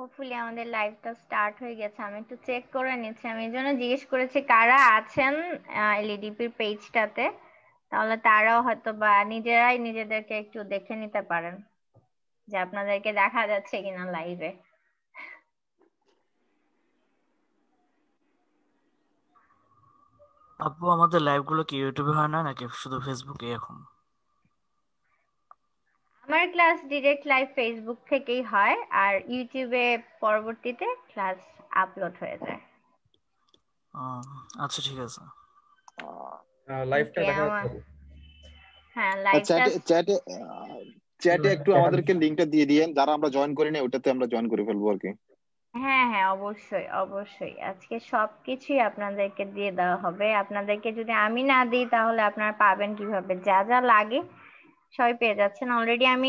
Hopefully আমাদের লাইভটা start হয়ে গেছে আমি একটু চেক করে নিচ্ছি আমি জন্য জিজ্ঞেস করেছি কারা আছেন এলইডিপির e পেজটাতে তাহলে তারাও হয়তো বা নিজেরাই নিজেদেরকে একটু দেখে নিতে পারেন যে আপনাদেরকে দেখা যাচ্ছে কিনা লাইভে আপু আমাদের লাইভগুলো কি ইউটিউবে হয় না নাকি শুধু ফেসবুকে এখন আমার ক্লাস ডিরেক্ট লাইভ ফেসবুক থেকেই হয় আর ইউটিউবে পরবর্তীতে ক্লাস আপলোড হয়ে যায় আচ্ছা ঠিক আছে লাইভটা দেখা চ্যাটে আচ্ছা, একটু আমাদেরকে লিংকটা দিয়ে দিয়েন যারা আমরা জয়েন করি না ওটাতে আমরা জয়েন করে ফেলবো আর কি হ্যাঁ হ্যাঁ অবশ্যই অবশ্যই আজকে সবকিছুই আপনাদেরকে দিয়ে দেওয়া হবে আপনাদেরকে যদি আমি না দিই তাহলে আপনারা পাবেন কিভাবে যা যা লাগে সবাই পেয়ে যাচ্ছেন অলরেডি আমি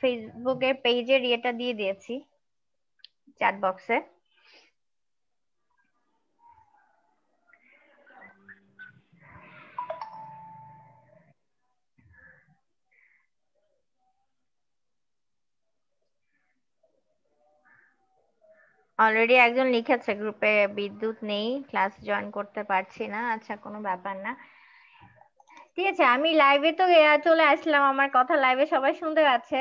ফেসবুকের পেজের ইয়েটা দিয়ে দিয়েছি চ্যাট বক্সে অলরেডি একজন লিখেছে গ্রুপে বিদ্যুৎ নেই ক্লাস জয়েন করতে পারছি না আচ্ছা কোনো ব্যাপার না ঠিক আছে আমি লাইভে তো চলে আসলাম আমার কথা লাইভে সবাই শুনতে পাচ্ছে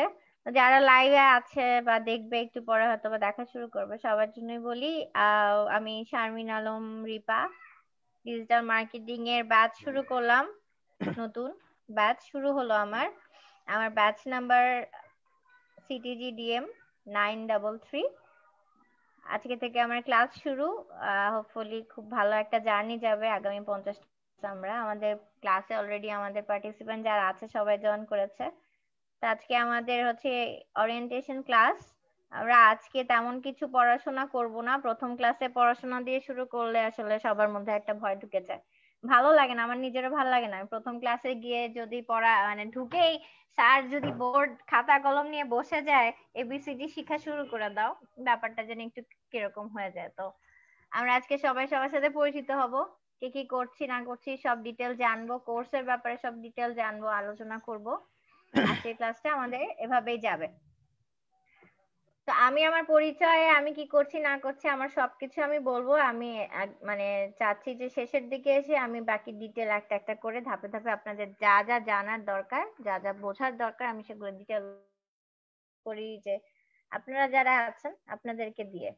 যারা লাইভে আছে বা দেখবে একটু পরে হয়তো বা দেখা শুরু করবে সবার জন্যই বলি আমি শারমিন আলম রিপা ডিজিটাল মার্কেটিং এর ব্যাচ শুরু করলাম নতুন ব্যাচ শুরু হলো আমার আমার ব্যাচ number CTG DM nine double three আজকে থেকে আমার ক্লাস শুরু হোপফুলি খুব ভালো একটা জার্নি যাবে আগামী পঞ্চাশ আমরা আমাদের ক্লাসে অলরেডি আমাদের পার্টিসিপেন্ট যারা আছে সবাই জয়েন করেছে তো আজকে আমাদের হচ্ছে ওরিয়েন্টেশন ক্লাস আমরা আজকে তেমন কিছু পড়াশোনা করব না প্রথম ক্লাসে পড়াশোনা দিয়ে শুরু করলে আসলে সবার মধ্যে একটা ভয় ঢুকে যায় ভালো লাগে না আমার নিজেরও ভালো লাগে না প্রথম ক্লাসে গিয়ে যদি পড়া মানে ঢুকেই স্যার যদি বোর্ড খাতা কলম নিয়ে বসে যায় এবিসিডি শিখা শুরু করে দাও ব্যাপারটা যেন একটু কিরকম হয়ে যায় তো আমরা আজকে সবাই সবার সাথে পরিচিত হবো কি কি করছি না করছি সব ডিটেল জানবো কোর্সের ব্যাপারে সব ডিটেল জানবো আলোচনা করব আজকের ক্লাসটা আমাদের এভাবেই যাবে তো আমি আমার পরিচয়ে আমি কি করছি না করছি আমার সবকিছু আমি বলবো আমি মানে চাচ্ছি যে শেষের দিকে এসে আমি বাকি ডিটেল একটা একটা করে ধাপে ধাপে আপনাদের যা যা জানার দরকার যা যা বোঝার দরকার আমি সেগুলো ডিটেল করি যে আপনারা যারা আছেন আপনাদেরকে দিয়ে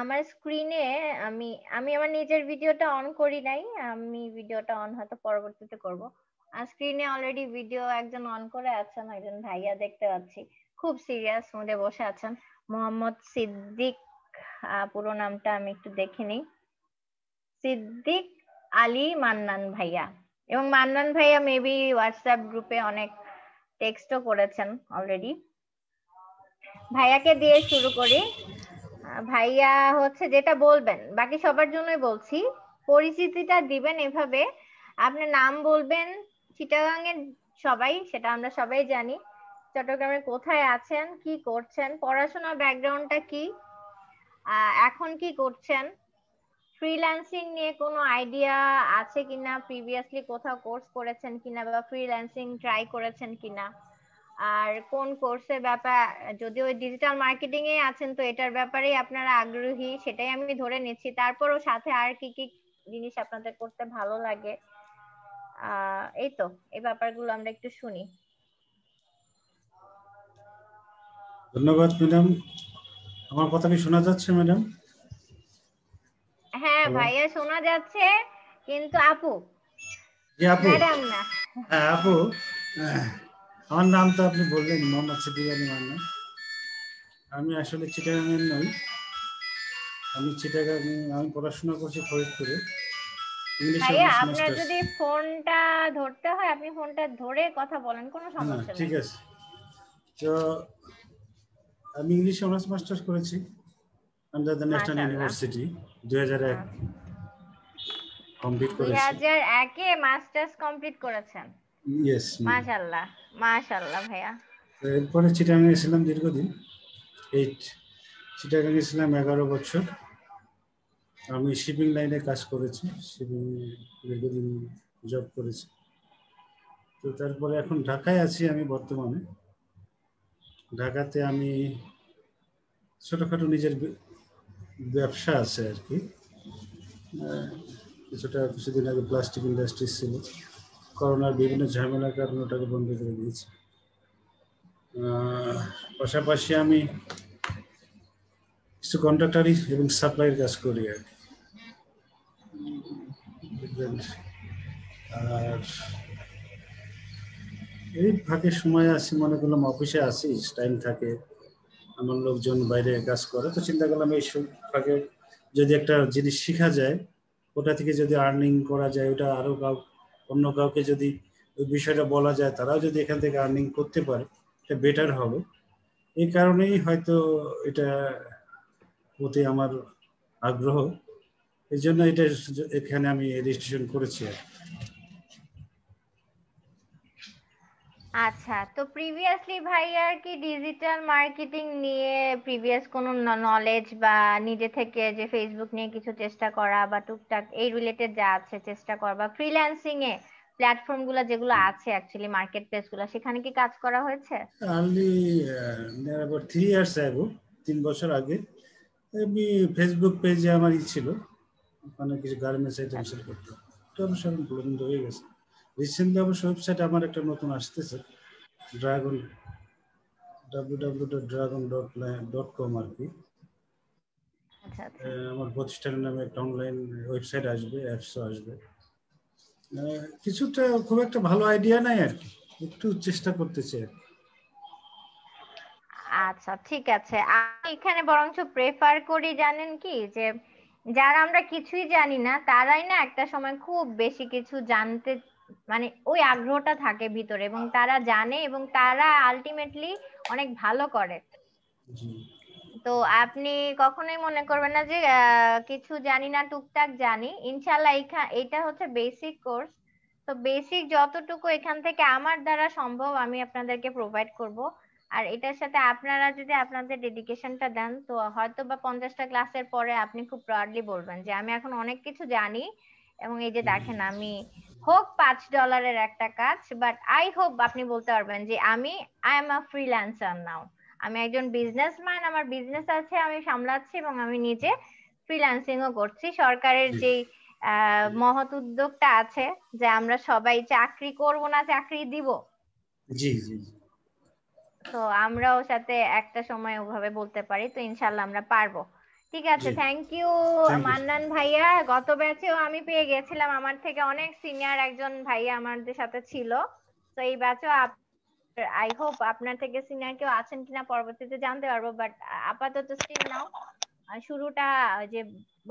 আমার স্ক্রিনে আমি আমি আমার নিজের ভিডিওটা অন করি নাই আমি ভিডিওটা অন হয়তো পরবর্তীতে করব আর স্ক্রিনে অলরেডি ভিডিও একজন অন করে আছেন একজন ভাইয়া দেখতে পাচ্ছি খুব সিরিয়াস মুডে বসে আছেন মোহাম্মদ সিদ্দিক পুরো নামটা আমি একটু দেখে নিই সিদ্দিক আলী মান্নান ভাইয়া এবং মান্নান ভাইয়া মেবি হোয়াটসঅ্যাপ গ্রুপে অনেক টেক্সটও করেছেন অলরেডি ভাইয়াকে দিয়ে শুরু করি ভাইয়া হচ্ছে যেটা বলবেন বাকি সবার জন্যই বলছি পরিচিতিটা দিবেন এভাবে আপনি নাম বলবেন চিটাগাং এর সবাই সেটা আমরা সবাই জানি চট্টগ্রামে কোথায় আছেন কি করছেন পড়াশোনা ব্যাকগ্রাউন্ডটা কি এখন কি করছেন ফ্রিল্যান্সিং নিয়ে কোনো আইডিয়া আছে কিনা প্রিভিয়াসলি কোথাও কোর্স করেছেন কিনা বা ফ্রিল্যান্সিং ট্রাই করেছেন কিনা আর কোন কোর্সের ব্যাপার যদি ওই ডিজিটাল মার্কেটিং এ আছেন তো এটার ব্যাপারেই আপনারা আগ্রহী সেটাই আমি ধরে নিচ্ছি তারপরও সাথে আর কি কি জিনিস আপনাদের করতে ভালো লাগে এই তো এই ব্যাপারগুলো আমরা একটু শুনি ধন্যবাদ ম্যাডাম আমার কথা কি শোনা যাচ্ছে ম্যাডাম হ্যাঁ ভাইয়া শোনা যাচ্ছে কিন্তু আপু জি আপু ম্যাডাম না হ্যাঁ আপু আমার নাম তো আপনি বললেন মোহাম্মদ সিদ্দিক আলী মান্না আমি আসলে চিটাগাঙের নই আমি চিটাগাং আমি পড়াশোনা করছি ফরিদপুরে আপনার যদি ফোনটা ধরতে হয় আপনি ফোনটা ধরে কথা বলেন কোনো সমস্যা নেই ঠিক আছে তো আমি ইংলিশ অনার্স মাস্টার্স করেছি under the national university 2001 complete করেছি 2001 এ মাস্টার্স কমপ্লিট করেছেন ইয়েস মাশাআল্লাহ মাশাআল্লাহ ভাইয়া এরপরে চিটাগাং ছিলাম দীর্ঘদিন এইট চিটাগাং ছিলাম এগারো বছর আমি শিপিং লাইনে কাজ করেছি শিপিং দীর্ঘদিন জব করেছি তো তারপরে এখন ঢাকায় আছি আমি বর্তমানে ঢাকাতে আমি ছোটোখাটো নিজের ব্যবসা আছে আর কি কিছুটা কিছুদিন আগে প্লাস্টিক ইন্ডাস্ট্রি ছিল করোনার বিভিন্ন ঝামেলার কারণে ওটাকে বন্ধ করে দিয়েছি পাশাপাশি আমি কিছু কন্ট্রাক্টারি এবং সাপ্লাইয়ের কাজ করি আর আর এই ফাঁকে সময় আসি মনে করলাম অফিসে আসি টাইম থাকে আমার লোকজন বাইরে কাজ করে তো চিন্তা করলাম এই ফাঁকে যদি একটা জিনিস শেখা যায় ওটা থেকে যদি আর্নিং করা যায় ওটা আরও অন্য কাউকে যদি ওই বিষয়টা বলা যায় তারাও যদি এখান থেকে আর্নিং করতে পারে এটা বেটার হবে এই কারণেই হয়তো এটা প্রতি আমার আগ্রহ এই জন্য এটা এখানে আমি রেজিস্ট্রেশন করেছি আর আচ্ছা তো প্রিভিয়াসলি ভাইয়ার কি ডিজিটাল মার্কেটিং নিয়ে প্রিভিয়াস কোনো নলেজ বা নিজে থেকে যে ফেসবুক নিয়ে কিছু চেষ্টা করা বা টুকটাক এই রিলেটেড যা আছে চেষ্টা করা বা ফ্রিল্যান্সিং এ প্ল্যাটফর্ম গুলা যেগুলো আছে অ্যাকচুয়ালি মার্কেট প্লেস গুলা সেখানে কি কাজ করা হয়েছে আমি নেয়ার থ্রি ইয়ার্স আগে তিন বছর আগে আমি ফেসবুক পেজে আমার ই ছিল ওখানে কিছু গার্মেন্টস আইটেম সেল করতাম তো আমি সব ব্লগিং হয়ে গেছে রিসেন্টলি অবশ্য ওয়েবসাইট আমার একটা নতুন আসতেছে dragon W W dot dragon dot dot com আর কি আচ্ছা, আচ্ছা। আমার প্রতিষ্ঠানের নামে একটা অনলাইন ওয়েবসাইট আসবে অ্যাপস আসবে কিছুটা খুব একটা ভালো আইডিয়া নাই আর কি একটু চেষ্টা করতেছি আর আচ্ছা ঠিক আছে আমি এখানে বরঞ্চ প্রেফার করি জানেন কি যে যারা আমরা কিছুই জানি না তারাই না একটা সময় খুব বেশি কিছু জানতে মানে ওই আগ্রহটা থাকে ভিতরে এবং তারা জানে এবং তারা আলটিমেটলি অনেক ভালো করে তো আপনি কখনোই মনে করবেন না যে কিছু জানি না টুকটাক জানি ইনশাল্লাহ এটা হচ্ছে বেসিক কোর্স তো বেসিক যতটুকু এখান থেকে আমার দ্বারা সম্ভব আমি আপনাদেরকে প্রোভাইড করব আর এটার সাথে আপনারা যদি আপনাদের ডেডিকেশনটা দেন তো হয়তো বা পঞ্চাশটা ক্লাসের পরে আপনি খুব প্রাউডলি বলবেন যে আমি এখন অনেক কিছু জানি এবং এই যে দেখেন আমি হোক পাঁচ ডলারের একটা কাজ বাট আই হোপ আপনি বলতে পারবেন যে আমি I am a freelancer now আমি একজন বিজনেসম্যান আমার বিজনেস আছে আমি সামলাচ্ছি এবং আমি নিজে ফ্রিল্যান্সিংও করছি সরকারের যেই মহৎ উদ্যোগটা আছে যে আমরা সবাই চাকরি করব না চাকরি দিব জি জি তো আমরাও সাথে একটা সময় ওভাবে বলতে পারি তো ইনশাল্লাহ আমরা পারবো ঠিক আছে থ্যাংক ইউ মান্নান ভাইয়া গত ব্যাচেও আমি পেয়ে গেছিলাম আমার থেকে অনেক সিনিয়র একজন ভাইয়া আমাদের সাথে ছিল তো এই ব্যাচও আই হোপ আপনার থেকে সিনিয়র কেউ আছেন কিনা পরবর্তীতে জানতে পারবো বাট আপাতত স্টিল নাও শুরুটা যে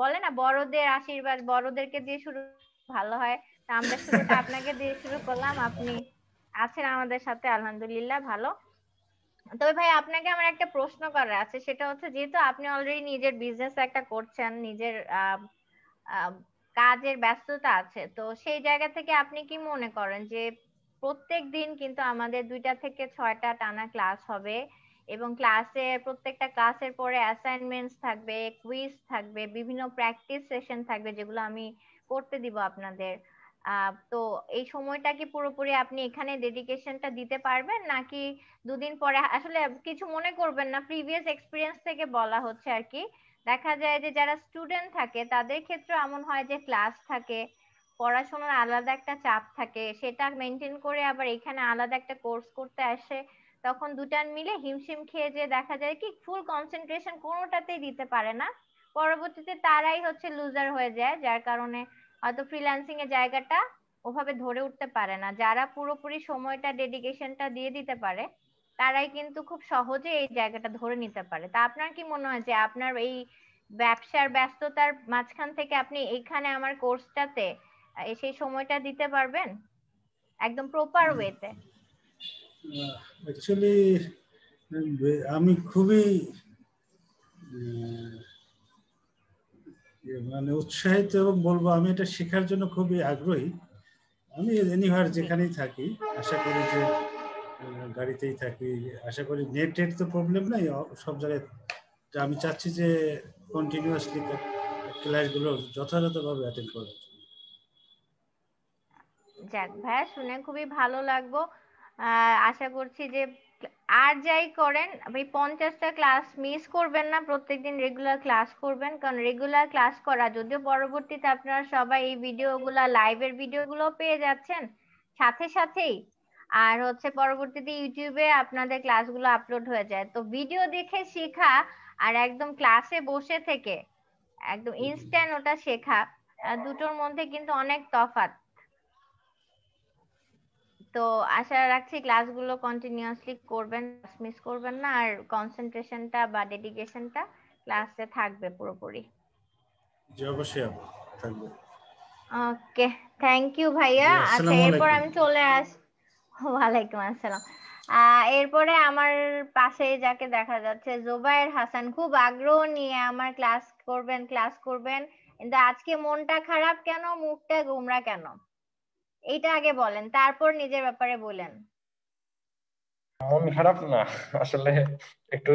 বলে না বড়দের আশীর্বাদ বড়দেরকে দিয়ে শুরু ভালো হয় তা আমরা শুরুটা আপনাকে দিয়ে শুরু করলাম আপনি আছেন আমাদের সাথে আলহামদুলিল্লাহ ভালো তবে ভাই আপনাকে আমার একটা প্রশ্ন করার আছে সেটা হচ্ছে যেহেতু আপনি অলরেডি নিজের বিজনেস একটা করছেন নিজের কাজের ব্যস্ততা আছে তো সেই জায়গা থেকে আপনি কি মনে করেন যে প্রত্যেক দিন কিন্তু আমাদের দুইটা থেকে ছয়টা টানা ক্লাস হবে এবং ক্লাসে প্রত্যেকটা ক্লাসের পরে অ্যাসাইনমেন্টস থাকবে কুইজ থাকবে বিভিন্ন প্র্যাকটিস সেশন থাকবে যেগুলো আমি করতে দিব আপনাদের তো এই সময়টা কি পুরোপুরি আপনি এখানে ডেডিকেশনটা দিতে পারবেন নাকি দুদিন পরে আসলে কিছু মনে করবেন না প্রিভিয়াস এক্সপিরিয়েন্স থেকে বলা হচ্ছে আর কি দেখা যায় যে যারা স্টুডেন্ট থাকে তাদের ক্ষেত্রে এমন হয় যে ক্লাস থাকে পড়াশোনার আলাদা একটা চাপ থাকে সেটা মেনটেন করে আবার এখানে আলাদা একটা কোর্স করতে আসে তখন দুটার মিলে হিমশিম খেয়ে যে দেখা যায় কি ফুল কনসেন্ট্রেশন কোনোটাতেই দিতে পারে না পরবর্তীতে তারাই হচ্ছে লুজার হয়ে যায় যার কারণে হয়তো ফ্রিল্যান্সিং এর জায়গাটা ওভাবে ধরে উঠতে পারে না যারা পুরোপুরি সময়টা ডেডিকেশনটা দিয়ে দিতে পারে তারাই কিন্তু খুব সহজে এই জায়গাটা ধরে নিতে পারে তা আপনার কি মনে হয় যে আপনার এই ব্যবসার ব্যস্ততার মাঝখান থেকে আপনি এখানে আমার কোর্সটাতে সেই সময়টা দিতে পারবেন একদম প্রপার ওয়েতে অ্যাকচুয়ালি আমি খুবই মানে উৎসাহিত এবং বলবো আমি এটা শেখার জন্য খুবই আগ্রহী আমি এনিহার যেখানেই থাকি আশা করি যে গাড়িতেই থাকি আশা করি নেট টেট তো প্রবলেম নাই সব জায়গায় আমি চাচ্ছি যে কন্টিনিউয়াসলি ক্লাসগুলো যথাযথভাবে অ্যাটেন্ড করার জন্য যাক ভাইয়া শুনে খুবই ভালো লাগবো আশা করছি যে আর যাই করেন আপনি পঞ্চাশটা ক্লাস মিস করবেন না প্রত্যেকদিন রেগুলার ক্লাস করবেন কারণ রেগুলার ক্লাস করা যদিও পরবর্তীতে আপনারা সবাই এই ভিডিওগুলো লাইভের ভিডিওগুলো পেয়ে যাচ্ছেন সাথে সাথেই আর হচ্ছে পরবর্তীতে ইউটিউবে আপনাদের ক্লাসগুলো আপলোড হয়ে যায় তো ভিডিও দেখে শেখা আর একদম ক্লাসে বসে থেকে একদম ইনস্ট্যান্ট ওটা শেখা দুটোর মধ্যে কিন্তু অনেক তফাৎ তো আশা রাখছি ক্লাসগুলো কন্টিনিউয়াসলি করবেন মিস করবেন না আর কনসেন্ট্রেশনটা বা ডেডিকেশনটা ক্লাসে থাকবে পুরোপুরি জি অবশ্যই থাকবে ওকে থ্যাংক ইউ ভাইয়া আচ্ছা এরপর আমি চলে আস ওয়ালাইকুম আসসালাম এরপরে আমার পাশে যাকে দেখা যাচ্ছে জোবায়ের হাসান খুব আগ্রহ নিয়ে আমার ক্লাস করবেন ক্লাস করবেন কিন্তু আজকে মনটা খারাপ কেন মুখটা গোমরা কেন এটা আগে বলেন তারপর নিজের ব্যাপারে বলেন মন খারাপ না আসলে একটু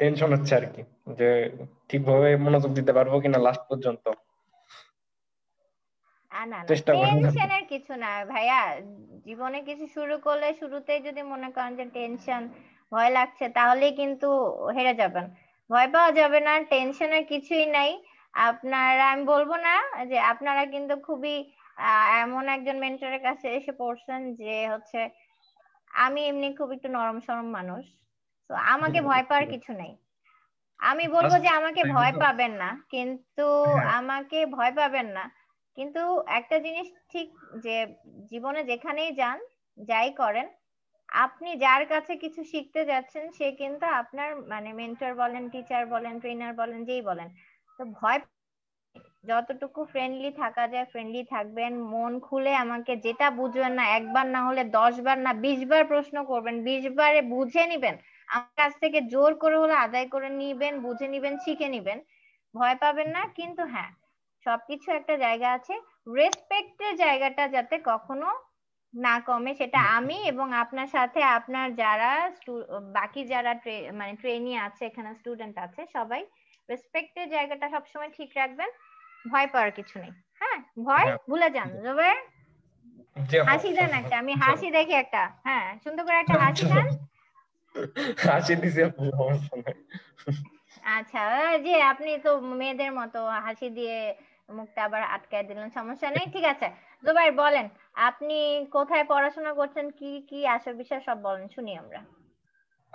টেনশন হচ্ছে আর কি যে ঠিকভাবে মনোযোগ দিতে পারবো কিনা লাস্ট পর্যন্ত টেনশনের কিছু না ভাইয়া জীবনে কিছু শুরু করলে শুরুতেই যদি মনে করেন যে টেনশন ভয় লাগছে তাহলেই কিন্তু হেরে যাবেন ভয় পাওয়া যাবে না টেনশনের কিছুই নাই আপনারা আমি বলবো না যে আপনারা কিন্তু খুবই এমন একজন মেন্টরের কাছে এসে পড়ছেন যে হচ্ছে আমি এমনি খুব একটু নরম সরম মানুষ তো আমাকে ভয় পাওয়ার কিছু নাই আমি বলবো যে আচ্ছা, আমাকে ভয় পাবেন না কিন্তু হ্যাঁ। আমাকে ভয় পাবেন না কিন্তু একটা জিনিস ঠিক যে জীবনে যেখানেই যান যাই করেন আপনি যার কাছে কিছু শিখতে যাচ্ছেন সে কিন্তু আপনার মানে মেন্টর বলেন টিচার বলেন ট্রেনার বলেন যেই বলেন তো ভয় যতটুকু ফ্রেন্ডলি থাকা যায় ফ্রেন্ডলি থাকবেন মন খুলে আমাকে যেটা বুঝবেন না একবার না হলে দশ বার না বিশ বার প্রশ্ন করবেন বিশ বারে বুঝে নিবেন আমার কাছ থেকে জোর করে হলে আদায় করে নিবেন বুঝে নিবেন শিখে নিবেন ভয় পাবেন না কিন্তু হ্যাঁ সবকিছু একটা জায়গা আছে রেসপেক্টের জায়গাটা যাতে কখনো না কমে সেটা আমি এবং আপনার সাথে আপনার যারা বাকি যারা মানে ট্রেনি আছে এখানে স্টুডেন্ট আছে সবাই রেসপেক্টের জায়গাটা সবসময় ঠিক রাখবেন ভয় পাওয়ার কিছু নেই হ্যাঁ ভয় হ্যাঁ। ভুলে যান জুবের হাসি দেন একটা আমি হাসি দেখি একটা হ্যাঁ সুন্দর করে একটা হাসি দেন হাসি দিছি আচ্ছা যে আপনি তো মেয়েদের মতো হাসি দিয়ে মুখটা আবার আটকায় দিলেন সমস্যা নেই ঠিক আছে জুবাইর বলেন আপনি কোথায় পড়াশোনা করছেন কি কি আসল বিষয় সব বলেন শুনি আমরা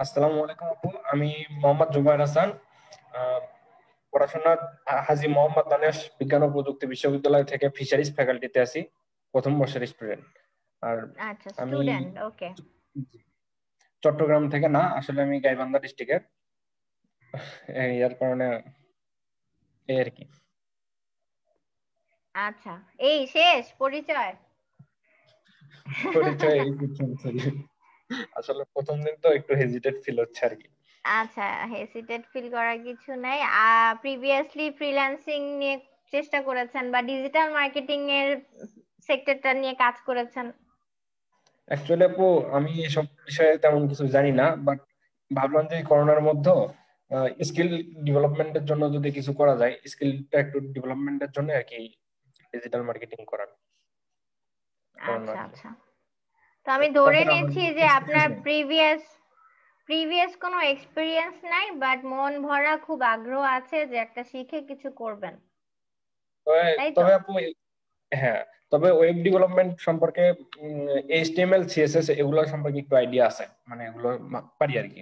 আসসালামু আলাইকুম আপু আমি মোহাম্মদ জুবাইর হাসান পড়াশোনা হাজি মোহাম্মদ দানেশ বিজ্ঞান ও প্রযুক্তি বিশ্ববিদ্যালয় থেকে ফিশারিজ ফ্যাকাল্টিতে আছি প্রথম বর্ষের স্টুডেন্ট আর ওকে আচ্ছা, চট্টগ্রাম থেকে না আসলে আমি গাইবান্ধা ডিস্ট্রিক্টের ইয়ার কারণে এই আর কি আচ্ছা এই শেষ পরিচয় পরিচয় আসলে প্রথম দিন তো একটু হেজিটেট ফিল হচ্ছে আর কি আচ্ছা হেসিটেট ফিল করার কিছু নাই প্রিভিয়াসলি ফ্রিল্যান্সিং নিয়ে চেষ্টা করেছেন বা ডিজিটাল মার্কেটিং এর সেক্টরটা নিয়ে কাজ করেছেন অ্যাকচুয়ালি আপু আমি এসব বিষয়ে তেমন কিছু জানি না বাট ভাবলাম যে করোনার মধ্যে স্কিল ডেভেলপমেন্টের জন্য যদি কিছু করা যায় স্কিলটা একটু ডেভেলপমেন্টের জন্য আর কি ডিজিটাল মার্কেটিং করার আচ্ছা আচ্ছা তো আমি ধরে নিয়েছি যে আপনার প্রিভিয়াস প্রিভিয়াস কোনো এক্সপিরিয়েন্স নাই বাট মন ভরা খুব আগ্রহ আছে যে একটা শিখে কিছু করবেন তবে আপু হ্যাঁ তবে ওয়েব ডেভেলপমেন্ট সম্পর্কে এইচটিএমএল সিএসএস এগুলো সম্পর্কে একটু আইডিয়া আছে মানে এগুলো পারি আর কি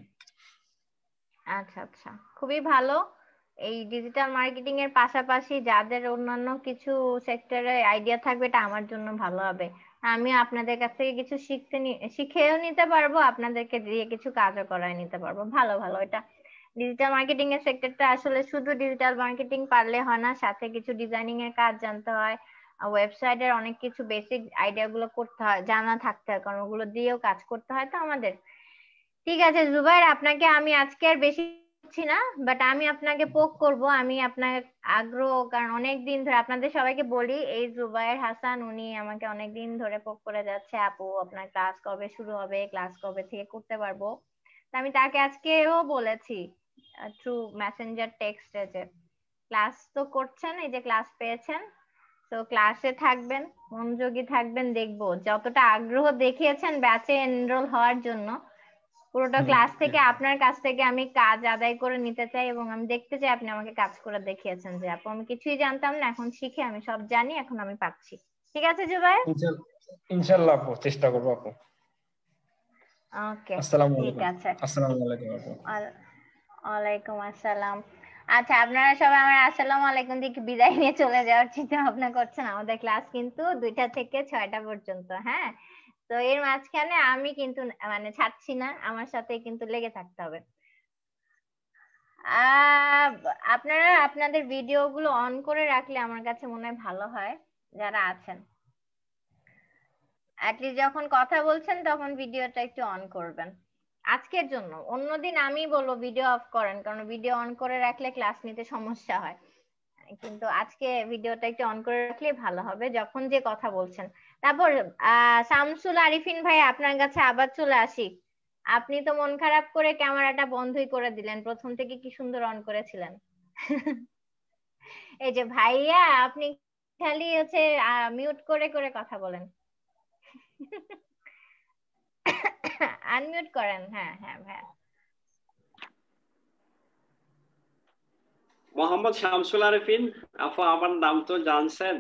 আচ্ছা আচ্ছা খুবই ভালো এই ডিজিটাল মার্কেটিং এর পাশাপাশি যাদের অন্যান্য কিছু সেক্টরে আইডিয়া থাকবে এটা আমার জন্য ভালো হবে আমি আপনাদের কাছ থেকে কিছু শিখতে শিখেও নিতে পারবো আপনাদেরকে দিয়ে কিছু কাজও করাই নিতে পারবো ভালো ভালো এটা ডিজিটাল মার্কেটিং এর সেক্টরটা আসলে শুধু ডিজিটাল মার্কেটিং পারলে হয় না সাথে কিছু ডিজাইনিং এর কাজ জানতে হয় ওয়েবসাইট এর অনেক কিছু বেসিক আইডিয়া গুলো করতে হয় জানা থাকতে হয় কারণ ওগুলো দিয়েও কাজ করতে হয় তো আমাদের ঠিক আছে জুবাইর আপনাকে আমি আজকে আর বেশি করছি না বাট আমি আপনাকে পোক করব আমি আপনার আগ্রহ কারণ অনেক দিন ধরে আপনাদের সবাইকে বলি এই জুবায়ের হাসান উনি আমাকে অনেক দিন ধরে পোক করে যাচ্ছে আপু আপনার ক্লাস কবে শুরু হবে ক্লাস কবে থেকে করতে পারবো আমি তাকে আজকেও বলেছি থ্রু মেসেঞ্জার টেক্সটে যে ক্লাস তো করছেন এই যে ক্লাস পেয়েছেন তো ক্লাসে থাকবেন মনোযোগী থাকবেন দেখবো যতটা আগ্রহ দেখিয়েছেন ব্যাচে এনরোল হওয়ার জন্য পুরোটা ক্লাস থেকে আপনার কাছ থেকে আমি কাজ আদায় করে নিতে চাই এবং আমি দেখতে চাই আপনি আমাকে কাজ করে দেখিয়েছেন যে আপু আমি কিছুই জানতাম না এখন শিখে আমি সব জানি এখন আমি পাচ্ছি ঠিক আছে জুবাই ইনশাআল্লাহ আপু চেষ্টা করব আপু ওকে আসসালামু আলাইকুম ঠিক আছে আসসালামু আলাইকুম আপু ওয়ালাইকুম আসসালাম আচ্ছা আপনারা সবাই আমার আসসালামু আলাইকুম দিকে বিদায় নিয়ে চলে যাওয়ার চিন্তা ভাবনা করছেন আমাদের ক্লাস কিন্তু দুইটা থেকে ছয়টা পর্যন্ত হ্যাঁ তো এর মাঝখানে আমি কিন্তু মানে ছাড়ছি না আমার সাথে কিন্তু লেগে থাকতে হবে আপনারা আপনাদের ভিডিও গুলো অন করে রাখলে আমার কাছে মনে হয় ভালো হয় যারা আছেন অ্যাটলিস্ট যখন কথা বলছেন তখন ভিডিওটা একটু অন করবেন আজকের জন্য অন্যদিন আমি বলবো ভিডিও অফ করেন কারণ ভিডিও অন করে রাখলে ক্লাস নিতে সমস্যা হয় কিন্তু আজকে ভিডিওটা একটু অন করে রাখলে ভালো হবে যখন যে কথা বলছেন তারপর শামসুল আরিফিন ভাই আপনার কাছে আবার চলে আসি আপনি তো মন খারাপ করে ক্যামেরাটা বন্ধই করে দিলেন প্রথম থেকে কি সুন্দর অন করেছিলেন এই যে ভাইয়া আপনি খালি হচ্ছে মিউট করে করে কথা বলেন আনমিউট করেন হ্যাঁ হ্যাঁ ভাই মোহাম্মদ শামসুল আরিফিন আপা আমার নাম তো জানছেন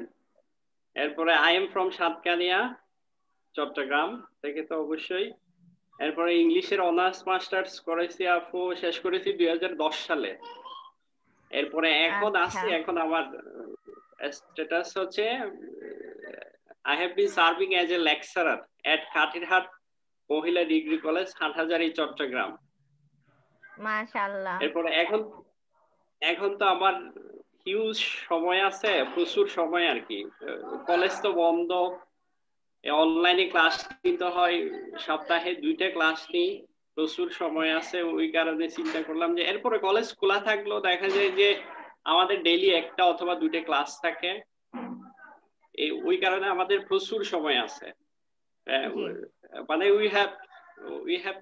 এরপরে I am from Satkania Chattogram থেকে তো অবশ্যই এরপরে ইংলিশের অনার্স মাস্টার্স করেছি আপু শেষ করেছি দুই সালে এরপরে এখন আচ্ছা। আছি এখন আমার স্ট্যাটাস হচ্ছে I have been serving as a lecturer at Kathirhat Mohila degree college Hathazari Chittagong মাশাআল্লাহ এরপরে এখন এখন তো আমার হিউজ সময় আছে প্রচুর সময় আর কি কলেজ তো বন্ধ অনলাইনে ক্লাস নিতে হয় সপ্তাহে দুইটা ক্লাস নিই প্রচুর সময় আছে ওই কারণে চিন্তা করলাম যে এরপরে কলেজ খোলা থাকলো দেখা যায় যে আমাদের ডেইলি একটা অথবা দুইটা ক্লাস থাকে এই ওই কারণে আমাদের প্রচুর সময় আছে মানে we have we have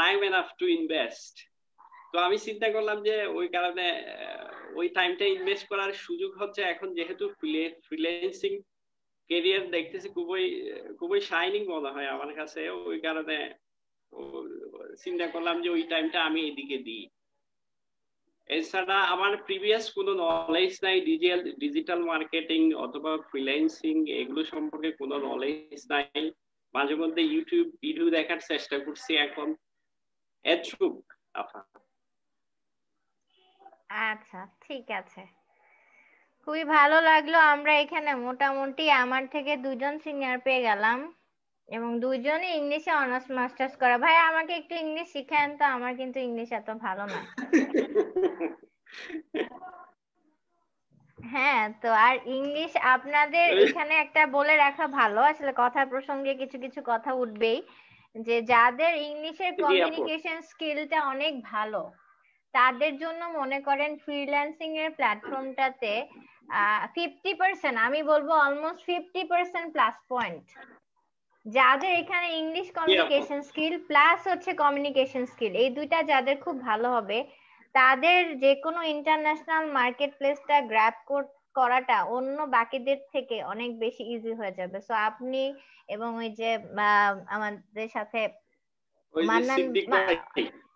time enough to invest তো আমি চিন্তা করলাম যে ওই কারণে ওই টাইমটা ইনভেস্ট করার সুযোগ হচ্ছে এখন যেহেতু ফ্রিল্যান্সিং কেরিয়ার দেখতেছি খুবই খুবই শাইনিং মনে হয় আমার কাছে ওই কারণে চিন্তা করলাম যে ওই টাইমটা আমি এদিকে দিই এছাড়া আমার প্রিভিয়াস কোনো নলেজ নাই ডিজিটাল ডিজিটাল মার্কেটিং অথবা ফ্রিল্যান্সিং এগুলো সম্পর্কে কোনো নলেজ নাই মাঝে মধ্যে ইউটিউব ভিডিও দেখার চেষ্টা করছি এখন এর আপা আচ্ছা ঠিক আছে খুবই ভালো লাগলো আমরা এখানে মোটামুটি আমার থেকে দুজন সিনিয়র পেয়ে গেলাম এবং দুজনই ইংলিশে অনার্স মাস্টার্স করা ভাই আমাকে একটু ইংলিশ শিখান তো আমার কিন্তু ইংলিশ এত ভালো না হ্যাঁ তো আর ইংলিশ আপনাদের এখানে একটা বলে রাখা ভালো আসলে কথা প্রসঙ্গে কিছু কিছু কথা উঠবেই যে যাদের ইংলিশের কমিউনিকেশন স্কিলটা অনেক ভালো তাদের জন্য মনে করেন ফ্রিল্যান্সিং এর প্ল্যাটফর্মটাতে ফিফটি পার্সেন্ট আমি বলবো almost fifty percent plus point যাদের এখানে ইংলিশ কমিউনিকেশন স্কিল প্লাস হচ্ছে কমিউনিকেশন স্কিল এই দুইটা যাদের খুব ভালো হবে তাদের যে কোনো ইন্টারন্যাশনাল মার্কেট প্লেসটা গ্র্যাব করাটা অন্য বাকিদের থেকে অনেক বেশি ইজি হয়ে যাবে সো আপনি এবং ওই যে আমাদের সাথে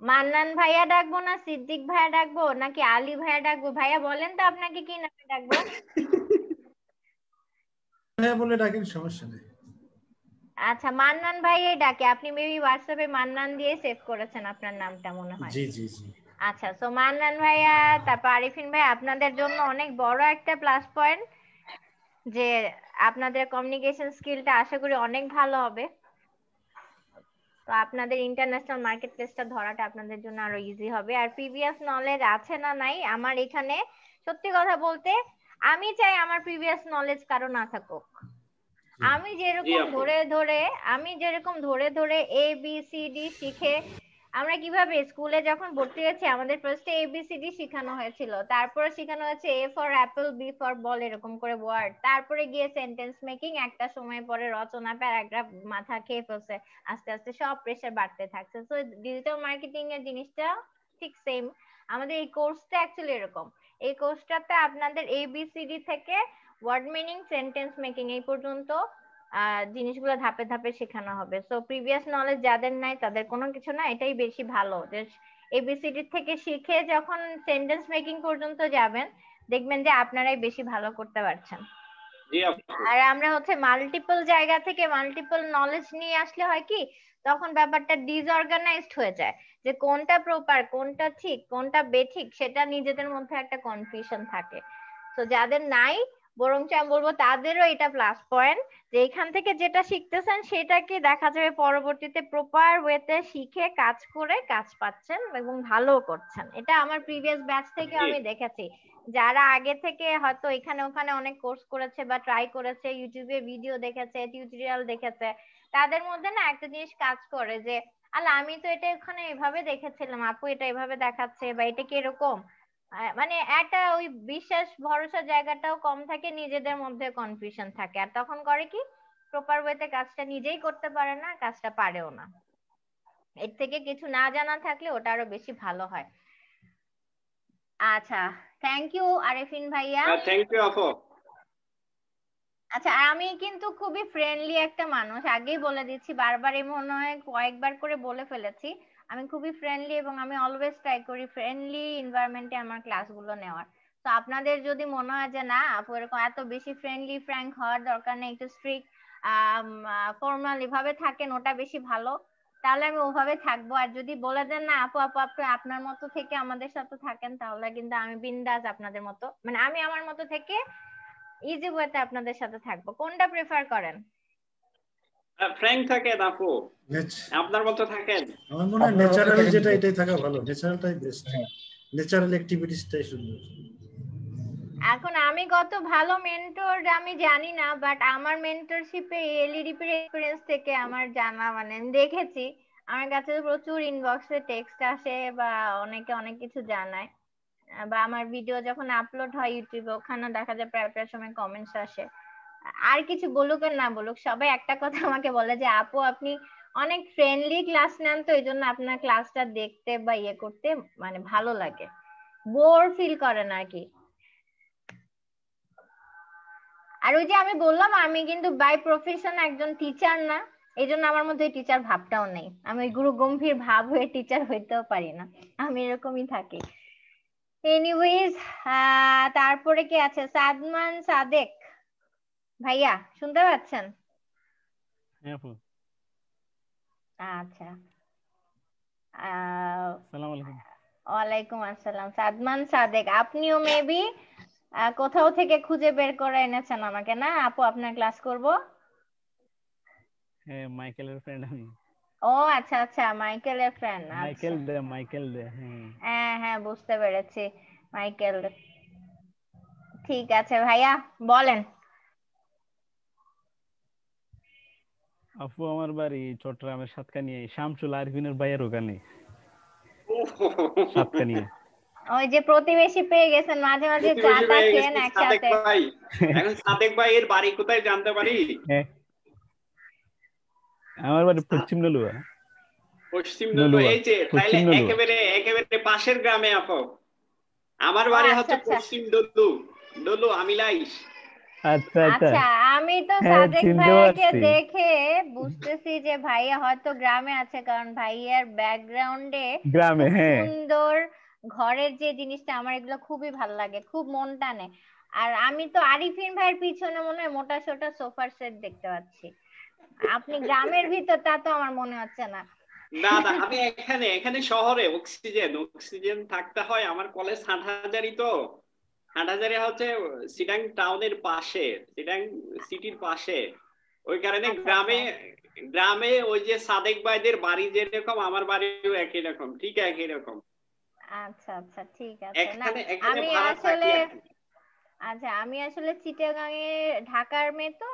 মানন ভাইয়া ডাকবো না সিদ্দিক ভাইয়া ডাকবো নাকি আলী ভাইয়া ডাকবো ভাইয়া বলেন তো আপনাকে কি নামে ডাকবো ভাইয়া বলে ডাকেন সমস্যা নেই আচ্ছা মান্নান এই ডাকে আপনি মেবি হোয়াটসঅ্যাপে মান্নান দিয়ে সেভ করেছেন আপনার নামটা মনে হয় জি জি জি আচ্ছা সো মান্নান ভাইয়া তারপর আরিফিন ভাই আপনাদের জন্য অনেক বড় একটা প্লাস পয়েন্ট যে আপনাদের কমিউনিকেশন স্কিলটা আশা করি অনেক ভালো হবে তো আপনাদের ইন্টারন্যাশনাল মার্কেট প্লেসটা ধরাটা আপনাদের জন্য আরো ইজি হবে আর প্রিভিয়াস নলেজ আছে না নাই আমার এখানে সত্যি কথা বলতে আমি চাই আমার প্রিভিয়াস নলেজ কারো না থাকুক আমি যেরকম ধরে ধরে আমি যেরকম ধরে ধরে এ বি সি ডি শিখে আমরা কিভাবে স্কুলে যখন ভর্তি হয়েছি আমাদের ফার্স্টে এবিসিডি শেখানো হয়েছিল তারপরে শেখানো হয়েছে A for apple B for ball এরকম করে ওয়ার্ড তারপরে গিয়ে সেন্টেন্স মেকিং একটা সময় পরে রচনা প্যারাগ্রাফ মাথা খেয়ে ফেলছে আস্তে আস্তে সব প্রেসার বাড়তে থাকছে সো ডিজিটাল মার্কেটিং এর জিনিসটা ঠিক সেম আমাদের এই কোর্সটা অ্যাকচুয়ালি এরকম এই কোর্সটাতে আপনাদের এবিসিডি থেকে ওয়ার্ড মিনিং সেন্টেন্স মেকিং এই পর্যন্ত জিনিসগুলো ধাপে ধাপে শেখানো হবে সো প্রিভিয়াস নলেজ যাদের নাই তাদের কোনো কিছু না এটাই বেশি ভালো যে এবিসিডি থেকে শিখে যখন সেন্টেন্স মেকিং পর্যন্ত যাবেন দেখবেন যে আপনারাই বেশি ভালো করতে পারছেন আর আমরা হচ্ছে মাল্টিপল জায়গা থেকে মাল্টিপল নলেজ নিয়ে আসলে হয় কি তখন ব্যাপারটা ডিসঅর্গানাইজড হয়ে যায় যে কোনটা প্রপার কোনটা ঠিক কোনটা বেঠিক সেটা নিজেদের মধ্যে একটা কনফিউশন থাকে তো যাদের নাই বরঞ্চ আমি বলবো তাদেরও এটা প্লাস পয়েন্ট যে এখান থেকে যেটা শিখতেছেন সেটাকে দেখা যাবে পরবর্তীতে প্রপার ওয়েতে শিখে কাজ করে কাজ পাচ্ছেন এবং ভালো করছেন এটা আমার প্রিভিয়াস ব্যাচ থেকে আমি দেখেছি যারা আগে থেকে হয়তো এখানে ওখানে অনেক কোর্স করেছে বা ট্রাই করেছে ইউটিউবে ভিডিও দেখেছে টিউটোরিয়াল দেখেছে তাদের মধ্যে না একটা জিনিস কাজ করে যে আল আমি তো এটা ওখানে এভাবে দেখেছিলাম আপু এটা এভাবে দেখাচ্ছে বা এটা কি এরকম মানে একটা ওই বিশ্বাস ভরসা জায়গাটাও কম থাকে নিজেদের মধ্যে কনফিউশন থাকে আর তখন করে কি প্রপার ওয়েতে কাজটা নিজেই করতে পারে না কাজটা পারেও না এর থেকে কিছু না জানা থাকলে ওটা আরো বেশি ভালো হয় আচ্ছা থ্যাংক ইউ আরেফিন ভাইয়া থ্যাংক ইউ আপু আচ্ছা আমি কিন্তু খুবই ফ্রেন্ডলি একটা মানুষ আগেই বলে দিচ্ছি বারবার এমন হয় কয়েকবার করে বলে ফেলেছি আমি খুবই ফ্রেন্ডলি এবং আমি অলওয়েজ ট্রাই করি ফ্রেন্ডলি এনভায়রনমেন্টে আমার ক্লাসগুলো নেওয়ার তো আপনাদের যদি মনে হয় যে না আপু এরকম এত বেশি ফ্রেন্ডলি ফ্র্যাঙ্ক হওয়ার দরকার নেই একটু স্ট্রিক্ট ফর্মাল এভাবে থাকেন ওটা বেশি ভালো তাহলে আমি ওভাবে থাকবো আর যদি বলে দেন না আপু আপু আপনি আপনার মতো থেকে আমাদের সাথে থাকেন তাহলে কিন্তু আমি বিন্দাস আপনাদের মতো মানে আমি আমার মতো থেকে ইজি ওয়েতে আপনাদের সাথে থাকবো কোনটা প্রেফার করেন ফ্র্যাঙ্ক আপনার মতো থাকেন আমার মনে হয় ন্যাচারাল যেটা এটাই থাকা ভালো ন্যাচারালটাই বেস্ট ন্যাচারাল অ্যাক্টিভিটিসটাই সুন্দর এখন আমি কত ভালো মেন্টর আমি জানি না বাট আমার মেন্টরশিপে এলইডিপির এক্সপেরিয়েন্স থেকে আমার জানা মানে দেখেছি আমার কাছে প্রচুর ইনবক্সে টেক্সট আসে বা অনেকে অনেক কিছু জানায় বা আমার ভিডিও যখন আপলোড হয় ইউটিউবে ওখানে দেখা যায় প্রায় প্রায় সময় কমেন্টস আসে আর কিছু বলুক আর না বলুক সবাই একটা কথা আমাকে বলে যে আপু আপনি অনেক ফ্রেন্ডলি ক্লাস নেন তো এই জন্য আপনার ক্লাসটা দেখতে বা ইয়ে করতে মানে ভালো লাগে বোর ফিল করেন আর কি আর ওই যে আমি বললাম আমি কিন্তু বাই প্রফেশন একজন টিচার না এই জন্য আমার মধ্যে টিচার ভাবটাও নেই আমি ওই গুরু গম্ভীর ভাব হয়ে টিচার হইতেও পারি না আমি এরকমই থাকি এনিওয়েজ তারপরে কি আছে সাদমান সাদেক ভাইয়া শুনতে পাচ্ছেন হ্যাঁ, আচ্ছা ওয়ালাইকুম আসসালাম সাদমান সাদেক আপনিও মেবি কোথাও থেকে খুঁজে বের করে এনেছেন আমাকে না আপু আপনার ক্লাস করব হ্যাঁ মাইকেলের ফ্রেন্ড আমি ও আচ্ছা আচ্ছা মাইকেলের ফ্রেন্ড আচ্ছা। মাইকেল দে মাইকেল দে হ্যাঁ।, হ্যাঁ হ্যাঁ বুঝতে পেরেছি মাইকেল ঠিক আছে ভাইয়া বলেন আপু আমার বাড়ি চট্টগ্রামের সাতকানিয়া শামসুল আরফিনের ভাইয়ের ওখানে সাতকানিয়া ওই যে প্রতিবেশী পেয়ে গেছেন মাঝে মাঝে চা টা খেয়েন একসাথে এখন সাদেক ভাই এর বাড়ি কোথায় জানতে পারি হ্যাঁ। আমার বাড়ি পশ্চিম নলুয়া পশ্চিম নলুয়া এই যে তাইলে একেবারে একেবারে পাশের গ্রামে আপু আমার বাড়ি হচ্ছে আচ্ছা, আচ্ছা। পশ্চিম দলু আমি আমিলাইশ আচ্ছা, আচ্ছা আচ্ছা আমি তো হ্যাঁ, সাদেক ভাইয়াকে দেখে বুঝতেছি যে ভাইয়া হয়তো গ্রামে আছে কারণ ভাইয়ার ব্যাকগ্রাউন্ডে গ্রামে হ্যাঁ সুন্দর ঘরের যে জিনিসটা আমার এগুলো খুবই ভালো লাগে খুব মন টানে আর আমি তো আরিফিন ভাইয়ের পিছনে মনে হয় মোটা সোটা সোফার সেট দেখতে পাচ্ছি আপনি গ্রামের ভিতর তা তো আমার মনে হচ্ছে না না না আমি এখানে এখানে শহরে অক্সিজেন অক্সিজেন থাকতে হয় আমার কলেজ হাটহাজারি তো হাটাজারি হচ্ছে সিডাং টাউনের পাশে সিডাং সিটির পাশে ওই কারণে আচ্ছা, গ্রামে আচ্ছা। গ্রামে ওই যে সাদেক ভাইদের বাড়ি যেরকম আমার বাড়িও একই রকম ঠিক একই রকম আচ্ছা আচ্ছা ঠিক আছে আমি আসলে আচ্ছা আমি আসলে চিটাগাং এ ঢাকার মেয়ে তো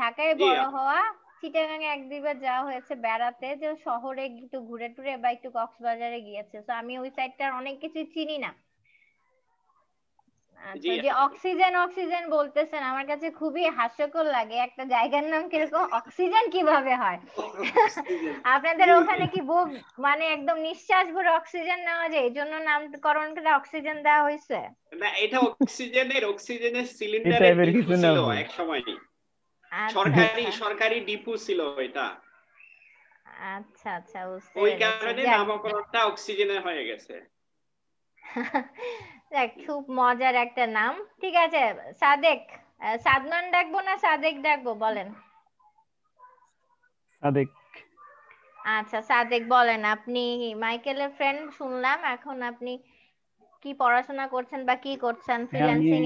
ঢাকায় বড় হওয়া চিটাগাং এ এক দুইবার যাওয়া হয়েছে বেড়াতে যে শহরে একটু ঘুরে টুরে বা একটু কক্সবাজারে গিয়েছে তো আমি ওই সাইডটার অনেক কিছু চিনি না আচ্ছা যে অক্সিজেন অক্সিজেন বলতেছেন আমার কাছে খুবই হাস্যকর লাগে একটা জায়গার নাম কিরকম অক্সিজেন কিভাবে হয় আপনাদের ওখানে কি বুক মানে একদম নিঃশ্বাস ভরে অক্সিজেন নেওয়া যায় এই জন্য নামকরণ করে অক্সিজেন দেওয়া হয়েছে না এটা অক্সিজেনের অক্সিজেনের সিলিন্ডারের ছিল এক সময় আচ্ছা। সরকারি সরকারি ডিপু ছিল এটা আচ্ছা আচ্ছা বুঝতে ওই কারণে নামকরণটা অক্সিজেনের হয়ে গেছে দেখ খুব মজার একটা নাম ঠিক আছে সাদেক সাদমান ডাকবো না সাদেক ডাকবো বলেন সাদেক আচ্ছা সাদেক বলেন আপনি মাইকেলের ফ্রেন্ড শুনলাম এখন আপনি কি পড়াশোনা করছেন বা কি করছেন ফ্রিল্যান্সিং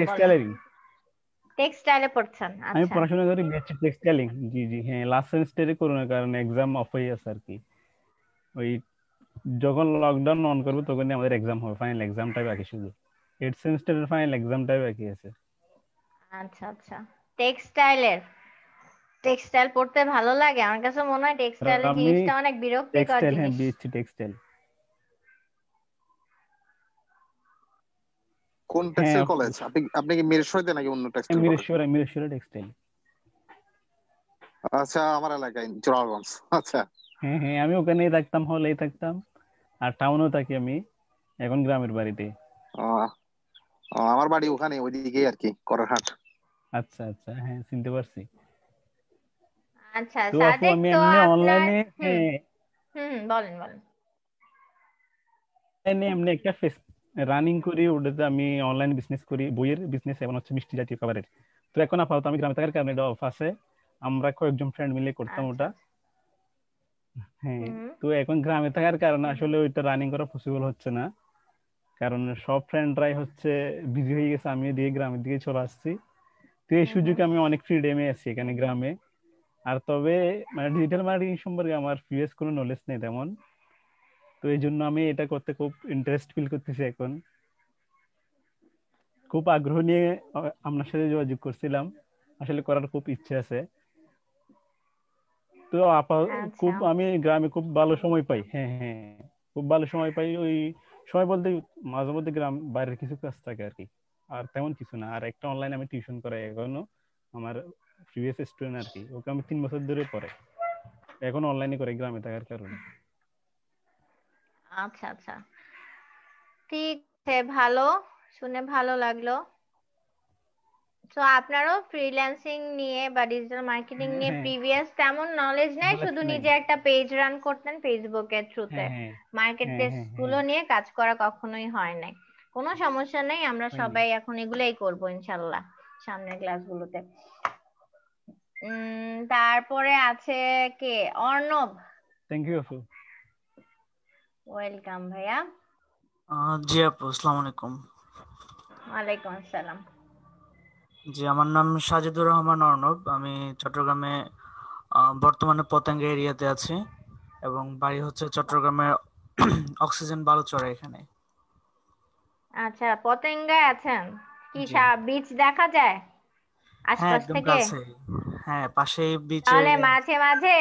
টেক্সটাইলিং টেক্সটাইলে পড়ছেন আমি আচ্ছা। পড়াশোনা করি বেসিক টেক্সটাইলিং জি জি হ্যাঁ লাস্ট সেমিস্টারে করোনার কারণে এক্সাম অফ হয়ে আর কি ওই যখন লকডাউন অন করবে তখনই আমাদের এক্সাম হবে ফাইনাল এক্সামটাই বাকি শুধু এইট সেমিস্টারের ফাইনাল এক্সামটাই বাকি আছে আচ্ছা আচ্ছা টেক্সটাইলের টেক্সটাইল পড়তে ভালো লাগে আমার কাছে মনে হয় টেক্সটাইল জিনিসটা অনেক বিরক্তিকর হ্যাঁ, জিনিস হ্যাঁ বিএসসি টেক্সটাইল কোন টেক্সটাইল কলেজ আপনি আপনি কি মিরসরাইতে নাকি অন্য টেক্সটাইল মিরসরা মিরসরা টেক্সটাইল আচ্ছা আমার এলাকায় চড়াগঞ্জ আচ্ছা হ্যাঁ হ্যাঁ আমি ওখানেই থাকতাম হলেই থাকতাম আর টাউনও থাকি আমি এখন গ্রামের বাড়িতে আমার বাড়ি ওখানে ওইদিকে আর কি আচ্ছা আচ্ছা হ্যাঁ চিনতে পারছি আচ্ছা সাদেক তো অনলাইনে হ্যাঁ। হুম বলেন বলেন এমনি একটা ফেস রানিং করি ওটাতে আমি অনলাইন বিজনেস করি বইয়ের বিজনেস এবং হচ্ছে মিষ্টি জাতীয় খাবারের তো এখন আপাতত আমি গ্রামে থাকার কারণে এটা অফ আছে আমরা কয়েকজন ফ্রেন্ড মিলে করতাম আচ্ছা, ওটা আচ্ছা। হ্যাঁ তো এখন গ্রামে থাকার কারণে আসলে ওইটা রানিং করা পসিবল হচ্ছে না কারণ সব ফ্রেন্ডরাই হচ্ছে বিজি হয়ে গেছে আমি দিয়ে গ্রামের দিকে চলে আসছি তো এই সুযোগে আমি অনেক ফ্রিডেমে আছি এখানে গ্রামে আর তবে মানে ডিজিটাল মার্কেটিং সম্পর্কে আমার প্রিভিয়াস কোনো নলেজ নেই তেমন তো এই জন্য আমি এটা করতে খুব ইন্টারেস্ট ফিল করতেছি এখন খুব আগ্রহ নিয়ে আপনার সাথে যোগাযোগ করছিলাম আসলে করার খুব ইচ্ছে আছে তো আপা আচ্ছা। খুব আমি গ্রামে খুব ভালো সময় পাই হ্যাঁ হ্যাঁ খুব ভালো সময় পাই ওই সময় বলতে মাঝে মধ্যে গ্রাম বাইরের কিছু কাজ থাকে আর কি আর তেমন কিছু না আর একটা অনলাইন আমি টিউশন করাই এখনো আমার প্রিভিয়াস স্টুডেন্ট আর কি ওকে আমি তিন বছর ধরে পড়ে এখন অনলাইনে করে গ্রামে থাকার কারণে আচ্ছা আচ্ছা ঠিক আছে ভালো শুনে ভালো লাগলো তো আপনারও ফ্রিল্যান্সিং নিয়ে বা ডিজিটাল হ্যাঁ, মার্কেটিং নিয়ে প্রিভিয়াস তেমন নলেজ নাই শুধু নিজে একটা পেজ রান করতেন ফেসবুকের থ্রুতে মার্কেট প্লেস গুলো নিয়ে কাজ করা কখনোই হয় নাই কোনো সমস্যা নেই আমরা হ্যাঁ। সবাই এখন এগুলাই করব ইনশাআল্লাহ সামনের ক্লাসগুলোতে তারপরে আছে কে অর্ণব থ্যাংক ইউ আপু ওয়েলকাম ভাইয়া জি আপু আসসালামু আলাইকুম ওয়ালাইকুম আসসালাম জি আমার নাম সাজিদুর রহমান অর্ণব আমি চট্টগ্রামে বর্তমানে পতেঙ্গা এরিয়াতে আছি এবং বাড়ি হচ্ছে চট্টগ্রামের অক্সিজেন বালুচরে এখানে আচ্ছা পতেঙ্গা আছেন কি বিচ দেখা যায় আশপাশ হ্যাঁ, থেকে হ্যাঁ পাশেই বিচ তাহলে মাঝে মাঝে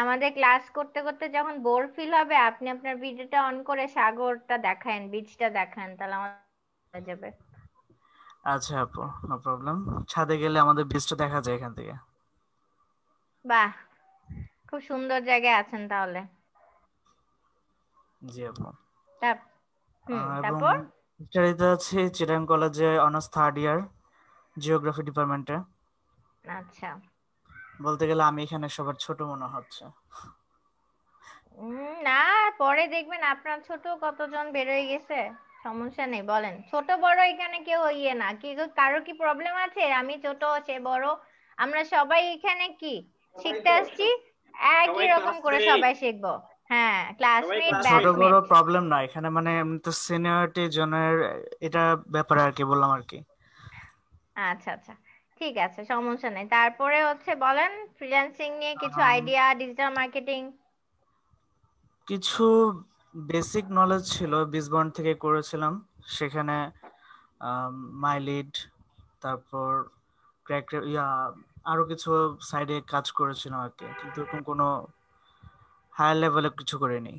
আমাদের ক্লাস করতে করতে যখন বোর ফিল হবে আপনি আপনার ভিডিওটা অন করে সাগরটা দেখেন বিচটা দেখান তাহলে আমার যাবে আচ্ছা আপু নো প্রবলেম ছাদে গেলে আমাদের বীজটা দেখা যায় এখান থেকে বাহ খুব সুন্দর জায়গায় আছেন তাহলে জি আপু তারপর চরিত আছে চিরাং কলেজে অনার্স থার্ড ইয়ার জিওগ্রাফি ডিপার্টমেন্টে আচ্ছা বলতে গেলে আমি এখানে সবার ছোট মনে হচ্ছে না পরে দেখবেন আপনার ছোট কতজন বের হয়ে গেছে সমস্যা নেই বলেন ছোট বড় এখানে কেউ ইয়ে না কি কারো কি প্রবলেম আছে আমি ছোট সে বড় আমরা সবাই এখানে কি শিখতে আসছি একই রকম করে সবাই শিখবো হ্যাঁ ক্লাসমেট ছোট বড় প্রবলেম না এখানে মানে এমনি তো সিনিয়রিটি জনের এটা ব্যাপারে আর কি বললাম আর কি আচ্ছা আচ্ছা ঠিক আছে সমস্যা নেই তারপরে হচ্ছে বলেন ফ্রিল্যান্সিং নিয়ে কিছু আইডিয়া ডিজিটাল মার্কেটিং কিছু বেসিক নলেজ ছিল বিসবর্ন থেকে করেছিলাম সেখানে মাই um, লিড তারপর আরো কিছু সাইডে কাজ করেছিলাম আর কিন্তু এরকম কোনো হায়ার লেভেলে কিছু করিনি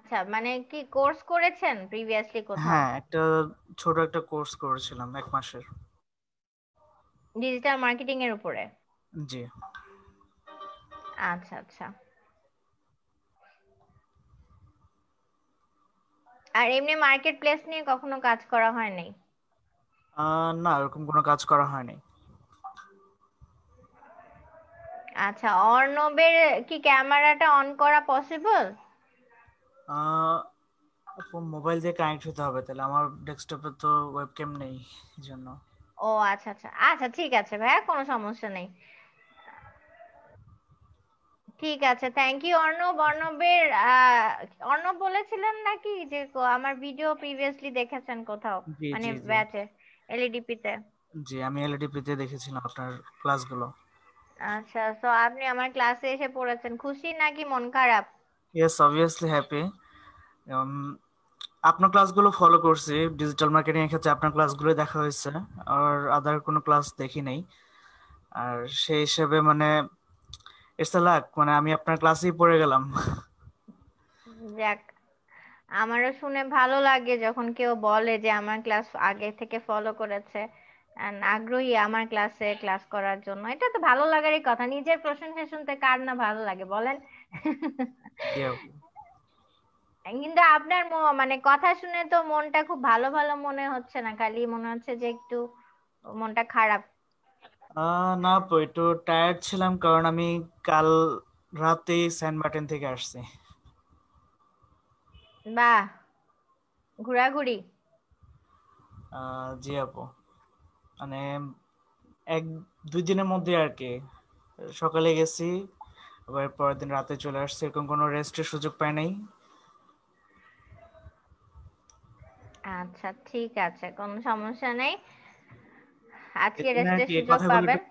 আচ্ছা মানে কি কোর্স করেছেন প্রিভিয়াসলি কোথাও হ্যাঁ একটা ছোট একটা কোর্স করেছিলাম এক মাসের ডিজিটাল মার্কেটিং এর উপরে জি আচ্ছা আচ্ছা আর এমনি মার্কেট প্লেস নিয়ে কখনো কাজ করা হয় নাই না এরকম কোনো কাজ করা হয়নি আচ্ছা অর্ণবের কি ক্যামেরাটা অন করা পসিবল মোবাইল দিয়ে কানেক্ট হতে হবে তাহলে আমার ডেস্কটপে তো ওয়েবক্যাম নেই জন্য ও আচ্ছা আচ্ছা আচ্ছা ঠিক আছে ভাইয়া কোনো সমস্যা নেই ঠিক আছে থ্যাংক ইউ অর্ণব অর্ণবের অর্ণব বলেছিলেন নাকি যে আমার ভিডিও প্রিভিয়াসলি দেখেছেন কোথাও মানে ব্যাচে এলইডিপি e তে জি আমি এলইডিপি e তে দেখেছিলাম আপনার ক্লাসগুলো আচ্ছা সো আপনি আমার ক্লাসে এসে পড়েছেন খুশি নাকি মন খারাপ ইয়েস অবভিয়াসলি হ্যাপি আপনার ক্লাসগুলো ফলো করছি ডিজিটাল মার্কেটিং এর ক্ষেত্রে আপনার ক্লাসগুলো দেখা হয়েছে আর আদার কোনো ক্লাস দেখি নাই আর সেই হিসেবে মানে ইটস আ লাক মানে আমি আপনার ক্লাসেই পড়ে গেলাম যাক আমারও শুনে ভালো লাগে যখন কেউ বলে যে আমার ক্লাস আগে থেকে ফলো করেছে আগ্রহী আমার ক্লাসে ক্লাস করার জন্য এটা তো ভালো লাগারই কথা নিজের প্রশংসা শুনতে কার না ভালো লাগে বলেন কিন্তু আপনার মানে কথা শুনে তো মনটা খুব ভালো ভালো মনে হচ্ছে না খালি মনে হচ্ছে যে একটু মনটা খারাপ না তো একটু টায়ার্ড ছিলাম কারণ আমি কাল রাতে সেন্ট মার্টিন থেকে আসছি বা ঘোরাঘুরি জি আপু মানে এক দুই দিনের মধ্যে আর কি সকালে গেছি আবার পরের দিন রাতে চলে আসছি এরকম কোনো রেস্টের সুযোগ পাই নাই আচ্ছা ঠিক আছে কোনো সমস্যা নেই আজকে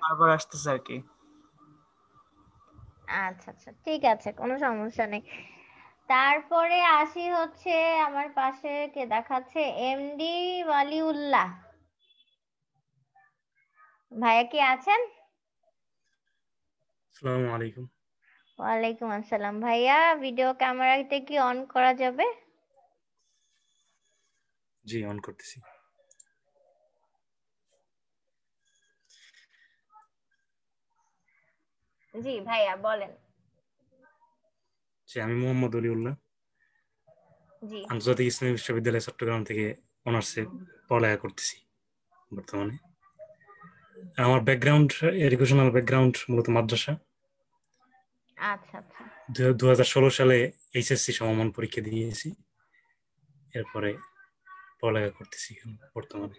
বারবার আসতেছে আর কি আচ্ছা আচ্ছা ঠিক আছে কোনো সমস্যা নেই তারপরে আসি হচ্ছে আমার পাশে কে দেখাচ্ছে এমডি ওয়ালিউল্লাহ ভাইয়া কি আছেন আসসালামু আলাইকুম ওয়ালাইকুম আসসালাম ভাইয়া ভিডিও ক্যামেরাতে কি অন করা যাবে জি অন করতেছি জি ভাইয়া বলেন জি আমি মোহাম্মদ অলিউল্লাহ জি আন্তর্জাতিক ইসলামী বিশ্ববিদ্যালয় চট্টগ্রাম থেকে অনার্সে পড়ালেখা করতেছি বর্তমানে আমার ব্যাকগ্রাউন্ড এডুকেশনাল ব্যাকগ্রাউন্ড মূলত মাদ্রাসা আচ্ছা আচ্ছা দু হাজার ষোলো সালে এইচএসসি সমমান পরীক্ষা দিয়েছি এরপরে পড়ালেখা করতেছি বর্তমানে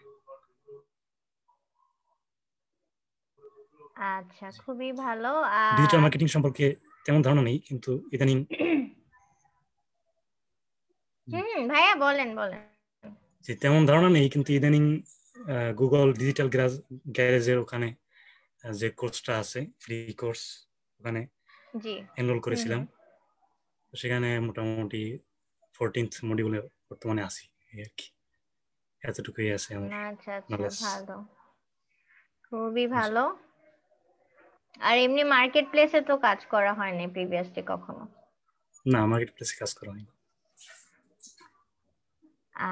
আচ্ছা খুবই ভালো ডিজিটাল মার্কেটিং সম্পর্কে তেমন ধারণা নেই কিন্তু ইদানিং হুম ভাইয়া বলেন বলেন যে তেমন ধারণা নেই কিন্তু ইদানিং গুগল ডিজিটাল গ্যারেজ গ্যারেজের ওখানে যে কোর্সটা আছে ফ্রি কোর্স ওখানে জি এনরোল করেছিলাম সেখানে মোটামুটি 14th মডিউলে বর্তমানে আছি এই আর কি এতটুকুই আছে আমার আচ্ছা আচ্ছা ভালো খুবই ভালো আর এমনি মার্কেট প্লেসে তো কাজ করা হয়নি প্রিভিয়াসলি কখনো না মার্কেট প্লেসে কাজ করা হয়নি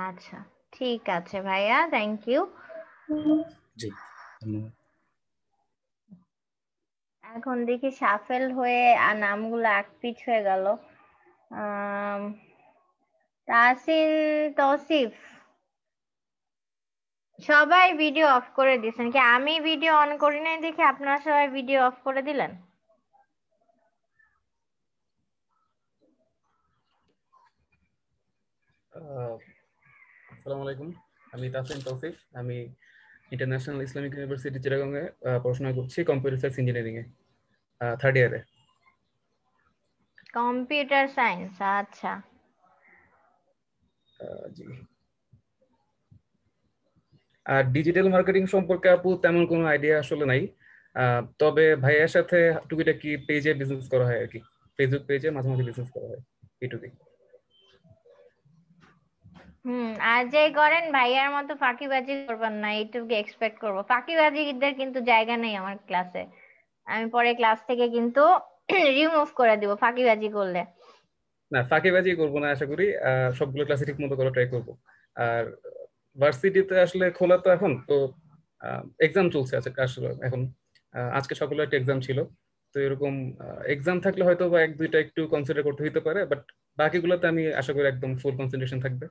আচ্ছা ঠিক আছে ভাইয়া থ্যাংক ইউ জি এখন দেখি সাফেল হয়ে আর নামগুলো এক পিছ হয়ে গেল তাসিন তসিফ সবাই ভিডিও অফ করে দিয়েছেন কি আমি ভিডিও অন করি নাই দেখে আপনারা সবাই ভিডিও অফ করে দিলেন আসসালামু আলাইকুম আমি তাসিম তৌফিক আমি ইন্টারন্যাশনাল ইসলামিক ইউনিভার্সিটি চিটাগংয়ে পড়াশোনা করছি কম্পিউটার সায়েন্স ইঞ্জিনিয়ারিং এ থার্ড ইয়ারে কম্পিউটার সায়েন্স আচ্ছা জি আর ডিজিটাল মার্কেটিং সম্পর্কে আপু তেমন কোনো আইডিয়া আসলে নাই তবে ভাইয়ার সাথে টুকিটা কি পেজে বিজনেস করা হয় আর কি ফেসবুক পেজে মাঝে মাঝে বিজনেস করা হয় এটুকুই আর যে করেন ভাইয়ার মতো ফাঁকিবাজি করবেন না এইটুকু এক্সপেক্ট করবো ফাঁকিবাজিদের কিন্তু জায়গা নেই আমার ক্লাসে আমি পরে ক্লাস থেকে কিন্তু রিমুভ করে দিব ফাঁকিবাজি করলে না ফাঁকিবাজি করবো না আশা করি সবগুলো ক্লাসে ঠিক মতো করে ট্রাই করবো আর ভার্সিটিতে আসলে খোলা তো এখন তো এক্সাম চলছে আছে এখন আজকে সকালে একটা এক্সাম ছিল তো এরকম এক্সাম থাকলে হয়তো বা এক দুইটা একটু কনসিডার করতে হইতে পারে বাট বাকিগুলোতে আমি আশা করি একদম ফুল কনসেন্ট্রেশন থাকবে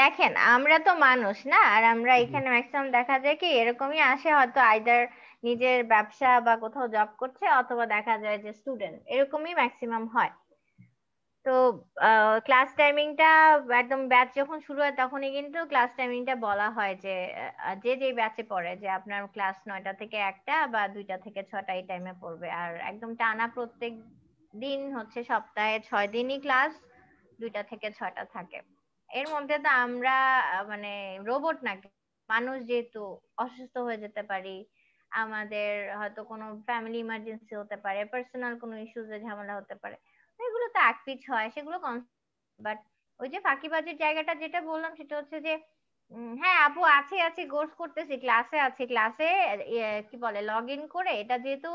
দেখেন আমরা তো মানুষ না আর আমরা এখানে ম্যাক্সিমাম দেখা যায় কি এরকমই আসে হয়তো আইদার নিজের ব্যবসা বা কোথাও জব করছে অথবা দেখা যায় যে স্টুডেন্ট এরকমই ম্যাক্সিমাম হয় তো ক্লাস টাইমিংটা একদম ব্যাচ যখন শুরু হয় তখনই কিন্তু ক্লাস টাইমিংটা বলা হয় যে যে যে ব্যাচে পড়ে যে আপনার ক্লাস নয়টা থেকে একটা বা দুইটা থেকে ছটা এই টাইমে পড়বে আর একদম টানা প্রত্যেক দিন হচ্ছে সপ্তাহে ছয় দিনই ক্লাস দুইটা থেকে ছটা থাকে এর মধ্যে তো আমরা মানে রোবট না মানুষ যেহেতু অসুস্থ হয়ে যেতে পারি আমাদের হয়তো কোনো ফ্যামিলি ইমার্জেন্সি হতে পারে পার্সোনাল কোনো ইস্যুজে ঝামেলা হতে পারে সেগুলো তো এক পিচ হয় সেগুলো কম বাট ওই যে ফাঁকি বাজির জায়গাটা যেটা বললাম সেটা হচ্ছে যে হ্যাঁ আপু আছে আছে কোর্স করতেছি ক্লাসে আছে ক্লাসে কি বলে লগ ইন করে এটা যেহেতু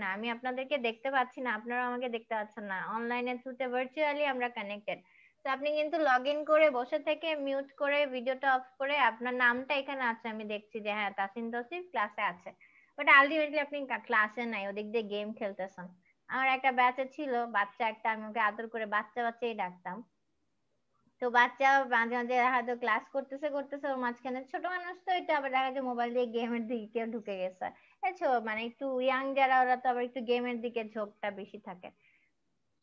না আমি আপনাদেরকে দেখতে পাচ্ছি না আপনারা আমাকে দেখতে পাচ্ছেন না অনলাইনে থ্রুতে ভার্চুয়ালি আমরা কানেক্টেড তো আপনি কিন্তু লগ ইন করে বসে থেকে মিউট করে ভিডিওটা অফ করে আপনার নামটা এখানে আছে আমি দেখছি যে হ্যাঁ তাসিন তসিফ ক্লাসে আছে বাট আলটিমেটলি আপনি ক্লাসে নাই ওদিক দিয়ে গেম খেলতেছেন আমার একটা ব্যাচে ছিল বাচ্চা একটা আমি ওকে আদর করে বাচ্চা বাচ্চাই ডাকতাম তো বাচ্চা মাঝে মাঝে হয়তো ক্লাস করতেছে করতেছে ওর মাঝখানে ছোট মানুষ তো এটা আবার দেখা যায় মোবাইল দিয়ে গেমের দিকে ঢুকে গেছে মানে একটু ইয়াং যারা ওরা তো আবার একটু গেমের দিকে ঝোঁকটা বেশি থাকে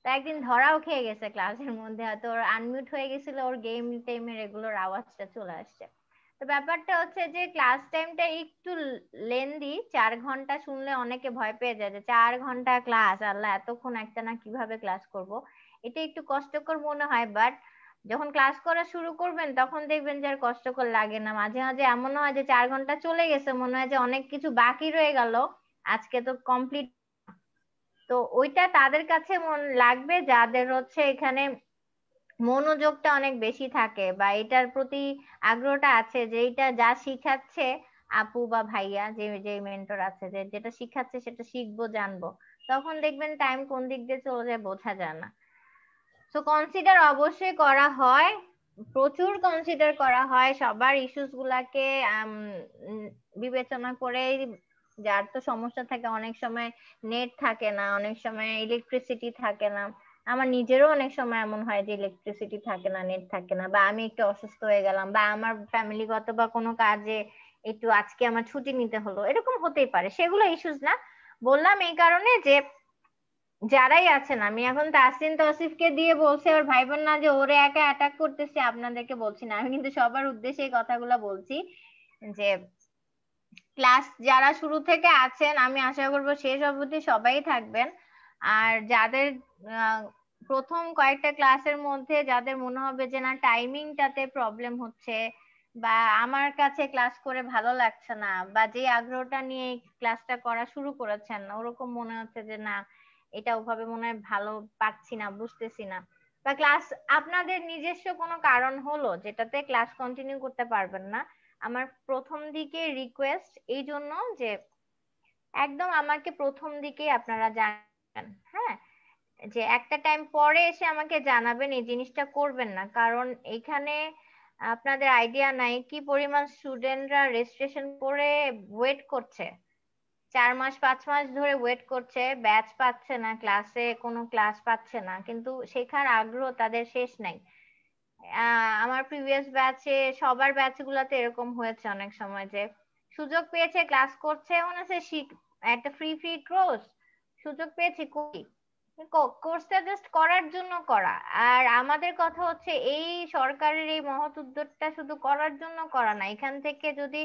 তো একদিন ধরাও খেয়ে গেছে ক্লাসের মধ্যে হয়তো ওর আনমিউট হয়ে গেছিল ওর গেম টেমের এগুলোর আওয়াজটা চলে আসছে তো ব্যাপারটা হচ্ছে যে ক্লাস টাইমটা একটু লেন্দি চার ঘন্টা শুনলে অনেকে ভয় পেয়ে যায় যে চার ঘন্টা ক্লাস আল্লাহ এতক্ষণ একটা না কিভাবে ক্লাস করব এটা একটু কষ্টকর মনে হয় বাট যখন ক্লাস করা শুরু করবেন তখন দেখবেন যে আর কষ্টকর লাগে না মাঝে মাঝে এমন হয় যে চার ঘন্টা চলে গেছে মনে হয় যে অনেক কিছু বাকি রয়ে গেল আজকে তো কমপ্লিট তো ওইটা তাদের কাছে মন লাগবে যাদের হচ্ছে এখানে মনোযোগটা অনেক বেশি থাকে বা এটার প্রতি আগ্রহটা আছে যে এটা যা শিখাচ্ছে আপু বা ভাইয়া যে যে মেন্টর আছে যে যেটা শিখাচ্ছে সেটা শিখবো জানবো তখন দেখবেন টাইম কোন দিক দিয়ে চলে যায় বোঝা যায় না তো কনসিডার অবশ্যই করা হয় প্রচুর কনসিডার করা হয় সবার ইস্যুস গুলাকে বিবেচনা করে যার তো সমস্যা থাকে অনেক সময় নেট থাকে না অনেক সময় ইলেকট্রিসিটি থাকে না আমার নিজেরও অনেক সময় এমন হয় যে ইলেকট্রিসিটি থাকে না নেট থাকে না বা আমি একটু অসুস্থ হয়ে গেলাম বা আমার ফ্যামিলিগত বা কোনো কাজে একটু আজকে আমার ছুটি নিতে হলো এরকম হতেই পারে সেগুলো ইস্যুস না বললাম এই কারণে যে যারাই আছেন আমি এখন তাসিন তসিফকে দিয়ে বলছি আর ভাই বোন না যে ওরে একা অ্যাটাক করতেছে আপনাদেরকে বলছি না আমি কিন্তু সবার উদ্দেশ্যে এই কথাগুলো বলছি যে ক্লাস যারা শুরু থেকে আছেন আমি আশা করবো শেষ অবধি সবাই থাকবেন আর যাদের প্রথম কয়েকটা ক্লাসের মধ্যে যাদের মনে হবে যে না টাইমিংটাতে প্রবলেম হচ্ছে বা আমার কাছে ক্লাস করে ভালো লাগছে না বা যে আগ্রহটা নিয়ে ক্লাসটা করা শুরু করেছেন ওরকম মনে হচ্ছে যে না এটা ওভাবে মনে হয় ভালো পাচ্ছি না বুঝতেছি না বা ক্লাস আপনাদের নিজস্ব কোনো কারণ হলো যেটাতে ক্লাস কন্টিনিউ করতে পারবেন না আমার প্রথম দিকে রিকোয়েস্ট এই জন্য যে একদম আমাকে প্রথম দিকে আপনারা জান হ্যাঁ যে একটা টাইম পরে এসে আমাকে জানাবেন এই জিনিসটা করবেন না কারণ এখানে আপনাদের আইডিয়া নাই কি পরিমাণ স্টুডেন্টরা রেজিস্ট্রেশন করে ওয়েট করছে চার মাস পাঁচ মাস ধরে ওয়েট করছে ব্যাচ পাচ্ছে না ক্লাসে কোনো ক্লাস পাচ্ছে না কিন্তু শেখার আগ্রহ তাদের শেষ নাই আমার প্রিভিয়াস ব্যাচে সবার ব্যাচ গুলাতে এরকম হয়েছে অনেক সময় যে সুযোগ পেয়েছে ক্লাস করছে মনে হচ্ছে একটা ফ্রি ফ্রি কোর্স সুযোগ পেয়েছি করি কোর্সটা জাস্ট করার জন্য করা আর আমাদের কথা হচ্ছে এই সরকারের এই মহৎ উদ্যোগটা শুধু করার জন্য করা না এখান থেকে যদি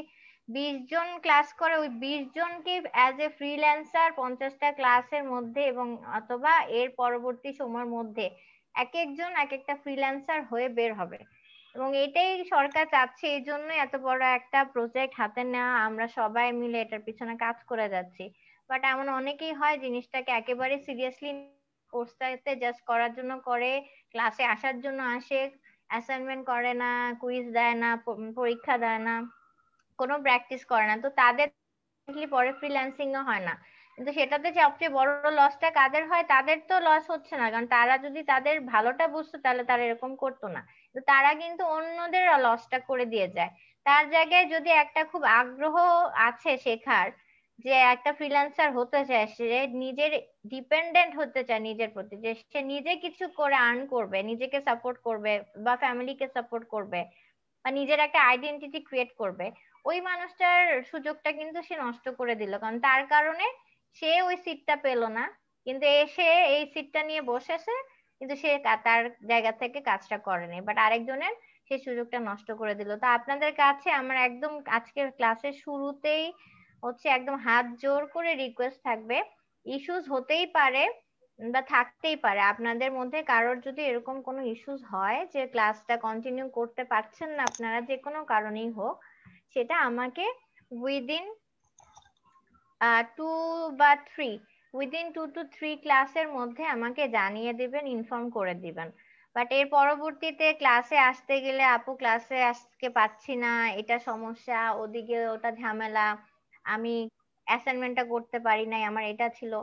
বিশ জন ক্লাস করে ওই বিশ জনকে অ্যাজ এ ফ্রিল্যান্সার পঞ্চাশটা ক্লাসের মধ্যে এবং অথবা এর পরবর্তী সময়ের মধ্যে এক একজন এক একটা ফ্রিল্যান্সার হয়ে বের হবে এবং এটাই সরকার চাচ্ছে এই জন্যই এত বড় একটা প্রজেক্ট হাতে নেওয়া আমরা সবাই মিলে এটার পিছনে কাজ করে যাচ্ছি বাট এমন অনেকেই হয় জিনিসটাকে একেবারে সিরিয়াসলি কোর্সটাতে জাস্ট করার জন্য করে ক্লাসে আসার জন্য আসে অ্যাসাইনমেন্ট করে না কুইজ দেয় না পরীক্ষা দেয় না কোনো প্র্যাকটিস করে না তো তাদের পরে ফ্রিল্যান্সিং হয় না কিন্তু সেটাতে সবচেয়ে বড় লসটা কাদের হয় তাদের তো লস হচ্ছে না কারণ তারা যদি তাদের ভালোটা বুঝতো তাহলে তারা এরকম করতো না তো তারা কিন্তু অন্যদের লসটা করে দিয়ে যায় তার জায়গায় যদি একটা খুব আগ্রহ আছে শেখার যে একটা ফ্রিল্যান্সার হতে চায় সে নিজের ডিপেন্ডেন্ট হতে চায় নিজের প্রতি যে সে নিজে কিছু করে আর্ন করবে নিজেকে সাপোর্ট করবে বা ফ্যামিলিকে সাপোর্ট করবে বা নিজের একটা আইডেন্টিটি ক্রিয়েট করবে ওই মানুষটার সুযোগটা কিন্তু সে নষ্ট করে দিল কারণ তার কারণে সে ওই সিটটা পেল না কিন্তু এসে এই সিটটা নিয়ে বসেছে কিন্তু সে তার জায়গা থেকে কাজটা করেনি বাট আরেকজনের সেই সুযোগটা নষ্ট করে দিল তা আপনাদের কাছে আমার একদম আজকের ক্লাসের শুরুতেই হচ্ছে একদম হাত জোর করে রিকোয়েস্ট থাকবে ইস্যুস হতেই পারে বা থাকতেই পারে আপনাদের মধ্যে কারোর যদি এরকম কোনো ইস্যুস হয় যে ক্লাসটা কন্টিনিউ করতে পারছেন না আপনারা যে কোনো কারণেই হোক সেটা আমাকে উইদিন টু বা three within two two three ক্লাসের মধ্যে আমাকে জানিয়ে দিবেন ইনফর্ম করে দিবেন বাট এর পরবর্তীতে ক্লাসে আসতে গেলে আপু ক্লাসে আজকে পাচ্ছি না এটা সমস্যা ওদিকে ওটা ঝামেলা আমি অ্যাসাইনমেন্টটা করতে পারি নাই আমার এটা ছিল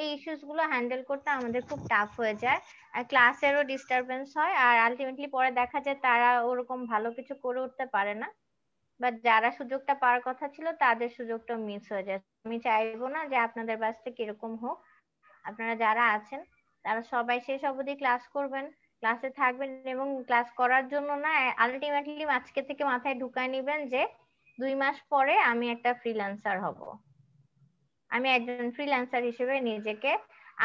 এই ইস্যুস গুলো হ্যান্ডেল করতে আমাদের খুব টাফ হয়ে যায় আর ক্লাসেরও ডিস্টারবেন্স হয় আর আলটিমেটলি পরে দেখা যায় তারা ওরকম ভালো কিছু করে উঠতে পারে না বা যারা সুযোগটা পাওয়ার কথা ছিল তাদের সুযোগটা মিস হয়ে যায় আমি চাইবো না যে আপনাদের বাস থেকে কিরকম হোক আপনারা যারা আছেন তারা সবাই শেষ অবধি ক্লাস করবেন ক্লাসে থাকবেন এবং ক্লাস করার জন্য না আলটিমেটলি আজকে থেকে মাথায় ঢুকায় নিবেন যে দুই মাস পরে আমি একটা ফ্রিল্যান্সার হব আমি একজন ফ্রিল্যান্সার হিসেবে নিজেকে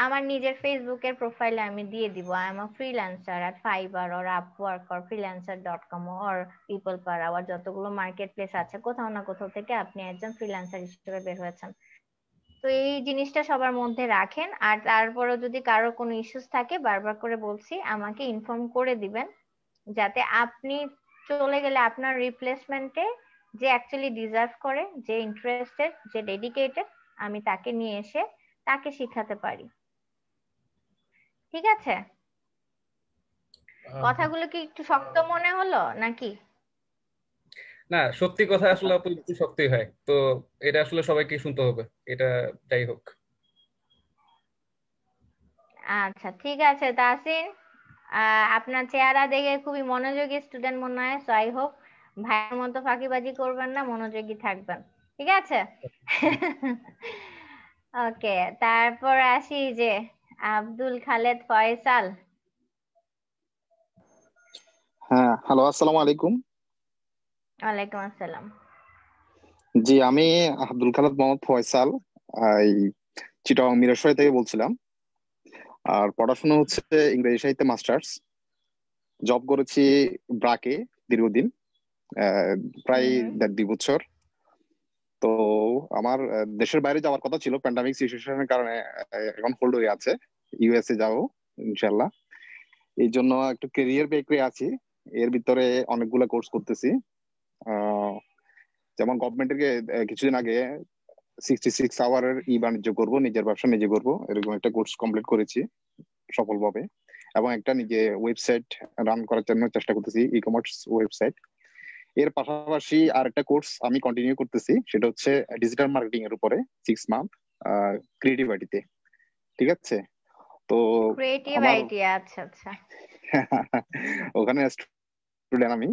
আমার নিজের ফেসবুকের প্রোফাইলে আমি দিয়ে দিব আই এম আ ফ্রিল্যান্সার আর Fiverr or Upwork or freelancer dot com or people per hour যতগুলো মার্কেট প্লেস আছে কোথাও না কোথাও থেকে আপনি একজন ফ্রিল্যান্সার হিসেবে বের হয়েছেন তো এই জিনিসটা সবার মধ্যে রাখেন আর তারপরে যদি কারোর কোনো ইস্যুস থাকে বারবার করে বলছি আমাকে ইনফর্ম করে দিবেন যাতে আপনি চলে গেলে আপনার রিপ্লেসমেন্টে যে অ্যাকচুয়ালি ডিজার্ভ করে যে ইন্টারেস্টেড যে ডেডিকেটেড আমি তাকে নিয়ে এসে তাকে শিখাতে পারি ঠিক আছে কথাগুলো কি একটু শক্ত মনে হলো নাকি না সত্যি কথা আসলে আপু একটু শক্তই হয় তো এটা আসলে সবাইকে শুনতে হবে এটা যাই হোক আচ্ছা ঠিক আছে তাসিন আপনার চেহারা দেখে খুবই মনোযোগী স্টুডেন্ট মনে হয় সো আই হোপ ভাইয়ের মতো ফাঁকিবাজি করবেন না মনোযোগী থাকবেন ঠিক আছে ওকে তারপর আসি যে আব্দুল খালেদ ফয়সাল হ্যাঁ হ্যালো আসসালামু আলাইকুম ওয়ালাইকুম আসসালাম জি আমি আব্দুল খালেদ মোহাম্মদ ফয়সাল এই চিটাং মিরসরাই থেকে বলছিলাম আর পড়াশোনা হচ্ছে ইংরেজি সাহিত্যে মাস্টার্স জব করেছি ব্রাকে দীর্ঘদিন প্রায় দেড় দুই বছর তো আমার দেশের বাইরে যাওয়ার কথা ছিল প্যান্ডামিক সিচুয়েশনের কারণে এখন হোল্ড হয়ে আছে ইউএসএ যাব ইনশাল্লাহ এই জন্য একটু কেরিয়ার বেকরে আছি এর ভিতরে অনেকগুলো কোর্স করতেছি যেমন গভর্নমেন্টের কিছুদিন আগে সিক্সটি সিক্স আওয়ারের ই বাণিজ্য করবো নিজের ব্যবসা নিজে করবো এরকম একটা কোর্স কমপ্লিট করেছি সফলভাবে এবং একটা নিজে ওয়েবসাইট রান করার জন্য চেষ্টা করতেছি ই কমার্স ওয়েবসাইট এর পাশাপাশি আরেকটা কোর্স আমি কন্টিনিউ করতেছি সেটা হচ্ছে ডিজিটাল মার্কেটিং এর উপরে সিক্স মান্থ ক্রিয়েটিভ ঠিক আছে তো ক্রিয়েটিভ আচ্ছা আচ্ছা ওখানে স্টুডেন্ট আমি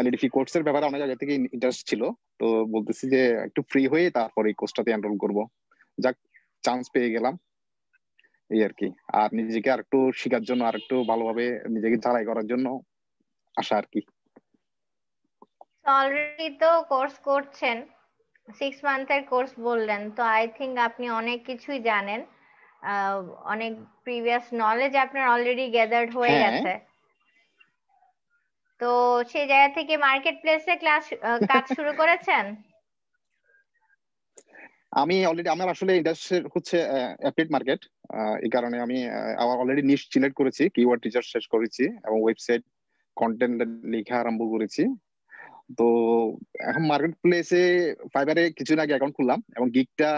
এলডিফি কোর্সের ব্যাপারে অনেক আগে থেকে ইন্টারেস্ট ছিল তো বলতেছি যে একটু ফ্রি হয়ে তারপর এই কোর্সটাতে এনরোল করব যাক চান্স পেয়ে গেলাম এই আর কি আর নিজেকে আর একটু শেখার জন্য আর একটু ভালোভাবে নিজেকে ঝালাই করার জন্য আশা আর কি অলরেডি তো কোর্স করছেন সিক্স মান্থের কোর্স বললেন তো আই থিঙ্ক আপনি অনেক কিছুই জানেন অনেক প্রিভিয়াস নলেজ আপনার অলরেডি গ্যাদার্ড হয়ে হ্যাঁ। গেছে তো সেই জায়গা থেকে মার্কেট প্লেসে ক্লাস কাজ শুরু করেছেন আমি অলরেডি আমার আসলে ইন্ডাস্ট্রি হচ্ছে অ্যাপ্লিড মার্কেট এই কারণে আমি আমার অলরেডি নিশ সিলেক্ট করেছি কিওয়ার্ড রিসার্চ শেষ করেছি এবং ওয়েবসাইট কন্টেন্ট লেখা আরম্ভ করেছি তো এখন মার্কেট প্লেসে ফাইবারে কিছুদিন আগে অ্যাকাউন্ট খুললাম এবং গিকটা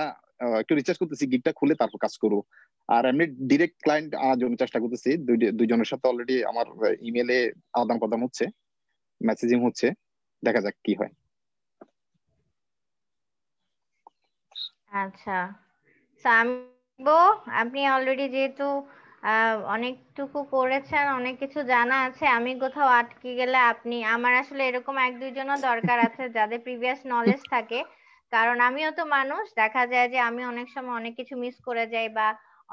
একটু রিচার্জ করতেছি গিকটা খুলে তারপর কাজ করবো আর এমনি ডিরেক্ট ক্লায়েন্ট আনার জন্য চেষ্টা করতেছি দুইজনের সাথে অলরেডি আমার ইমেলে আদান প্রদান হচ্ছে মেসেজিং হচ্ছে দেখা যাক কি হয় আচ্ছা আপনি অলরেডি যেহেতু অনেকটুকু করেছেন অনেক কিছু জানা আছে আমি কোথাও আটকে গেলে আপনি আমার আসলে এরকম এক দুইজনও দরকার আছে যাদের প্রিভিয়াস নলেজ থাকে কারণ আমিও তো মানুষ দেখা যায় যে আমি অনেক সময় অনেক কিছু মিস করে যাই বা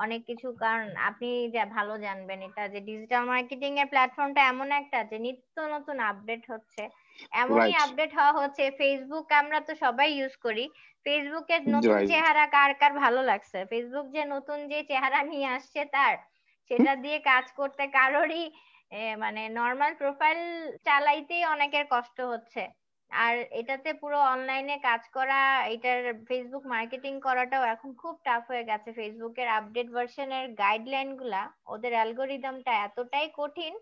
অনেক কিছু কারণ আপনি যা ভালো জানবেন এটা যে ডিজিটাল মার্কেটিং এর প্ল্যাটফর্মটা এমন একটা যে নিত্য নতুন আপডেট হচ্ছে এমনই আপডেট হওয়া হচ্ছে ফেসবুক আমরা তো সবাই ইউজ করি ফেসবুকের নতুন চেহারা কার কার ভালো লাগছে ফেসবুক যে নতুন যে চেহারা নিয়ে আসছে তার সেটা দিয়ে কাজ করতে কারোরই মানে নর্মাল প্রোফাইল চালাইতেই অনেকের কষ্ট হচ্ছে আর এটাতে পুরো অনলাইনে কাজ করা এটার ফেসবুক মার্কেটিং করাটাও এখন খুব টাফ হয়ে গেছে ফেসবুকের আপডেট ভার্সনের গাইডলাইন গুলা ওদের অ্যালগোরিদমটা এতটাই কঠিন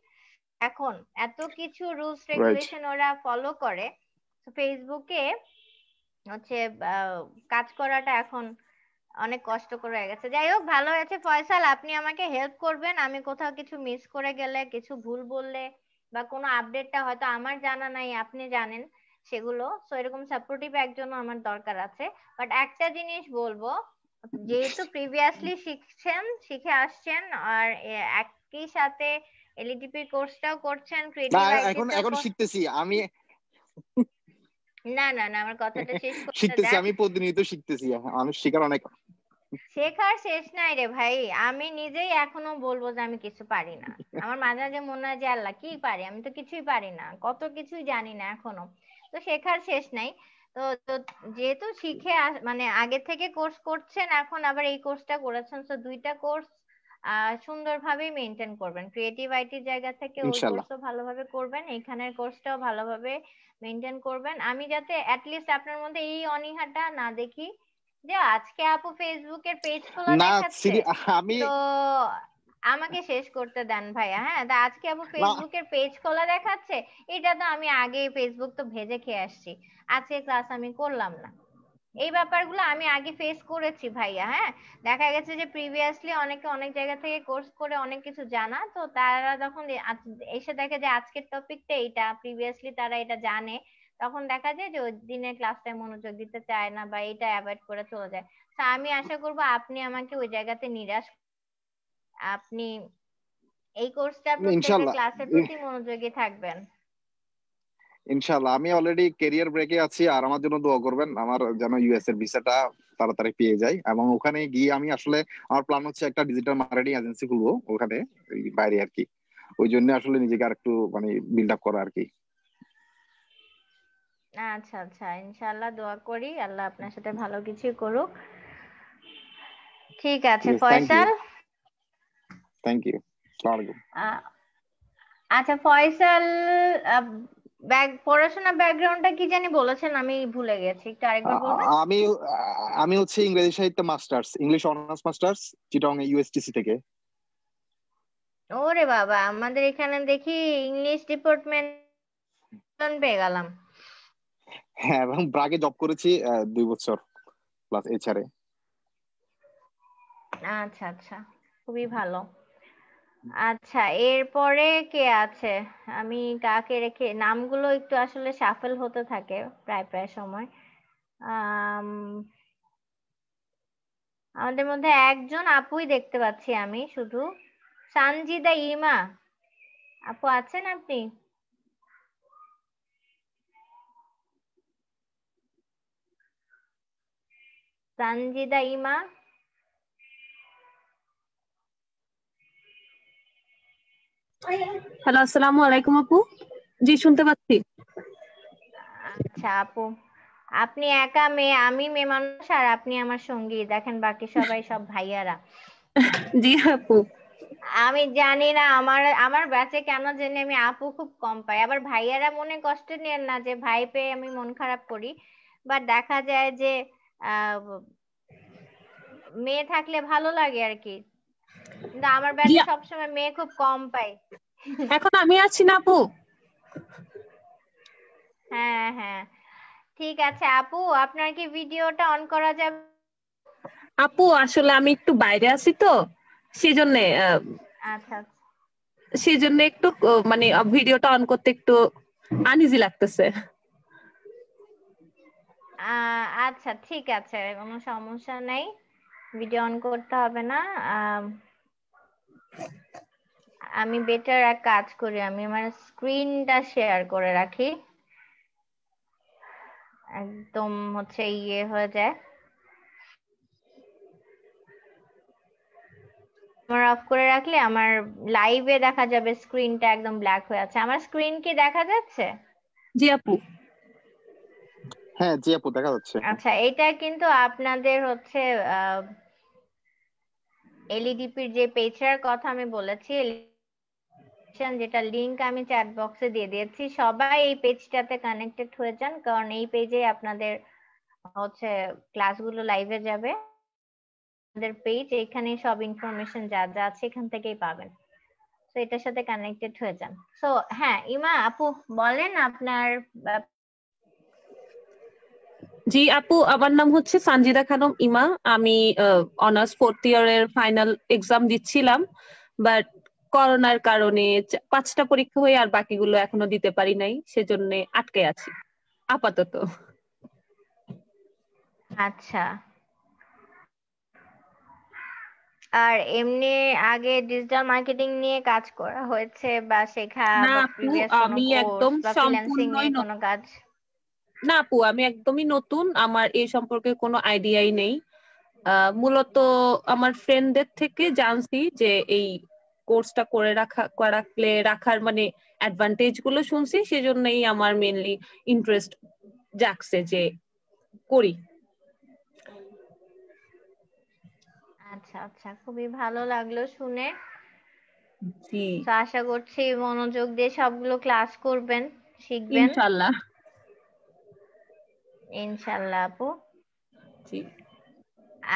এখন এত কিছু রুলস রেগুলেশন ওরা ফলো করে ফেসবুকে হচ্ছে কাজ করাটা এখন অনেক কষ্ট করে হয়ে গেছে যাই হোক ভালো হয়েছে ফয়সাল আপনি আমাকে হেল্প করবেন আমি কোথাও কিছু মিস করে গেলে কিছু ভুল বললে বা কোনো আপডেটটা হয়তো আমার জানা নাই আপনি জানেন সেগুলো সো এরকম সাপোর্টিভ একজন আমার দরকার আছে বাট একটা জিনিস বলবো যেহেতু প্রিভিয়াসলি শিখছেন শিখে আসছেন আর একই সাথে এলইডিপি কোর্সটাও e করছেন ক্রিয়েটিভ এখন এখন শিখতেছি আমি না না না আমার কথাটা শেষ করতে শিখতেছি আমি প্রতিনিয়ত শিখতেছি আমি শেখার অনেক শেখার শেষ নাই রে ভাই আমি নিজেই এখনো বলবো যে আমি কিছু পারি না আমার মাঝে মাঝে মনে হয় যে আল্লাহ কি পারি আমি তো কিছুই পারি না কত কিছুই জানি না এখনো তো শেখার শেষ নাই তো যেহেতু শিখে মানে আগে থেকে কোর্স করছেন এখন আবার এই কোর্সটা করেছেন তো দুইটা কোর্স সুন্দরভাবেই মেনটেন করবেন ক্রিয়েটিভ আইটি জায়গা থেকে ওই কোর্সও ভালোভাবে করবেন এখানের কোর্সটাও ভালোভাবে মেনটেন করবেন আমি যাতে অ্যাটলিস্ট আপনার মধ্যে এই অনীহাটা না দেখি যে আজকে আপু ফেসবুকের পেজ খোলা দেখাচ্ছে আমি তো আমাকে শেষ করতে দেন ভাইয়া হ্যাঁ তা আজকে আপু ফেসবুকের পেজ খোলা দেখাচ্ছে এটা তো আমি আগে ফেসবুক তো ভেজে খেয়ে আসছি আজকে ক্লাস আমি করলাম না এই ব্যাপারগুলো আমি আগে ফেস করেছি ভাইয়া হ্যাঁ দেখা গেছে যে প্রিভিয়াসলি অনেকে অনেক জায়গা থেকে কোর্স করে অনেক কিছু জানা তো তারা যখন এসে দেখে যে আজকের টপিকটা এইটা প্রিভিয়াসলি তারা এটা জানে তখন দেখা যায় যে ওই দিনের ক্লাসটায় মনোযোগ দিতে চায় না বা এটা অ্যাভয়েড করে চলে যায় তো আমি আশা করব আপনি আমাকে ওই জায়গাতে নিরাশ আপনি এই কোর্সটা প্রত্যেকটা ক্লাসের প্রতি মনোযোগী থাকবেন ইনশাআল্লাহ আমি অলরেডি ক্যারিয়ার ব্রেকে আছি আর আমার জন্য দোয়া করবেন আমার যেন ইউএস এর ভিসাটা তাড়াতাড়ি পেয়ে যাই এবং ওখানে গিয়ে আমি আসলে আমার প্ল্যান হচ্ছে একটা ডিজিটাল মার্কেটিং এজেন্সি খুলবো ওখানে বাইরে আর কি ওই জন্য আসলে নিজেকে আর একটু মানে বিল্ড আপ করা আর কি আচ্ছা আচ্ছা ইনশাআল্লাহ দোয়া করি আল্লাহ আপনার সাথে ভালো কিছু করুক ঠিক আছে ফয়সাল থ্যাংক ইউ আচ্ছা ফয়সাল ব্যাক পড়াশোনা ব্যাকগ্রাউন্ডটা কি জানি বলেছেন আমি ভুলে গেছি একটু আরেকবার বলবেন আমি আমি হচ্ছে ইংরেজি সাহিত্য masters English honours masters Chittagong USTC থেকে ওরে বাবা আমাদের এখানে দেখি ইংলিশ ডিপার্টমেন্ট পেয়ে গেলাম হ্যাঁ, এবং ব্রাগে জব করেছি দুই বছর প্লাস এছাড়ে আচ্ছা আচ্ছা খুবই ভালো আচ্ছা এরপরে কে আছে আমি কাকে রেখে নামগুলো একটু আসলে সাফল হতে থাকে প্রায় প্রায় সময় আমাদের মধ্যে একজন আপুই দেখতে পাচ্ছি আমি শুধু সানজিদা ইমা আপু আছেন আপনি সানজিদা ইমা হ্যালো আসসালামু আলাইকুম আপু জি শুনতে পাচ্ছি আচ্ছা আপু আপনি একা মেয়ে আমি মেয়ে মানুষ আর আপনি আমার সঙ্গী দেখেন বাকি সবাই সব ভাইয়ারা জি আপু আমি জানি না আমার আমার ব্যাচে কেন জেনে আমি আপু খুব কম পাই আবার ভাইয়ারা মনে কষ্ট নেন না যে ভাই পেয়ে আমি মন খারাপ করি বা দেখা যায় যে মেয়ে থাকলে ভালো লাগে আর কি কিন্তু আমার ব্যাচে সবসময় মেয়ে খুব কম পাই এখন আমি আছি না আপু হ্যাঁ হ্যাঁ ঠিক আছে আপু আপনার কি ভিডিওটা অন করা যাবে আপু আসলে আমি একটু বাইরে আছি তো সেজন্য আচ্ছা, আচ্ছা। সেজন্য একটু মানে ভিডিওটা অন করতে একটু আনইজি লাগতেছে আচ্ছা ঠিক আছে কোনো সমস্যা নেই ভিডিও অন করতে হবে না আমি বেটার এক কাজ করি আমি আমার স্ক্রিনটা শেয়ার করে রাখি একদম হচ্ছে ইয়ে হয়ে যায় আমার অফ করে রাখলে আমার লাইভে দেখা যাবে স্ক্রিনটা একদম ব্ল্যাক হয়ে আছে আমার স্ক্রিন কি দেখা যাচ্ছে জি আপু হ্যাঁ জি আপু দেখা যাচ্ছে আচ্ছা এটা কিন্তু আপনাদের হচ্ছে এলইডিপির যে পেজটার কথা আমি বলেছি যেটা লিংক আমি চ্যাট বক্সে দিয়ে দিয়েছি সবাই এই পেজটাতে কানেক্টেড হয়ে যান কারণ এই পেজে আপনাদের হচ্ছে ক্লাসগুলো লাইভে যাবে আমাদের পেজ এখানে সব ইনফরমেশন যা যা আছে এখান থেকেই পাবেন তো এটার সাথে কানেক্টেড হয়ে যান সো হ্যাঁ ইমা আপু বলেন আপনার জি আপু আমার নাম হচ্ছে সানজিদা খানম ইমা আমি অনার্স ফোর্থ ইয়ার এর ফাইনাল এক্সাম দিচ্ছিলাম বাট করোনার কারণে পাঁচটা পরীক্ষা হয়ে আর বাকিগুলো এখনো দিতে পারি নাই সেজন্য আটকে আছি আপাতত আচ্ছা আর এমনি আগে ডিজিটাল মার্কেটিং নিয়ে কাজ করা হয়েছে বা শেখা আমি একদম সম্পূর্ণই কোনো কাজ না আপু আমি একদমই নতুন আমার এই সম্পর্কে কোনো আইডিয়াই নেই মূলত আমার ফ্রেন্ডদের থেকে জানছি যে এই কোর্সটা করে রাখা রাখলে রাখার মানে অ্যাডভান্টেজ গুলো শুনছি সেজন্যই আমার মেনলি ইন্টারেস্ট জাগছে যে করি আচ্ছা আচ্ছা খুবই ভালো লাগলো শুনে জি আশা করছি মনোযোগ দিয়ে সবগুলো ক্লাস করবেন শিখবেন ইনশাল্লাহ ইনশাল্লাহ আপু জি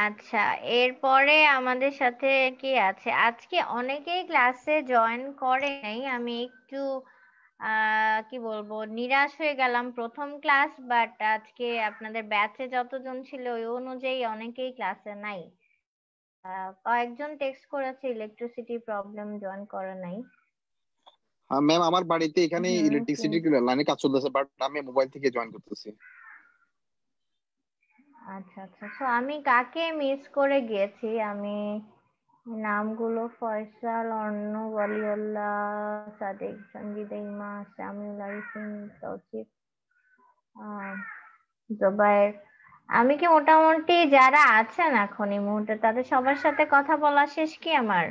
আচ্ছা এরপরে আমাদের সাথে কি আছে আজকে অনেকেই ক্লাসে জয়েন করে নাই আমি একটু কি বলবো নিরাশ হয়ে গেলাম প্রথম ক্লাস বাট আজকে আপনাদের ব্যাচে যতজন ছিল ওই অনুযায়ী অনেকেই ক্লাসে নাই কয়েকজন টেক্সট করেছে ইলেকট্রিসিটি প্রবলেম জয়েন করে নাই হ্যাঁ ম্যাম আমার বাড়িতে এখানে ইলেকট্রিসিটি লাইনে কাজ চলতেছে বাট আমি মোবাইল থেকে জয়েন করতেছি আচ্ছা আচ্ছা তো আমি কাকে মিস করে গিয়েছি আমি নামগুলো ফয়সাল অর্ণ ওয়ালিউল্লাহ সাদেক সঞ্জিদা শামিল আরিফিন তৌসিফ জোবায়ের আমি কি মোটামুটি যারা আছেন এখন এই মুহূর্তে তাদের সবার সাথে কথা বলা শেষ কি আমার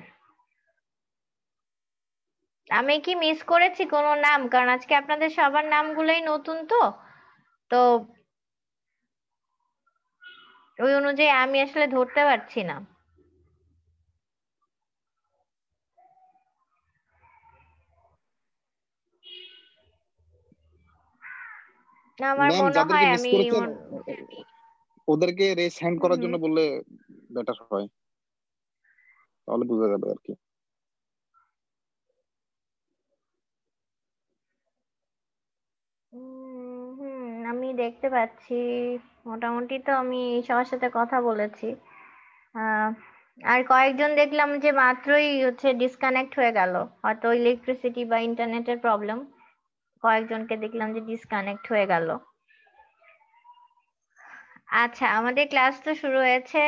আমি কি মিস করেছি কোনো নাম কারণ আজকে আপনাদের সবার নামগুলোই নতুন তো তো ওই অনুযায়ী আমি আসলে ধরতে পারছি না ওদেরকে রেস হ্যান্ড করার জন্য বললে বেটার হয় তাহলে যাবে আর কি আমি দেখতে পাচ্ছি মোটামুটি তো আমি সবার সাথে কথা বলেছি আর কয়েকজন দেখলাম যে মাত্রই হচ্ছে ডিসকানেক্ট হয়ে গেল হয়তো ইলেকট্রিসিটি বা ইন্টারনেটের প্রবলেম কয়েকজনকে দেখলাম যে ডিসকানেক্ট হয়ে গেল আচ্ছা আমাদের ক্লাস তো শুরু হয়েছে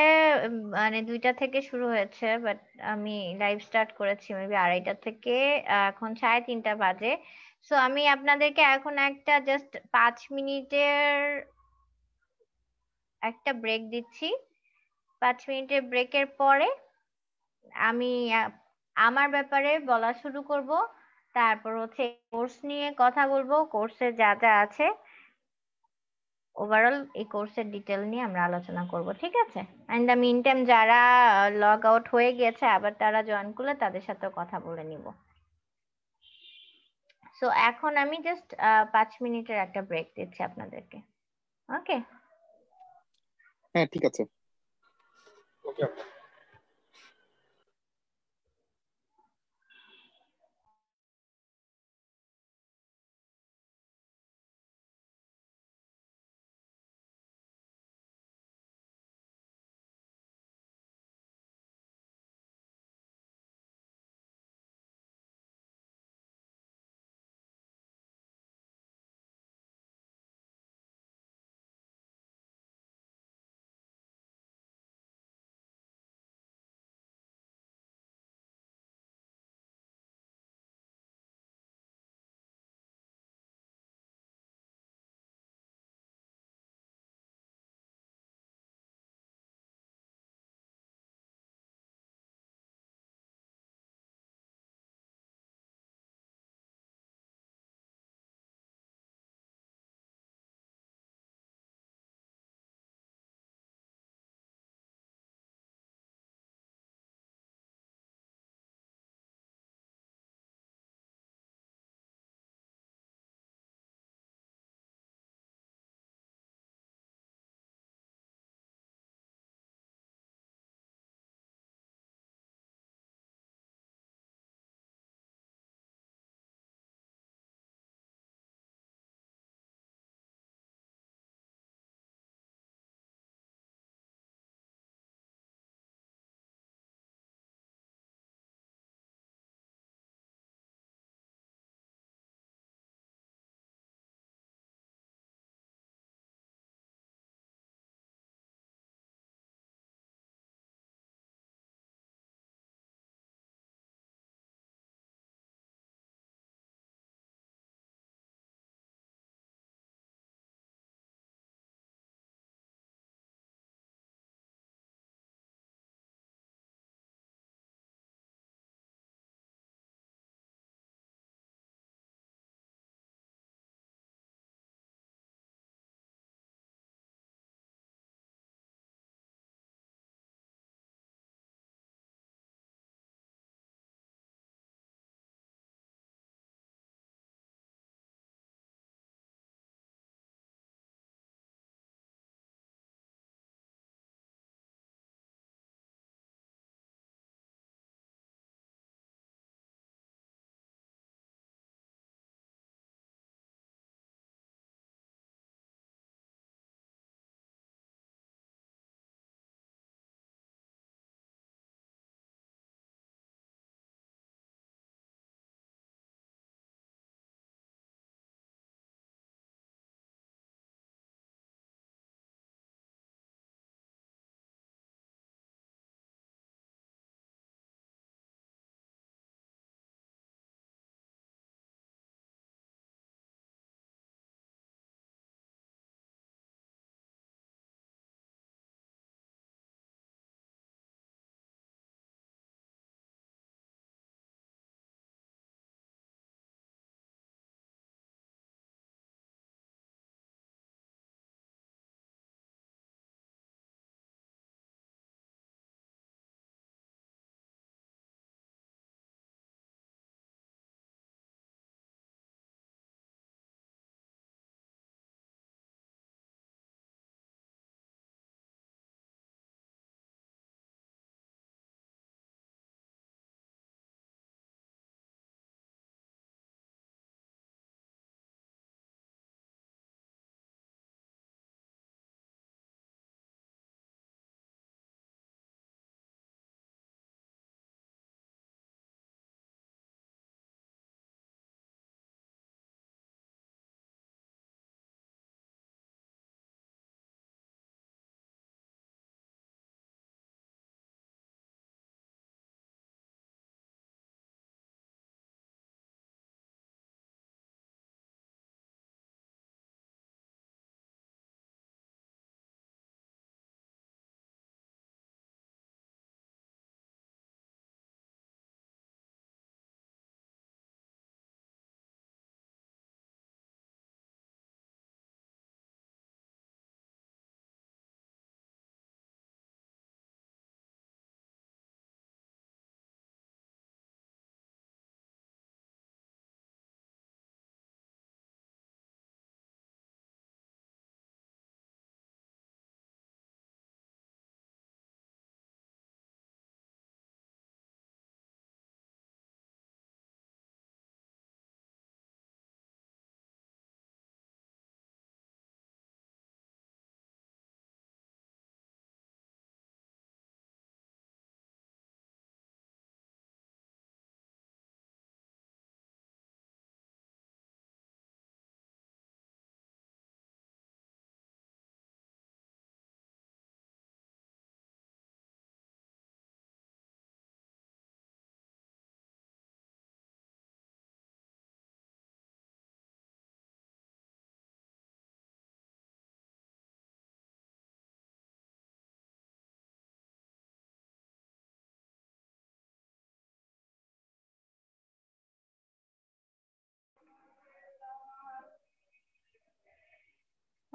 মানে দুইটা থেকে শুরু হয়েছে বাট আমি লাইভ স্টার্ট করেছি মেবি আড়াইটা থেকে এখন সাড়ে তিনটা বাজে সো আমি আপনাদেরকে এখন একটা জাস্ট পাঁচ মিনিটের একটা ব্রেক দিচ্ছি পাঁচ মিনিটের ব্রেকের পরে আমি আমার ব্যাপারে বলা শুরু করব তারপর হচ্ছে কোর্স নিয়ে কথা বলবো কোর্সে যা যা আছে ওভারঅল এই কোর্সের ডিটেল নিয়ে আমরা আলোচনা করব ঠিক আছে অ্যান্ড দ্য মিন টাইম যারা লগ আউট হয়ে গেছে আবার তারা জয়েন করলে তাদের সাথেও কথা বলে নিব সো এখন আমি জাস্ট পাঁচ মিনিটের একটা ব্রেক দিচ্ছি আপনাদেরকে ওকে হ্যাঁ ঠিক আছে ওকে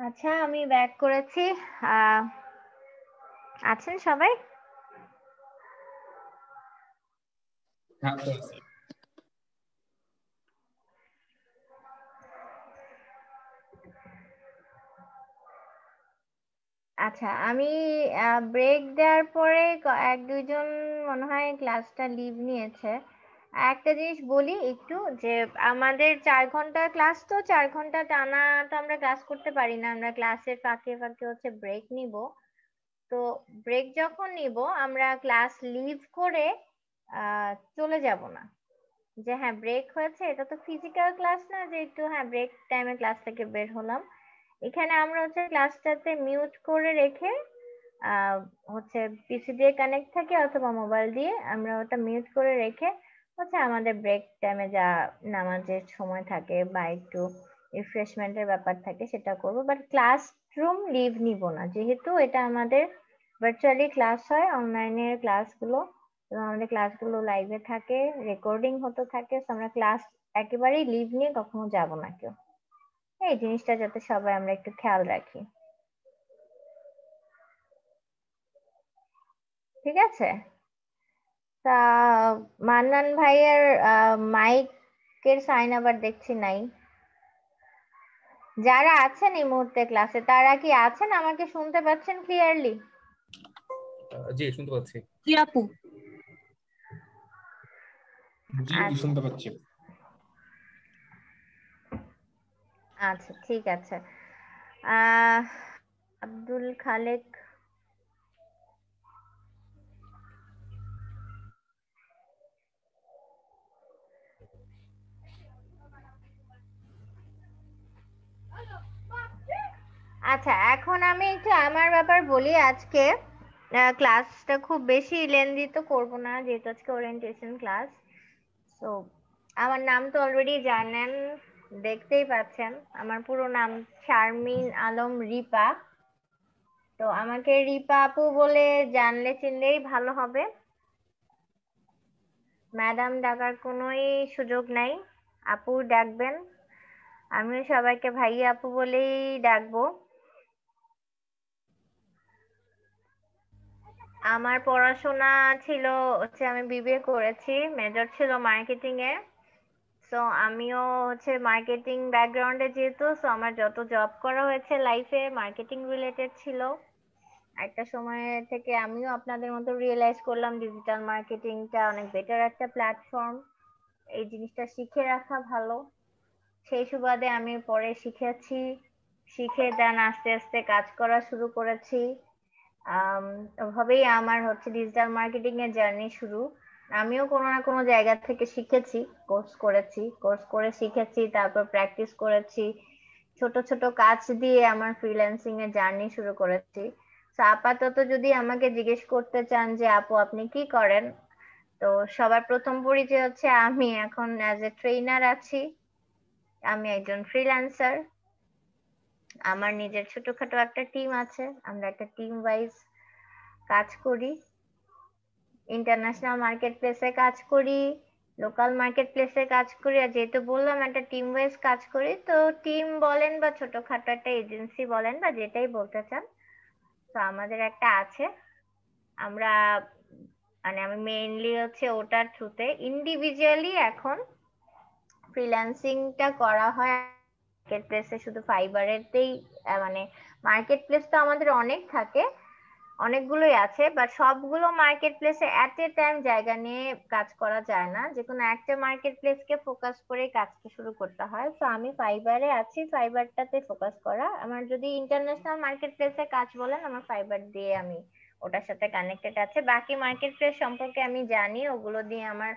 আচ্ছা আমি ব্যাক করেছি আছেন সবাই হ্যাঁ, আচ্ছা আমি ব্রেক দেওয়ার পরে এক দুজন মনে হয় ক্লাসটা লিভ নিয়েছে একটা জিনিস বলি একটু যে আমাদের চার ঘন্টার ক্লাস তো চার ঘন্টা টানা তো আমরা ক্লাস করতে পারি না আমরা ক্লাসের ফাঁকে ফাঁকে হচ্ছে ব্রেক নিব তো ব্রেক যখন নিব আমরা ক্লাস লিভ করে চলে যাব না যে হ্যাঁ ব্রেক হয়েছে এটা তো ফিজিক্যাল ক্লাস না যে একটু হ্যাঁ ব্রেক টাইমে ক্লাস থেকে বের হলাম এখানে আমরা হচ্ছে ক্লাসটাতে মিউট করে রেখে হচ্ছে পিসি দিয়ে কানেক্ট থাকে অথবা মোবাইল দিয়ে আমরা ওটা মিউট করে রেখে হচ্ছে আমাদের ব্রেক টাইমে যা নামাজের সময় থাকে বা একটু রিফ্রেশমেন্টের ব্যাপার থাকে সেটা করব বাট ক্লাসরুম লিভ নিব না যেহেতু এটা আমাদের ভার্চুয়ালি ক্লাস হয় অনলাইনে ক্লাসগুলো এবং আমাদের ক্লাসগুলো লাইভে থাকে রেকর্ডিং হতে থাকে আমরা ক্লাস একেবারেই লিভ নিয়ে কখনো যাব না কেউ এই জিনিসটা যাতে সবাই আমরা একটু খেয়াল রাখি ঠিক আছে তা মান্নান ভাইয়ের মাইকের সাইন আবার দেখছি নাই যারা আছেন এই মুহূর্তে ক্লাসে তারা কি আছেন আমাকে শুনতে পাচ্ছেন ক্লিয়ারলি জি শুনতে পাচ্ছি জি আপু জি শুনতে পাচ্ছি আচ্ছা ঠিক আছে আব্দুল খালেক আচ্ছা এখন আমি একটু আমার ব্যাপার বলি আজকে ক্লাসটা খুব বেশি লেন্দি তো করবো না যেহেতু আজকে ওরিয়েন্টেশন ক্লাস তো আমার নাম তো অলরেডি জানেন দেখতেই পাচ্ছেন আমার পুরো নাম শারমিন আলম রিপা তো আমাকে রিপা আপু বলে জানলে চিনলেই ভালো হবে ম্যাডাম ডাকার কোনোই সুযোগ নাই আপু ডাকবেন আমিও সবাইকে ভাইয়া আপু বলেই ডাকবো আমার পড়াশোনা ছিল হচ্ছে আমি বিবিএ করেছি মেজর ছিল মার্কেটিং এ সো আমিও হচ্ছে মার্কেটিং ব্যাকগ্রাউন্ডে যেহেতু সো আমার যত জব করা হয়েছে লাইফে মার্কেটিং রিলেটেড ছিল একটা সময় থেকে আমিও আপনাদের মতো রিয়েলাইজ করলাম ডিজিটাল মার্কেটিংটা অনেক বেটার একটা প্ল্যাটফর্ম এই জিনিসটা শিখে রাখা ভালো সেই সুবাদে আমি পরে শিখেছি শিখে দেন আস্তে আস্তে কাজ করা শুরু করেছি ওভাবেই আমার হচ্ছে ডিজিটাল মার্কেটিং এর জার্নি শুরু আমিও কোনো না কোনো জায়গা থেকে শিখেছি কোর্স করেছি কোর্স করে শিখেছি তারপর প্র্যাকটিস করেছি ছোট ছোট কাজ দিয়ে আমার ফ্রিল্যান্সিং এর জার্নি শুরু করেছি আপাতত যদি আমাকে জিজ্ঞেস করতে চান যে আপু আপনি কি করেন তো সবার প্রথম পরিচয় হচ্ছে আমি এখন অ্যাজ এ ট্রেইনার আছি আমি একজন ফ্রিল্যান্সার আমার নিজের ছোটখাটো একটা টিম আছে আমরা একটা টিম ওয়াইজ কাজ করি ইন্টারন্যাশনাল মার্কেট প্লেসে কাজ করি লোকাল মার্কেট প্লেসে কাজ করি আর যেহেতু বললাম একটা টিম ওয়াইজ কাজ করি তো টিম বলেন বা ছোটখাটো একটা এজেন্সি বলেন বা যেটাই বলতে চান তো আমাদের একটা আছে আমরা মানে আমি মেইনলি হচ্ছে ওটার থ্রুতে ইন্ডিভিজুয়ালি এখন ফ্রিল্যান্সিংটা করা হয় মার্কেট প্লেসে শুধু ফাইবারেরতেই মানে মার্কেটপ্লেস তো আমাদের অনেক থাকে অনেকগুলোই আছে বাট সবগুলো মার্কেটপ্লেসে প্লেসে অ্যাট এ টাইম জায়গা নিয়ে কাজ করা যায় না যে কোনো একটা মার্কেটপ্লেসকে ফোকাস করে কাজকে শুরু করতে হয় তো আমি ফাইবারে আছি ফাইবারটাতে ফোকাস করা আমার যদি ইন্টারন্যাশনাল মার্কেটপ্লেসে কাজ বলেন আমার ফাইবার দিয়ে আমি ওটার সাথে কানেক্টেড আছে বাকি মার্কেটপ্লেস সম্পর্কে আমি জানি ওগুলো দিয়ে আমার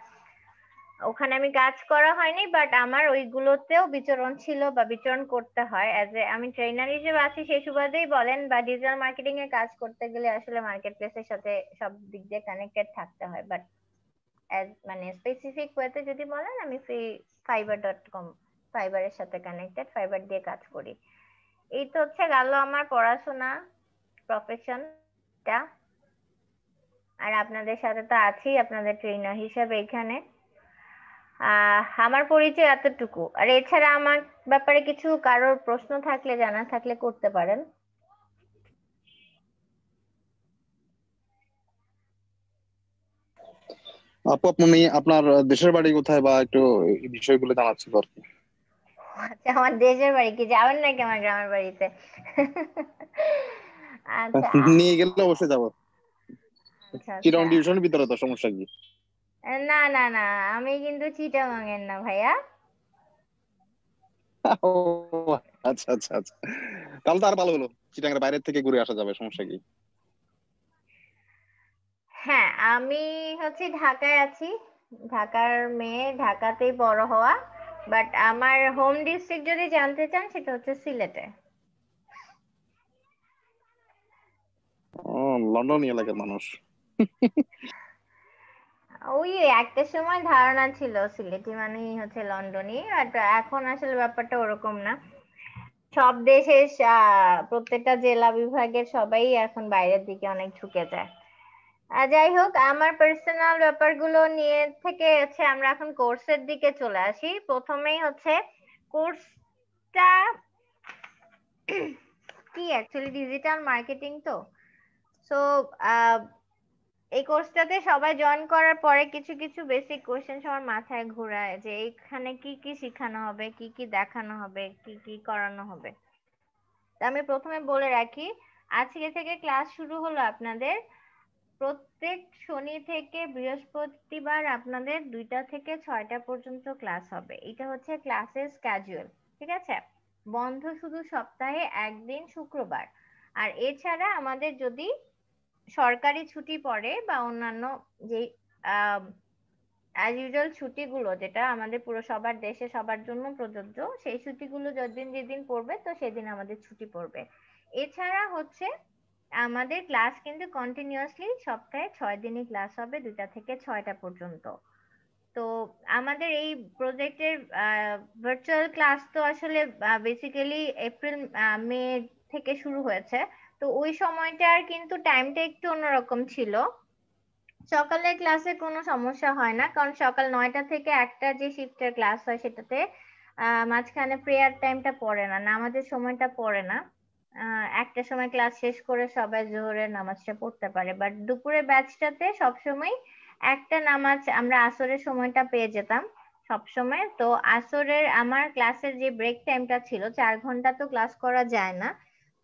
ওখানে আমি কাজ করা হয়নি বাট আমার ওইগুলোতেও বিচরণ ছিল বা বিচরণ করতে হয় অ্যাজ এ আমি ট্রেনার হিসেবে আছি সেই সুবাদেই বলেন বা ডিজিটাল মার্কেটিং এর কাজ করতে গেলে আসলে মার্কেট প্লেসের সাথে সব দিক দিয়ে কানেক্টেড থাকতে হয় বাট অ্যাজ মানে স্পেসিফিক ওয়েতে যদি বলেন আমি ফ্রি ফাইবার ডট কম ফাইবারের সাথে কানেক্টেড ফাইবার দিয়ে কাজ করি এই তো হচ্ছে গেল আমার পড়াশোনা প্রফেশনটা আর আপনাদের সাথে তো আছি আপনাদের ট্রেনার হিসেবে এখানে আমার পরিচয় এতটুকু আর এছাড়া আমার ব্যাপারে কিছু কারোর প্রশ্ন থাকলে জানা থাকলে করতে পারেন আপু আপনি আপনার দেশের বাড়ি কোথায় বা একটু এই বিষয়গুলো জানার ছিল আর কি আচ্ছা আমার দেশের বাড়ি কি যাবেন নাকি আমার গ্রামের বাড়িতে আচ্ছা, নিয়ে গেলে অবশ্যই যাবো আচ্ছা, আচ্ছা। চিরন টিউশনের ভিতরে তো সমস্যা কি না না না আমি কিন্তু চিটাগাং এর না ভাইয়া আচ্ছা আচ্ছা আচ্ছা তাহলে তো আর ভালো হলো চিটাগাং বাইরে থেকে ঘুরে আসা যাবে সমস্যা কি হ্যাঁ আমি হচ্ছে ঢাকায় আছি ঢাকার মেয়ে ঢাকাতেই বড় হওয়া বাট আমার হোম ডিস্ট্রিক্ট যদি জানতে চান সেটা হচ্ছে সিলেটে লন্ডন এলাকার মানুষ ওই একটা সময় ধারণা ছিল সিলেটি মানেই হচ্ছে লন্ডনই বাট এখন আসলে ব্যাপারটা ওরকম না সব দেশের প্রত্যেকটা জেলা বিভাগের সবাই এখন বাইরের দিকে অনেক ঝুঁকে যায় আর যাই হোক আমার পার্সোনাল ব্যাপারগুলো নিয়ে থেকে হচ্ছে আমরা এখন কোর্সের দিকে চলে আসি প্রথমেই হচ্ছে কোর্সটা কি অ্যাকচুয়ালি ডিজিটাল মার্কেটিং তো সো এই কোর্সটাতে সবাই জয়েন করার পরে কিছু কিছু বেসিক কোয়েশ্চেন সবার মাথায় ঘোরায় যে এখানে কি কি শেখানো হবে কি কি দেখানো হবে কি কি করানো হবে আমি প্রথমে বলে রাখি আজকে থেকে ক্লাস শুরু হলো আপনাদের প্রত্যেক শনি থেকে বৃহস্পতিবার আপনাদের দুইটা থেকে ছয়টা পর্যন্ত ক্লাস হবে এটা হচ্ছে ক্লাসের স্ক্যাজুয়াল ঠিক আছে বন্ধ শুধু সপ্তাহে একদিন শুক্রবার আর এছাড়া আমাদের যদি সরকারি ছুটি পড়ে বা অন্যান্য যে অ্যাজ ইউজুয়াল ছুটিগুলো যেটা আমাদের পুরো সবার দেশে সবার জন্য প্রযোজ্য সেই ছুটিগুলো যেদিন যেদিন পড়বে তো সেদিন আমাদের ছুটি পড়বে এছাড়া হচ্ছে আমাদের ক্লাস কিন্তু কন্টিনিউয়াসলি সপ্তাহে ছয় দিনই ক্লাস হবে দুটা থেকে ছয়টা পর্যন্ত তো আমাদের এই প্রজেক্টের ভার্চুয়াল ক্লাস তো আসলে বেসিক্যালি এপ্রিল মে থেকে শুরু হয়েছে তো ওই সময়টার কিন্তু টাইমটা একটু অন্যরকম ছিল সকালে ক্লাসে কোনো সমস্যা হয় না কারণ সকাল নয়টা থেকে একটা যে শিফটের ক্লাস হয় সেটাতে মাঝখানে প্রেয়ার টাইমটা পড়ে না নামাজের সময়টা পড়ে না একটা সময় ক্লাস শেষ করে সবাই জোহরের নামাজটা পড়তে পারে বাট দুপুরের ব্যাচটাতে সবসময় একটা নামাজ আমরা আসরের সময়টা পেয়ে যেতাম সবসময় তো আসরের আমার ক্লাসের যে ব্রেক টাইমটা ছিল চার ঘন্টা তো ক্লাস করা যায় না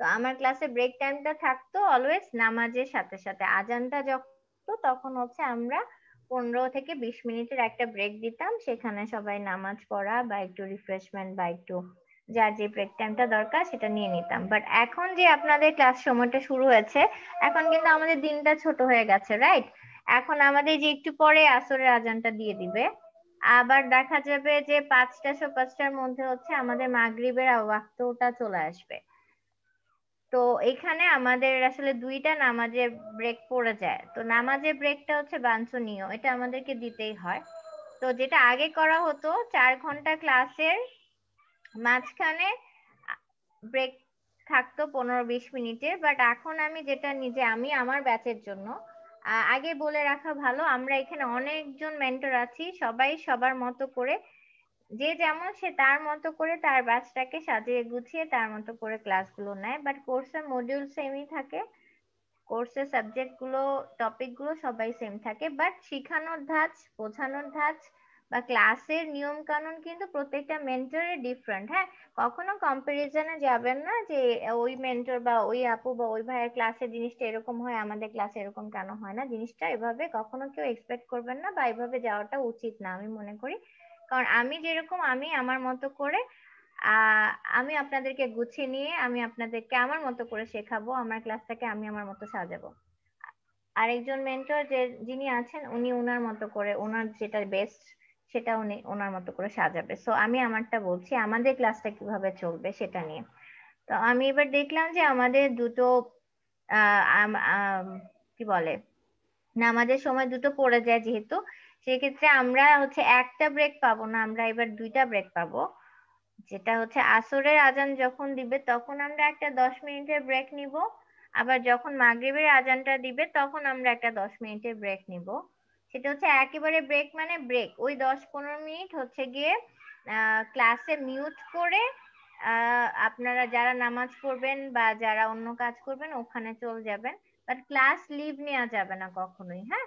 তো আমার ক্লাসে ব্রেক টাইমটা থাকতো অলওয়েজ নামাজের সাথে সাথে আজানটা যখন তখন হচ্ছে আমরা পনেরো থেকে বিশ মিনিটের একটা ব্রেক দিতাম সেখানে সবাই নামাজ পড়া বা একটু রিফ্রেশমেন্ট বা একটু যার যে ব্রেক টাইমটা দরকার সেটা নিয়ে নিতাম বাট এখন যে আপনাদের ক্লাস সময়টা শুরু হয়েছে এখন কিন্তু আমাদের দিনটা ছোট হয়ে গেছে রাইট এখন আমাদের যে একটু পরে আসরের আজানটা দিয়ে দিবে আবার দেখা যাবে যে পাঁচটা সো পাঁচটার মধ্যে হচ্ছে আমাদের মাগরিবের ওয়াক্তটা চলে আসবে তো এখানে আমাদের আসলে দুইটা নামাজের ব্রেক পড়ে যায় তো নামাজের ব্রেকটা হচ্ছে বাঞ্ছনীয় এটা আমাদেরকে দিতেই হয় তো যেটা আগে করা হতো চার ঘন্টা ক্লাসের মাঝখানে ব্রেক থাকতো পনেরো বিশ মিনিটের বাট এখন আমি যেটা নিজে আমি আমার ব্যাচের জন্য আগে বলে রাখা ভালো আমরা এখানে অনেকজন মেন্টর আছি সবাই সবার মতো করে যে যেমন সে তার মতো করে তার ব্যাচটাকে সাজিয়ে গুছিয়ে তার মতো করে ক্লাসগুলো নেয় বাট কোর্সের মডিউল সেমই থাকে কোর্সের সাবজেক্টগুলো টপিকগুলো সবাই সেম থাকে বাট শেখানোর ধাঁচ বোঝানোর ধাঁচ বা ক্লাসের নিয়ম কানুন কিন্তু প্রত্যেকটা মেন্টরের ডিফারেন্ট হ্যাঁ কখনো কম্পারিজনে যাবেন না যে ওই মেন্টর বা ওই আপু বা ওই ভাইয়ের ক্লাসে জিনিসটা এরকম হয় আমাদের ক্লাসে এরকম কেন হয় না জিনিসটা এভাবে কখনো কেউ এক্সপেক্ট করবেন না বা এভাবে যাওয়াটা উচিত না আমি মনে করি কারণ আমি যেরকম আমি আমার মতো করে আমি আপনাদেরকে গুছিয়ে নিয়ে আমি আপনাদেরকে আমার মতো করে শেখাবো আমার ক্লাসটাকে আমি আমার মতো সাজাবো আরেকজন মেন্টর যে যিনি আছেন উনি ওনার মতো করে ওনার যেটা বেস্ট সেটা উনি ওনার মতো করে সাজাবে সো আমি আমারটা বলছি আমাদের ক্লাসটা কিভাবে চলবে সেটা নিয়ে তো আমি এবার দেখলাম যে আমাদের দুটো কি বলে না আমাদের সময় দুটো পড়ে যায় যেহেতু সেক্ষেত্রে আমরা হচ্ছে একটা ব্রেক পাবো না আমরা এবার দুইটা ব্রেক পাবো যেটা হচ্ছে আসরের আজান যখন দিবে তখন আমরা একটা দশ মিনিটের ব্রেক নিব আবার যখন মাগরিবের আজানটা দিবে তখন আমরা একটা দশ মিনিটের ব্রেক নিব সেটা হচ্ছে একেবারে ব্রেক মানে ব্রেক ওই দশ পনেরো মিনিট হচ্ছে গিয়ে ক্লাসে মিউট করে আপনারা যারা নামাজ পড়বেন বা যারা অন্য কাজ করবেন ওখানে চলে যাবেন বাট ক্লাস লিভ নেওয়া যাবে না কখনোই হ্যাঁ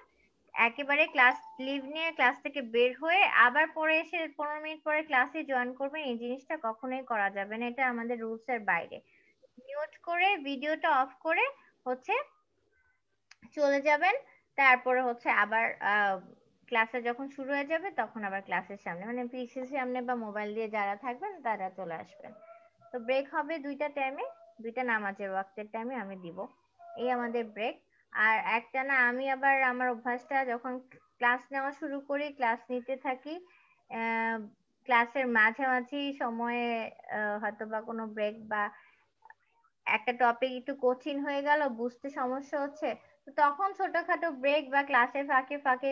একেবারে ক্লাস লিভ নিয়ে ক্লাস থেকে বের হয়ে আবার পরে এসে পনেরো মিনিট পরে ক্লাসে জয়েন করবেন এই জিনিসটা কখনোই করা যাবে না এটা আমাদের রুলস এর বাইরে মিউট করে ভিডিওটা অফ করে হচ্ছে চলে যাবেন তারপরে হচ্ছে আবার ক্লাসে যখন শুরু হয়ে যাবে তখন আবার ক্লাসের সামনে মানে পিসির সামনে বা মোবাইল দিয়ে যারা থাকবেন তারা চলে আসবেন তো ব্রেক হবে দুইটা টাইমে দুইটা নামাজের ওয়াক্তের টাইমে আমি দিব এই আমাদের ব্রেক আর একটা না আমি আবার আমার অভ্যাসটা যখন ক্লাস নেওয়া শুরু করি ক্লাস নিতে থাকি ক্লাসের মাঝামাঝি সময়ে হয়তো বা কোনো ব্রেক বা একটা টপিক একটু কঠিন হয়ে গেল বুঝতে সমস্যা হচ্ছে তো তখন ছোটখাটো ব্রেক বা ক্লাসে ফাঁকে ফাঁকে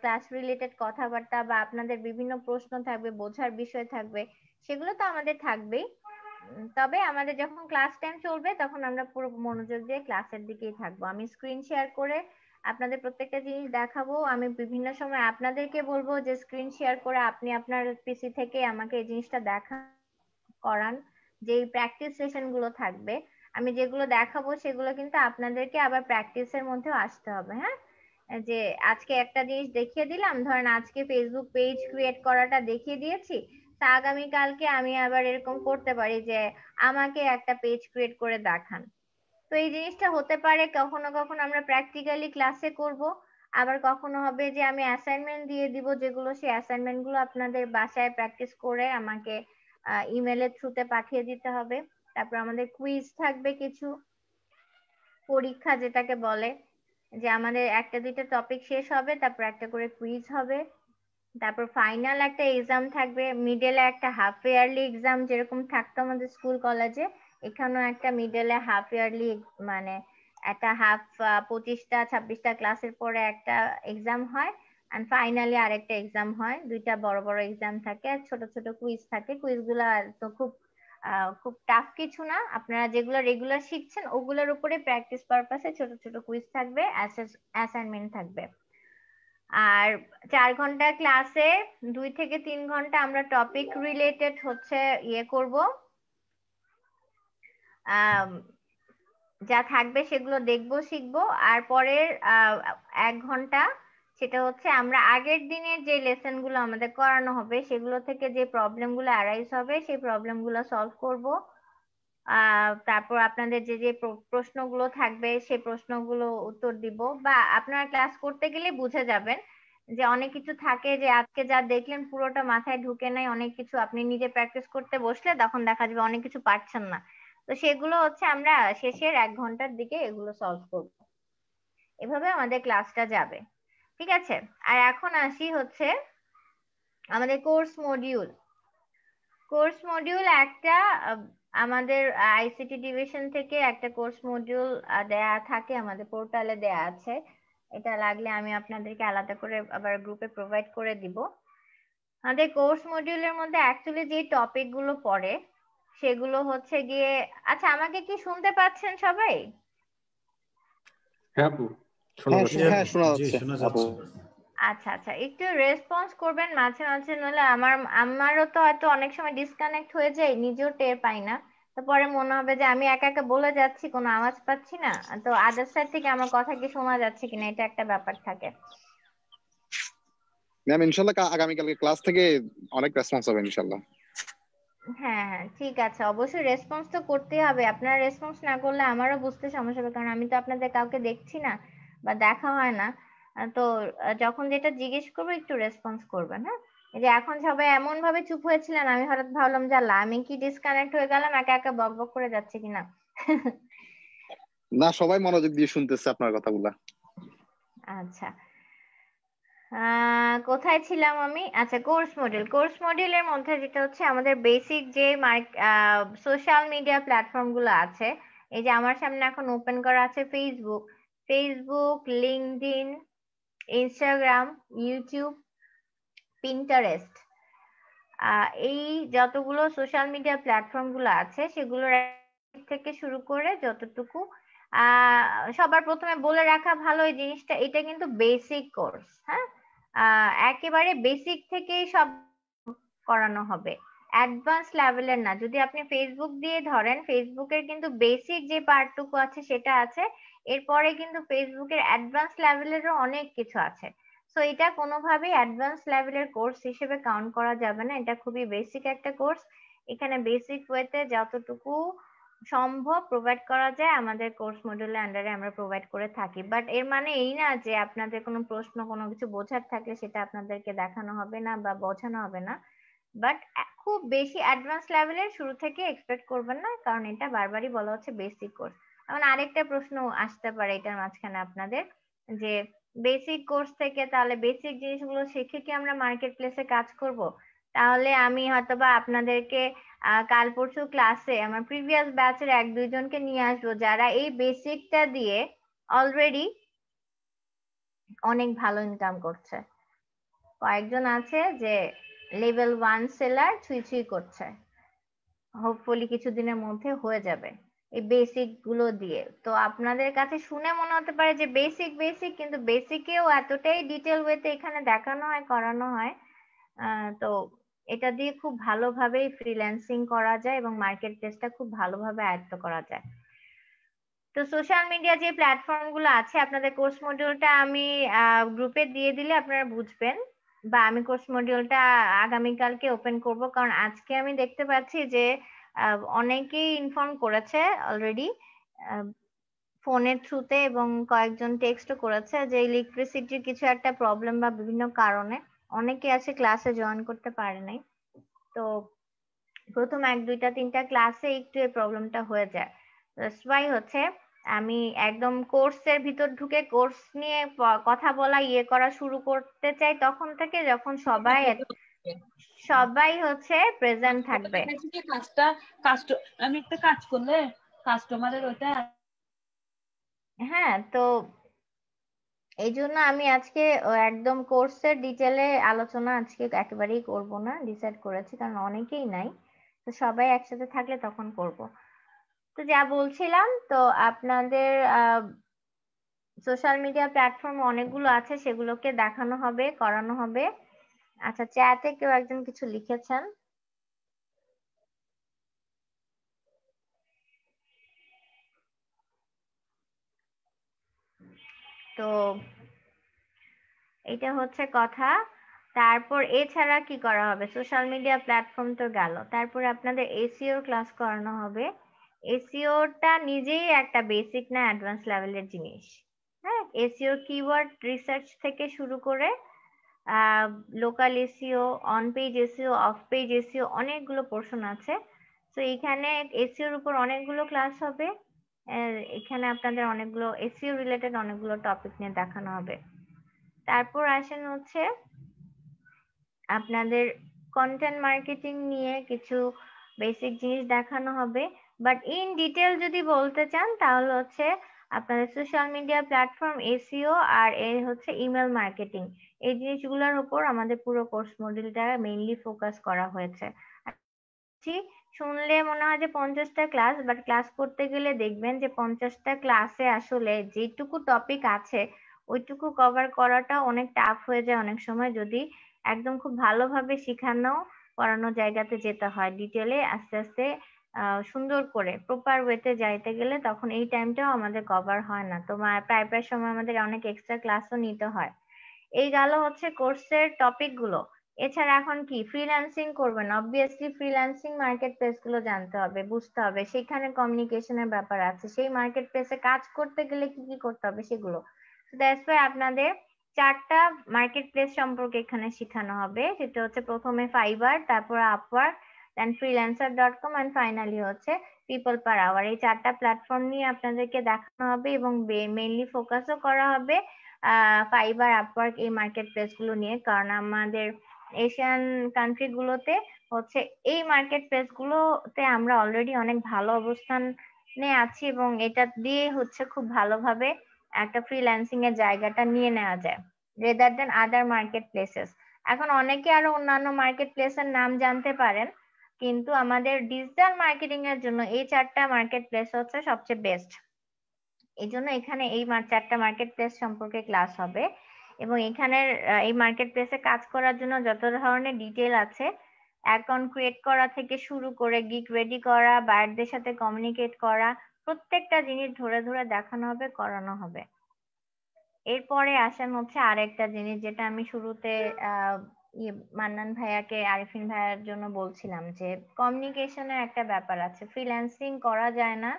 ক্লাস রিলেটেড কথাবার্তা বা আপনাদের বিভিন্ন প্রশ্ন থাকবে বোঝার বিষয় থাকবে সেগুলো তো আমাদের থাকবেই তবে আমাদের যখন ক্লাস টাইম চলবে তখন আমরা পুরো মনোযোগ দিয়ে ক্লাসের দিকেই থাকবো আমি স্ক্রিন শেয়ার করে আপনাদের প্রত্যেকটা জিনিস দেখাবো আমি বিভিন্ন সময় আপনাদেরকে বলবো যে স্ক্রিন শেয়ার করে আপনি আপনার পিসি থেকে আমাকে এই জিনিসটা দেখা করান যে প্র্যাকটিস সেশন গুলো থাকবে আমি যেগুলো দেখাবো সেগুলো কিন্তু আপনাদেরকে আবার প্র্যাকটিসের মধ্যেও আসতে হবে হ্যাঁ যে আজকে একটা জিনিস দেখিয়ে দিলাম ধরেন আজকে ফেসবুক পেজ ক্রিয়েট করাটা দেখিয়ে দিয়েছি তা আগামীকালকে আমি আবার এরকম করতে পারি যে আমাকে একটা পেজ ক্রিয়েট করে দেখান তো এই জিনিসটা হতে পারে কখনো কখনো আমরা প্র্যাকটিক্যালি ক্লাসে করব আবার কখনো হবে যে আমি অ্যাসাইনমেন্ট দিয়ে দিব যেগুলো সেই অ্যাসাইনমেন্ট গুলো আপনাদের বাসায় প্র্যাকটিস করে আমাকে ইমেলের থ্রুতে পাঠিয়ে দিতে হবে তারপর আমাদের কুইজ থাকবে কিছু পরীক্ষা যেটাকে বলে যে আমাদের একটা দুইটা টপিক শেষ হবে তারপর একটা করে কুইজ হবে তারপর ফাইনাল একটা এক্সাম থাকবে মিডলে একটা হাফ ইয়ারলি এক্সাম যেরকম থাকতো আমাদের স্কুল কলেজে এখানেও একটা মিডলে হাফ ইয়ারলি মানে একটা হাফ পঁচিশটা ছাব্বিশটা ক্লাসের পরে একটা এক্সাম হয় অ্যান্ড ফাইনালি আরেকটা এক্সাম হয় দুইটা বড় বড় এক্সাম থাকে আর ছোট ছোট কুইজ থাকে কুইজগুলো তো খুব খুব টাফ কিছু না আপনারা যেগুলো রেগুলার শিখছেন ওগুলোর উপরে প্র্যাকটিস পারপাসে ছোট ছোট কুইজ থাকবে অ্যাসাইনমেন্ট থাকবে আর চার ঘন্টা ক্লাসে দুই থেকে তিন ঘন্টা আমরা টপিক রিলেটেড হচ্ছে ইয়ে করব যা থাকবে সেগুলো দেখব শিখবো আর পরের এক ঘন্টা সেটা হচ্ছে আমরা আগের দিনের যে লেসন গুলো আমাদের করানো হবে সেগুলো থেকে যে প্রবলেম গুলো অ্যারাইজ হবে সেই প্রবলেম গুলো সলভ করবো তারপর আপনাদের যে যে প্রশ্নগুলো থাকবে সেই প্রশ্নগুলো উত্তর দিব বা আপনারা ক্লাস করতে গেলে বুঝে যাবেন যে অনেক কিছু থাকে যে আজকে যা দেখলেন পুরোটা মাথায় ঢুকে নাই অনেক কিছু আপনি নিজে প্র্যাকটিস করতে বসলে তখন দেখা যাবে অনেক কিছু পারছেন না তো সেগুলো হচ্ছে আমরা শেষের এক ঘন্টার দিকে এগুলো সলভ করব এভাবে আমাদের ক্লাসটা যাবে ঠিক আছে আর এখন আসি হচ্ছে আমাদের কোর্স মডিউল কোর্স মডিউল একটা আমাদের আইসিটি ডিভিশন থেকে একটা কোর্স মডিউল দেয়া থাকে আমাদের পোর্টালে দেয়া আছে এটা লাগলে আমি আপনাদেরকে আলাদা করে আবার গ্রুপে প্রোভাইড করে দিব আমাদের কোর্স মডিউলের মধ্যে অ্যাকচুয়ালি যে গুলো পড়ে সেগুলো হচ্ছে গিয়ে আচ্ছা আমাকে কি শুনতে পাচ্ছেন সবাই হ্যাঁ আপু শোনা হ্যাঁ, যাচ্ছে হ্যাঁ, আচ্ছা আচ্ছা একটু রেসপন্স করবেন মাঝে মাঝে নাহলে আমার আমারও তো হয়তো অনেক সময় ডিসকানেক্ট হয়ে যায় নিজেও টের পাই না তারপরে পরে মনে হবে যে আমি একা একা বলে যাচ্ছি কোনো আওয়াজ পাচ্ছি না তো আদার সাইড থেকে আমার কথা কি শোনা যাচ্ছে কিনা এটা একটা ব্যাপার থাকে ম্যাম ইনশাআল্লাহ আগামী কালকে ক্লাস থেকে অনেক রেসপন্স হবে ইনশাআল্লাহ হ্যাঁ হ্যাঁ ঠিক আছে অবশ্যই রেসপন্স তো করতেই হবে আপনার রেসপন্স না করলে আমারও বুঝতে সমস্যা হবে কারণ আমি তো আপনাদের কাউকে দেখছি না বা দেখা হয় না তো যখন যেটা জিজ্ঞেস করবো একটু রেসপন্স করবেন হ্যাঁ যে এখন সবাই এমন ভাবে চুপ হয়েছিলেন আমি হঠাৎ ভাবলাম যে আমি কি ডিসকানেক্ট হয়ে গেলাম একা একা বক বক করে যাচ্ছে কিনা না সবাই মনোযোগ দিয়ে শুনতেছে আপনার কথাগুলো আচ্ছা কোথায় ছিলাম আমি আচ্ছা কোর্স মডেল কোর্স মডেলের মধ্যে যেটা হচ্ছে আমাদের বেসিক যে সোশ্যাল মিডিয়া প্ল্যাটফর্ম গুলো আছে এই যে আমার সামনে এখন ওপেন করা আছে Facebook Facebook in Instagram YouTube Pinterest এই যতগুলো সোশ্যাল মিডিয়া প্ল্যাটফর্মগুলো আছে সেগুলোর থেকে শুরু করে যতটুকু সবার প্রথমে বলে রাখা ভালো এই জিনিসটা এটা কিন্তু বেসিক কোর্স হ্যাঁ একেবারে বেসিক থেকে সব করানো হবে অ্যাডভান্স লেভেলের না যদি আপনি ফেসবুক দিয়ে ধরেন ফেসবুকের কিন্তু বেসিক যে পার্টটুকু আছে সেটা আছে এরপরে কিন্তু ফেসবুকের অ্যাডভান্স লেভেলেরও অনেক কিছু আছে সো এটা কোনোভাবেই অ্যাডভান্স লেভেলের কোর্স হিসেবে কাউন্ট করা যাবে না এটা খুবই বেসিক একটা কোর্স এখানে বেসিক ওয়েতে যতটুকু সম্ভব প্রোভাইড করা যায় আমাদের কোর্স মডিউলের আন্ডারে আমরা প্রোভাইড করে থাকি বাট এর মানে এই না যে আপনাদের কোনো প্রশ্ন কোনো কিছু বোঝার থাকলে সেটা আপনাদেরকে দেখানো হবে না বা বোঝানো হবে না বাট খুব বেশি অ্যাডভান্স লেভেলের শুরু থেকে এক্সপেক্ট করবেন না কারণ এটা বারবারই বলা হচ্ছে বেসিক কোর্স এখন আরেকটা প্রশ্ন আসতে পারে এটার মাঝখানে আপনাদের যে বেসিক কোর্স থেকে তাহলে বেসিক জিনিসগুলো শিখে কি আমরা মার্কেট প্লেসে কাজ করব তাহলে আমি হয়তোবা আপনাদেরকে কাল পরশু ক্লাসে আমার প্রিভিয়াস ব্যাচের এক দুইজনকে নিয়ে আসবো যারা এই বেসিকটা দিয়ে অলরেডি অনেক ভালো ইনকাম করছে কয়েকজন আছে যে লেভেল ওয়ান সেলার ছুঁই ছুঁই করছে হোপফুলি কিছুদিনের মধ্যে হয়ে যাবে এই বেসিক গুলো দিয়ে তো আপনাদের কাছে শুনে মনে হতে পারে যে বেসিক বেসিক কিন্তু বেসিকেও এতটাই ডিটেল ওয়েতে এখানে দেখানো হয় করানো হয় তো এটা দিয়ে খুব ভালোভাবেই ফ্রিল্যান্সিং করা যায় এবং মার্কেট প্লেসটা খুব ভালোভাবে আয়ত্ত করা যায় তো সোশ্যাল মিডিয়া যে প্ল্যাটফর্মগুলো আছে আপনাদের কোর্স মডিউলটা আমি গ্রুপে দিয়ে দিলে আপনারা বুঝবেন বা আমি কোর্স মডিউলটা আগামীকালকে ওপেন করব কারণ আজকে আমি দেখতে পাচ্ছি যে অনেকেই ইনফর্ম করেছে অলরেডি ফোনের থ্রুতে এবং কয়েকজন টেক্সটও করেছে যে ইলেকট্রিসিটির কিছু একটা প্রবলেম বা বিভিন্ন কারণে অনেকে আছে ক্লাসে জয়েন করতে পারে নাই তো প্রথম এক দুইটা তিনটা ক্লাসে একটু এই প্রবলেমটা হয়ে যায় সবাই হচ্ছে আমি একদম কোর্সের ভিতর ঢুকে কোর্স নিয়ে কথা বলা ইয়ে করা শুরু করতে চাই তখন থেকে যখন সবাই সবাই হচ্ছে প্রেজেন্ট থাকবে কাজটা কাস্ট আমি একটা কাজ করলে কাস্টমারের ওটা হ্যাঁ তো এই জন্য আমি আজকে একদম কোর্সের ডিটেলে আলোচনা আজকে একেবারেই করব না ডিসাইড করেছি কারণ অনেকেই নাই তো সবাই একসাথে থাকলে তখন করব তো যা বলছিলাম তো আপনাদের সোশ্যাল মিডিয়া প্ল্যাটফর্ম অনেকগুলো আছে সেগুলোকে দেখানো হবে করানো হবে আচ্ছা চ্যাটে কেউ একজন কিছু লিখেছেন তো এটা হচ্ছে কথা তারপর এছাড়া কি করা হবে সোশ্যাল মিডিয়া প্ল্যাটফর্ম তো গেল তারপর আপনাদের এসিও ক্লাস করানো হবে এসিওটা নিজেই একটা বেসিক না অ্যাডভান্স লেভেলের জিনিস হ্যাঁ এসিও কিওয়ার্ড রিসার্চ থেকে শুরু করে local SEO on page SEO off page SEO অনেকগুলো পোর্শন আছে তো এখানে এসিওর উপর অনেকগুলো ক্লাস হবে এখানে আপনাদের অনেকগুলো এসিও রিলেটেড অনেকগুলো টপিক নিয়ে দেখানো হবে তারপর আসেন হচ্ছে আপনাদের কন্টেন্ট মার্কেটিং নিয়ে কিছু বেসিক জিনিস দেখানো হবে বাট ইন ডিটেল যদি বলতে চান তাহলে হচ্ছে আপনাদের সোশ্যাল মিডিয়া প্ল্যাটফর্ম এসিও আর এ হচ্ছে ইমেল মার্কেটিং এই জিনিসগুলোর উপর আমাদের পুরো কোর্স মডিউলটা মেইনলি ফোকাস করা হয়েছে আচ্ছা, শুনলে মনে হয় যে পঞ্চাশটা ক্লাস বাট ক্লাস করতে গেলে দেখবেন যে পঞ্চাশটা ক্লাসে আসলে যেটুকু টপিক আছে ওইটুকু কভার করাটা অনেক টাফ হয়ে যায় অনেক সময় যদি একদম খুব ভালোভাবে শিখানো পড়ানো জায়গাতে যেতে হয় ডিটেলে আস্তে আস্তে সুন্দর করে প্রপার ওয়েতে যাইতে গেলে তখন এই টাইমটাও আমাদের কভার হয় না তো প্রায় প্রায় সময় আমাদের অনেক এক্সট্রা ক্লাসও নিতে হয় এই গেল হচ্ছে কোর্সের টপিক গুলো এছাড়া এখন কি ফ্রিল্যান্সিং করবেন অবভিয়াসলি ফ্রিল্যান্সিং মার্কেট প্লেস গুলো জানতে হবে বুঝতে হবে সেখানে কমিউনিকেশনের ব্যাপার আছে সেই মার্কেট প্লেসে কাজ করতে গেলে কি কি করতে হবে সেগুলো দ্যাটস ওয়াই আপনাদের চারটা মার্কেট প্লেস সম্পর্কে এখানে শেখানো হবে সেটা হচ্ছে প্রথমে ফাইবার তারপর Upwork then freelancer dot com and finally হচ্ছে পিপল পার আওয়ার এই চারটা প্ল্যাটফর্ম নিয়ে আপনাদেরকে দেখানো হবে এবং মেইনলি ফোকাসও করা হবে ফাইবার আপওয়ার্ক এই মার্কেট প্লেসগুলো নিয়ে কারণ আমাদের এশিয়ান কান্ট্রিগুলোতে হচ্ছে এই মার্কেট প্লেসগুলোতে আমরা অলরেডি অনেক ভালো অবস্থানে আছি এবং এটা দিয়ে হচ্ছে খুব ভালোভাবে একটা ফ্রিল্যান্সিং এর জায়গাটা নিয়ে নেওয়া যায় rather than other market places এখন অনেকে আরো অন্যান্য মার্কেট প্লেসের নাম জানতে পারেন কিন্তু আমাদের ডিজিটাল মার্কেটিং এর জন্য এই চারটা মার্কেট প্লেস হচ্ছে সবচেয়ে বেস্ট এই জন্য এখানে এই চারটা মার্কেট প্লেস সম্পর্কে ক্লাস হবে এবং এখানের এই মার্কেট প্লেসে কাজ করার জন্য যত ধরনের ডিটেল আছে অ্যাকাউন্ট ক্রিয়েট করা থেকে শুরু করে গিক রেডি করা বায়ারদের সাথে কমিউনিকেট করা প্রত্যেকটা জিনিস ধরে ধরে দেখানো হবে করানো হবে এরপরে আসেন হচ্ছে আরেকটা জিনিস যেটা আমি শুরুতে ইয়ে মান্নান ভাইয়াকে আরিফিন ভাইয়ার জন্য বলছিলাম যে কমিউনিকেশনের একটা ব্যাপার আছে ফ্রিল্যান্সিং করা যায় না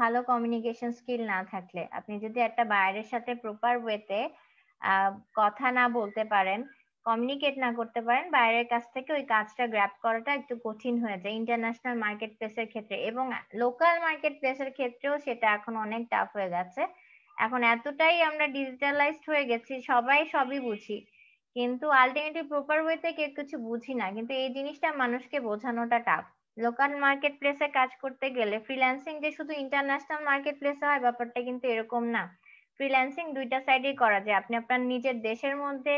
ভালো কমিউনিকেশন স্কিল না থাকলে আপনি যদি একটা বাইরের সাথে প্রপার ওয়েতে কথা না বলতে পারেন কমিউনিকেট না করতে পারেন বাইরের কাছ থেকে ওই কাজটা গ্র্যাপ করাটা একটু কঠিন হয়ে যায় ইন্টারন্যাশনাল মার্কেট প্লেসের ক্ষেত্রে এবং লোকাল মার্কেট প্লেসের ক্ষেত্রেও সেটা এখন অনেক টাফ হয়ে গেছে এখন এতটাই আমরা ডিজিটালাইজড হয়ে গেছি সবাই সবই বুঝি কিন্তু আলটিমেটলি প্রপার ওয়েতে কেউ কিছু বুঝি না কিন্তু এই জিনিসটা মানুষকে বোঝানোটা টাফ লোকাল মার্কেট প্লেসে কাজ করতে গেলে ফ্রিল্যান্সিং যে শুধু ইন্টারন্যাশনাল মার্কেট প্লেসে হয় ব্যাপারটা কিন্তু এরকম না ফ্রিল্যান্সিং দুইটা সাইডেই করা যায় আপনি আপনার নিজের দেশের মধ্যে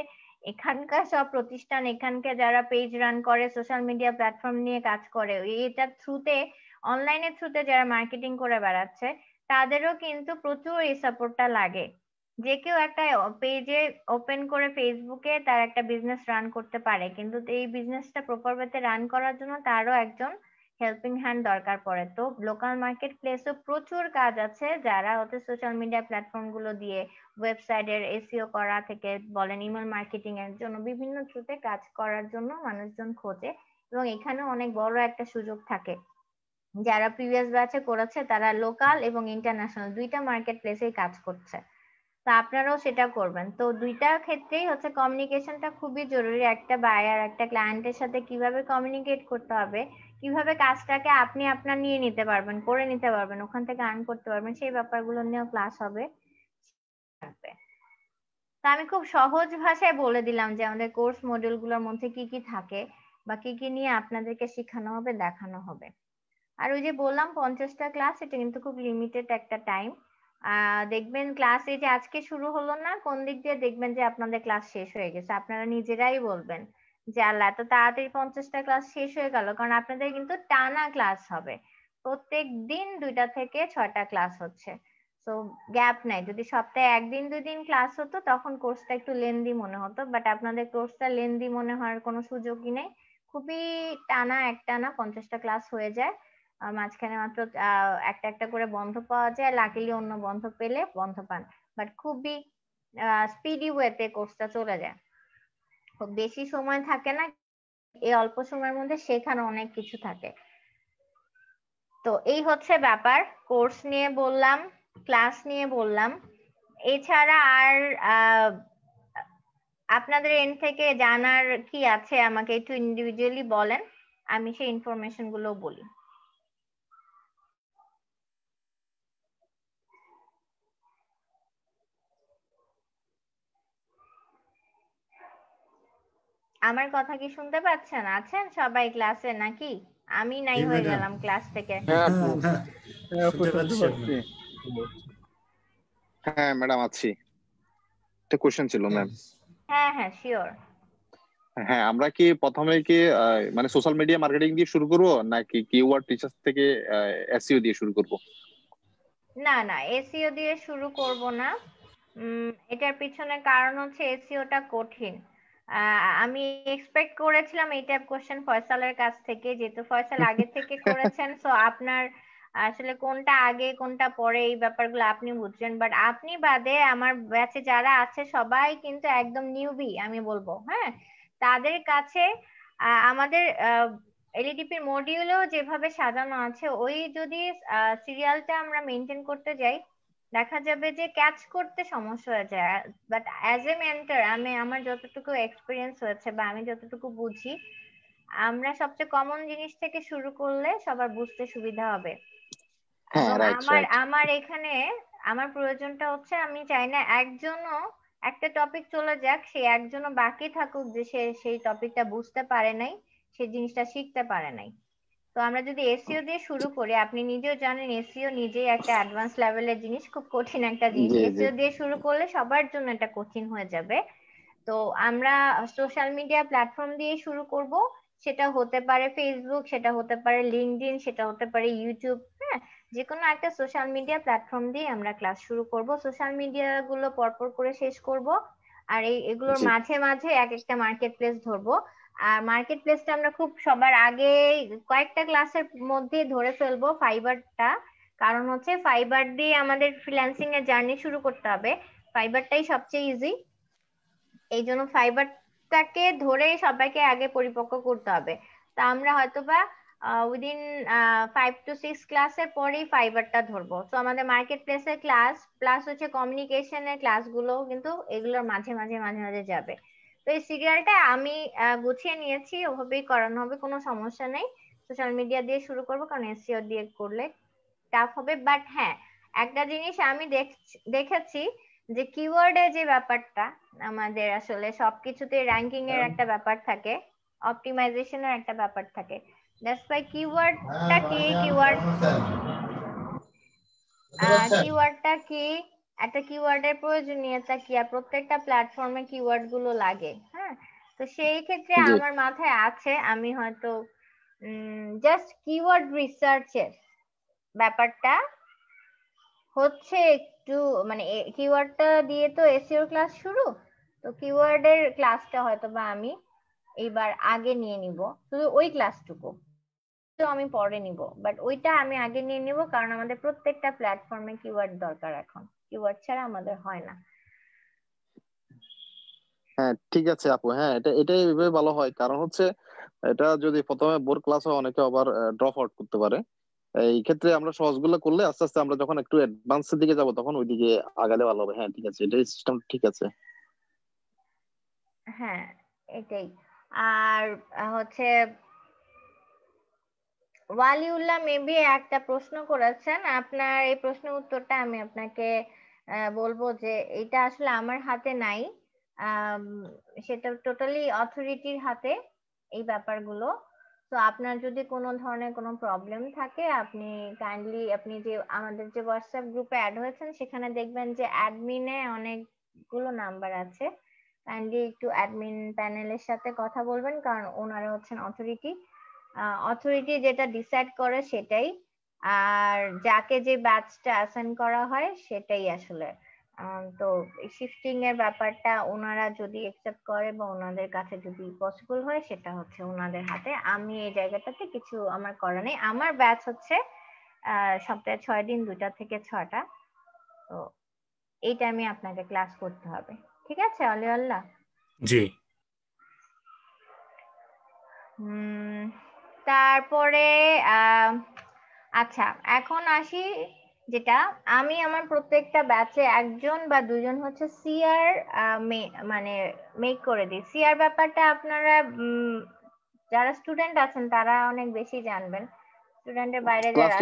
এখানকার সব প্রতিষ্ঠান এখানকার যারা পেজ রান করে সোশ্যাল মিডিয়া প্ল্যাটফর্ম নিয়ে কাজ করে এটার থ্রুতে অনলাইনের থ্রুতে যারা মার্কেটিং করে বেড়াচ্ছে তাদেরও কিন্তু প্রচুর এই সাপোর্টটা লাগে যে কেউ একটা পেজে ওপেন করে ফেসবুকে তার একটা বিজনেস রান করতে পারে কিন্তু এই বিজনেসটা প্রপার ওয়েতে রান করার জন্য তারও একজন হেল্পিং হ্যান্ড দরকার পড়ে তো লোকাল মার্কেট প্লেসও প্রচুর কাজ আছে যারা হচ্ছে সোশ্যাল মিডিয়া প্ল্যাটফর্ম গুলো দিয়ে ওয়েবসাইটের এসিও e করা থেকে বলেন ইমেল মার্কেটিং এর জন্য বিভিন্ন থ্রুতে কাজ করার জন্য মানুষজন খোঁজে এবং এখানেও অনেক বড় একটা সুযোগ থাকে যারা প্রিভিয়াস ব্যাচে করেছে তারা লোকাল এবং ইন্টারন্যাশনাল দুইটা মার্কেট প্লেসেই কাজ করছে তা আপনারাও সেটা করবেন তো দুইটা ক্ষেত্রেই হচ্ছে কমিউনিকেশনটা খুবই জরুরি একটা বায়ার একটা ক্লায়েন্টের সাথে কিভাবে কমিউনিকেট করতে হবে কিভাবে কাজটাকে আপনি আপনার নিয়ে নিতে পারবেন করে নিতে পারবেন ওখান থেকে আর্ন করতে পারবেন সেই ব্যাপারগুলো নিয়েও ক্লাস হবে তা আমি খুব সহজ ভাষায় বলে দিলাম যে আমাদের কোর্স মডিউলগুলোর মধ্যে কি কি থাকে বা কি কি নিয়ে আপনাদেরকে শেখানো হবে দেখানো হবে আর ওই যে বললাম পঞ্চাশটা ক্লাস এটা কিন্তু খুব লিমিটেড একটা টাইম দেখবেন ক্লাস এই যে আজকে শুরু হলো না কোন দিক দিয়ে দেখবেন যে আপনাদের ক্লাস শেষ হয়ে গেছে আপনারা নিজেরাই বলবেন যে আল্লাহ এত তাড়াতাড়ি পঞ্চাশটা ক্লাস শেষ হয়ে গেল কারণ আপনাদের কিন্তু টানা ক্লাস হবে প্রত্যেক দিন দুইটা থেকে ছয়টা ক্লাস হচ্ছে তো গ্যাপ নাই যদি সপ্তাহে একদিন দুই দিন ক্লাস হতো তখন কোর্সটা একটু লেন্দি মনে হতো বাট আপনাদের কোর্সটা লেন্দি মনে হওয়ার কোনো সুযোগই নেই খুবই টানা একটানা পঞ্চাশটা ক্লাস হয়ে যায় মাঝখানে মাত্র একটা একটা করে বন্ধ পাওয়া যায় লাকিলি অন্য বন্ধ পেলে বন্ধ পান বাট খুবই স্পিডি ওয়েতে কোর্সটা চলে যায় খুব বেশি সময় থাকে না এই অল্প সময়ের মধ্যে শেখানো অনেক কিছু থাকে তো এই হচ্ছে ব্যাপার কোর্স নিয়ে বললাম ক্লাস নিয়ে বললাম এছাড়া আর আপনাদের এন্ড থেকে জানার কি আছে আমাকে একটু ইন্ডিভিজুয়ালি বলেন আমি সেই ইনফরমেশন গুলো বলি আমার কথা কি শুনতে পাচ্ছেন আছেন সবাই ক্লাসে নাকি আমি নাই হয়ে গেলাম ক্লাস থেকে হ্যাঁ, হ্যাঁ, হ্যাঁ, হ্যাঁ ম্যাডাম আছি একটা কোশ্চেন ছিল ম্যাম হ্যাঁ হ্যাঁ শিওর হ্যাঁ আমরা কি প্রথমে কি মানে সোশ্যাল মিডিয়া মার্কেটিং দিয়ে শুরু করব নাকি কিওয়ার্ড টিচার্স থেকে এসইও e দিয়ে শুরু করব না না এসইও e দিয়ে শুরু করব না এটার পিছনে কারণ হচ্ছে এসইওটা e কঠিন আমি এক্সপেক্ট করেছিলাম এই টাইপ কোশ্চেন ফয়সালের কাছ থেকে যেহেতু ফয়সাল আগে থেকে করেছেন সো আপনার আসলে কোনটা আগে কোনটা পরে এই ব্যাপারগুলো আপনি বুঝছেন বাট আপনি বাদে আমার ব্যাচে যারা আছে সবাই কিন্তু একদম নিউবি আমি বলবো হ্যাঁ তাদের কাছে আমাদের এলইডিপি মডিউলও e যেভাবে সাজানো আছে ওই যদি সিরিয়ালটা আমরা মেনটেন করতে যাই দেখা যাবে যে ক্যাচ করতে সমস্যা হয়ে যায় বাট অ্যাজ এ মেন্টর আমি আমার যতটুকু এক্সপিরিয়েন্স হয়েছে বা আমি যতটুকু বুঝি আমরা সবচেয়ে কমন জিনিস থেকে শুরু করলে সবার বুঝতে সুবিধা হবে হ্যাঁ, আমার আমার এখানে আমার প্রয়োজনটা হচ্ছে আমি চাই না একজনও একটা টপিক চলে যাক সেই একজনও বাকি থাকুক যে সে সেই টপিকটা বুঝতে পারে নাই সে জিনিসটা শিখতে পারে নাই তো আমরা যদি এসিও e দিয়ে শুরু করি আপনি নিজেও জানেন এসিও e নিজেই একটা অ্যাডভান্স লেভেলের জিনিস খুব কঠিন একটা জিনিস এসিও e দিয়ে শুরু করলে সবার জন্য এটা কঠিন হয়ে যাবে তো আমরা সোশ্যাল মিডিয়া প্ল্যাটফর্ম দিয়ে শুরু করব সেটা হতে পারে ফেসবুক সেটা হতে পারে লিঙ্কডিন সেটা হতে পারে ইউটিউব হ্যাঁ যে কোনো একটা সোশ্যাল মিডিয়া প্ল্যাটফর্ম দিয়ে আমরা ক্লাস শুরু করব সোশ্যাল মিডিয়া গুলো পরপর করে শেষ করব আর এই এগুলোর মাঝে মাঝে এক একটা মার্কেট প্লেস ধরবো আর মার্কেট প্লেসটা আমরা খুব সবার আগে কয়েকটা ক্লাসের মধ্যে ধরে ফেলবো ফাইবারটা কারণ হচ্ছে ফাইবার দিয়ে আমাদের ফ্রিল্যান্সিং এর জার্নি শুরু করতে হবে ফাইবারটাই সবচেয়ে ইজি এই জন্য ফাইবারটাকে ধরে সবাইকে আগে পরিপক্ক করতে হবে তা আমরা হয়তোবা উইদিন ফাইভ টু সিক্স ক্লাসের পরেই ফাইবারটা ধরবো তো আমাদের মার্কেট প্লেসের ক্লাস প্লাস হচ্ছে কমিউনিকেশনের ক্লাসগুলো কিন্তু এগুলোর মাঝে মাঝে মাঝে মাঝে যাবে এই সিরিয়ালটা আমি গুছিয়ে নিয়েছি ওভাবেই করানো হবে কোনো সমস্যা নেই সোশ্যাল মিডিয়া দিয়ে শুরু করবো কারণ এসিও দিয়ে করলে টাফ হবে বাট হ্যাঁ একটা জিনিস আমি দেখেছি যে কিওয়ার্ডে যে ব্যাপারটা আমাদের আসলে সবকিছুতে র্যাঙ্কিং এর একটা ব্যাপার থাকে অপটিমাইজেশন এর একটা ব্যাপার থাকে দ্যাটস ওয়াই কিওয়ার্ডটা কি কিওয়ার্ড মানে কিওয়ার্ডটা কি একটা কিওয়ার্ডের প্রয়োজনীয়তা কি আর প্রত্যেকটা প্ল্যাটফর্মে কিওয়ার্ড গুলো লাগে হ্যাঁ তো সেই ক্ষেত্রে আমার মাথায় আছে আমি হয়তো জাস্ট কিওয়ার্ড রিসার্চের ব্যাপারটা হচ্ছে একটু মানে কিওয়ার্ডটা দিয়ে তো এসইও ক্লাস e শুরু তো কিওয়ার্ডের ক্লাসটা হয়তো বা আমি এবার আগে নিয়ে নিব শুধু ওই ক্লাসটুকু তো আমি পরে নিব বাট ওইটা আমি আগে নিয়ে নিব কারণ আমাদের প্রত্যেকটা প্ল্যাটফর্মে কিওয়ার্ড দরকার এখন কিওয়ার্ড ছাড়া আমাদের হয় না হ্যাঁ ঠিক আছে আপু হ্যাঁ এটা এটাই এভাবে ভালো হয় কারণ হচ্ছে এটা যদি প্রথমে বোর ক্লাস হয় অনেকে আবার ড্রপ আউট করতে পারে এই ক্ষেত্রে আমরা সহজগুলো করলে আস্তে আস্তে আমরা যখন একটু অ্যাডভান্স এর দিকে যাব তখন ওইদিকে আগালে ভালো হবে হ্যাঁ ঠিক আছে এটা সিস্টেম ঠিক আছে হ্যাঁ এটাই আর হচ্ছে ওয়ালিউল্লাহ মেবি একটা প্রশ্ন করেছেন আপনার এই প্রশ্নের উত্তরটা আমি আপনাকে বলবো যে এটা আসলে আমার হাতে নাই সেটা টোটালি অথরিটির হাতে এই ব্যাপারগুলো তো আপনার যদি কোনো ধরনের কোনো প্রবলেম থাকে আপনি কাইন্ডলি আপনি যে আমাদের যে হোয়াটসঅ্যাপ গ্রুপে অ্যাড হয়েছেন সেখানে দেখবেন যে অ্যাডমিনে অনেকগুলো নাম্বার আছে কাইন্ডলি একটু অ্যাডমিন প্যানেলের সাথে কথা বলবেন কারণ ওনারা হচ্ছেন অথরিটি অথরিটি যেটা ডিসাইড করে সেটাই আর যাকে যে ব্যাচটা অ্যাসাইন করা হয় সেটাই আসলে তো শিফটিং এর ব্যাপারটা ওনারা যদি একসেপ্ট করে বা ওনাদের কাছে যদি পসিবল হয় সেটা হচ্ছে ওনাদের হাতে আমি এই জায়গাটাতে কিছু আমার করা নেই আমার ব্যাচ হচ্ছে সপ্তাহে ছয় দিন দুটা থেকে ছটা তো এই টাইমে আপনাকে ক্লাস করতে হবে ঠিক আছে অলি আল্লাহ জি তারপরে আহ আচ্ছা এখন আসি যেটা আমি আমার প্রত্যেকটা ব্যাচে একজন বা দুজন হচ্ছে সিআর মানে মেক করে দিই সিআর ব্যাপারটা আপনারা যারা স্টুডেন্ট আছেন তারা অনেক বেশি জানবেন স্টুডেন্টের বাইরে যারা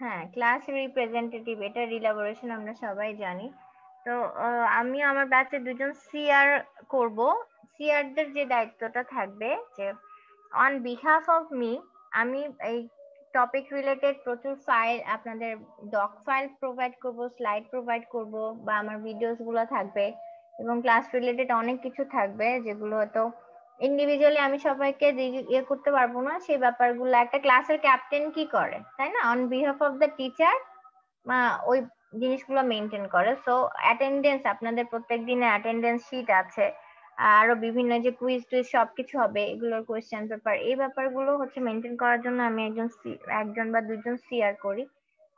হ্যাঁ ক্লাস রিপ্রেজেন্টেটিভ এটা রিলাবোরেশন আমরা সবাই জানি তো আমি আমার ব্যাচে দুজন সিআর করব সিআরদের যে দায়িত্বটা থাকবে যে অন বিহাফ অফ মি আমি এই টপিক রিলেটেড প্রচুর ফাইল আপনাদের ডক ফাইল প্রোভাইড করব স্লাইড প্রোভাইড করব বা আমার ভিডিওস গুলো থাকবে এবং ক্লাস রিলেটেড অনেক কিছু থাকবে যেগুলো হয়তো ইন্ডিভিজুয়ালি আমি সবাইকে ইয়ে করতে পারবো না সেই ব্যাপারগুলো একটা ক্লাসের ক্যাপ্টেন কি করে তাই না on behalf of the teacher ওই জিনিসগুলো মেনটেন করে সো অ্যাটেন্ডেন্স আপনাদের প্রত্যেক দিনে অ্যাটেন্ডেন্স শিট আছে আরো বিভিন্ন যে কুইজ টুইজ সবকিছু হবে এগুলোর কোয়েশ্চেন পেপার এই ব্যাপারগুলো হচ্ছে মেনটেন করার জন্য আমি একজন একজন বা দুজন সিআর করি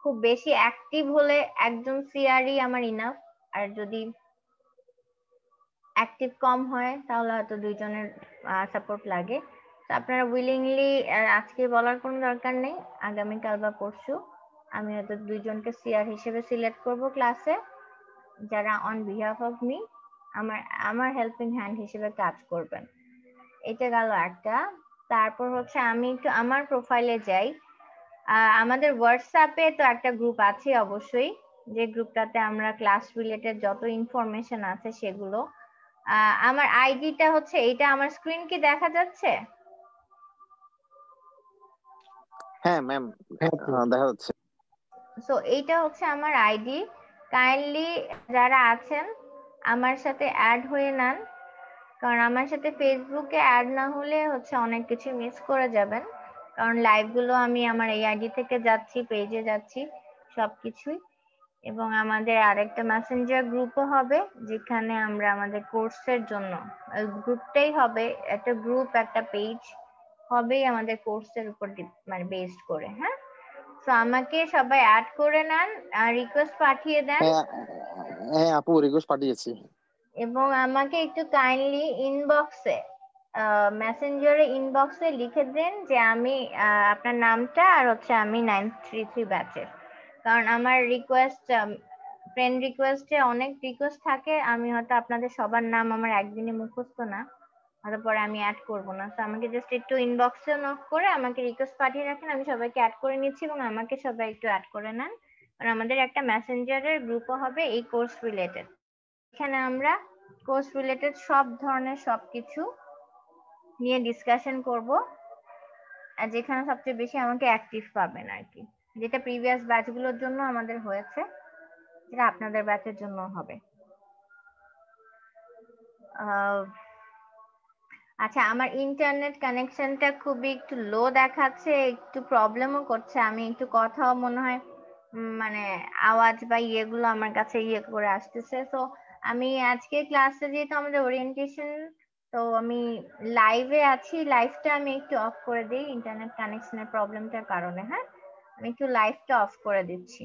খুব বেশি অ্যাক্টিভ হলে একজন সিআরই আমার ইনাফ আর যদি অ্যাক্টিভ কম হয় তাহলে হয়তো দুইজনের সাপোর্ট লাগে তো আপনারা উইলিংলি আজকে বলার কোনো দরকার নেই আগামীকাল বা পরশু আমি হয়তো দুইজনকে সিআর হিসেবে সিলেক্ট করব ক্লাসে যারা অন বিহাফ অফ মি আমার আমার হেল্পিং হ্যান্ড হিসেবে কাজ করবেন এটা গেল একটা তারপর হচ্ছে আমি একটু আমার প্রোফাইলে যাই আমাদের হোয়াটসঅ্যাপে তো একটা গ্রুপ আছে অবশ্যই যে গ্রুপটাতে আমরা ক্লাস রিলেটেড যত ইনফরমেশন আছে সেগুলো আমার আইডিটা হচ্ছে এটা আমার স্ক্রিন কি দেখা যাচ্ছে হ্যাঁ ম্যাম দেখা যাচ্ছে সো এইটা হচ্ছে আমার আইডি কাইন্ডলি যারা আছেন আমার সাথে অ্যাড হয়ে নেন কারণ আমার সাথে ফেসবুকে অ্যাড না হলে হচ্ছে অনেক কিছু মিস করে যাবেন কারণ লাইভগুলো আমি আমার এই আইডি থেকে যাচ্ছি পেজে যাচ্ছি সব কিছুই এবং আমাদের আরেকটা মেসেঞ্জার গ্রুপও হবে যেখানে আমরা আমাদের কোর্সের জন্য গ্রুপটাই হবে একটা গ্রুপ একটা পেজ হবেই আমাদের কোর্সের উপর মানে বেসড করে হ্যাঁ তো আমাকে সবাই অ্যাড করে নেন আর রিকোয়েস্ট পাঠিয়ে দেন হ্যাঁ, হ্যাঁ আপু রিকোয়েস্ট পাঠিয়েছি এবং আমাকে একটু কাইন্ডলি ইনবক্সে মেসেঞ্জারে ইনবক্সে লিখে দেন যে আমি আপনার নামটা আর হচ্ছে আমি নাইন থ্রি থ্রি ব্যাচের কারণ আমার রিকোয়েস্ট ফ্রেন্ড রিকোয়েস্টে অনেক রিকোয়েস্ট থাকে আমি হয়তো আপনাদের সবার নাম আমার একদিনে মুখস্থ না হয়তো পরে আমি অ্যাড করব না তো আমাকে জাস্ট একটু ইনবক্সে নক করে আমাকে রিকোয়েস্ট পাঠিয়ে রাখেন আমি সবাইকে অ্যাড করে নিচ্ছি এবং আমাকে সবাই একটু অ্যাড করে নেন আর আমাদের একটা মেসেঞ্জারের গ্রুপও হবে এই কোর্স রিলেটেড এখানে আমরা কোর্স রিলেটেড সব ধরনের সব কিছু নিয়ে ডিসকাশন করব আর যেখানে সবচেয়ে বেশি আমাকে অ্যাক্টিভ পাবেন আর কি যেটা প্রিভিয়াস ব্যাচগুলোর জন্য আমাদের হয়েছে যেটা আপনাদের ব্যাচের জন্য হবে আচ্ছা আমার ইন্টারনেট কানেকশনটা খুবই একটু লো দেখাচ্ছে একটু প্রবলেমও করছে আমি একটু কথাও মনে হয় মানে আওয়াজ বা ইয়েগুলো আমার কাছে ইয়ে করে আসতেছে তো আমি আজকে ক্লাসে যেহেতু আমাদের ওরিয়েন্টেশন তো আমি লাইভে আছি লাইভটা আমি একটু অফ করে দিই ইন্টারনেট কানেকশনের প্রবলেমটার কারণে হ্যাঁ আমি একটু লাইভটা অফ করে দিচ্ছি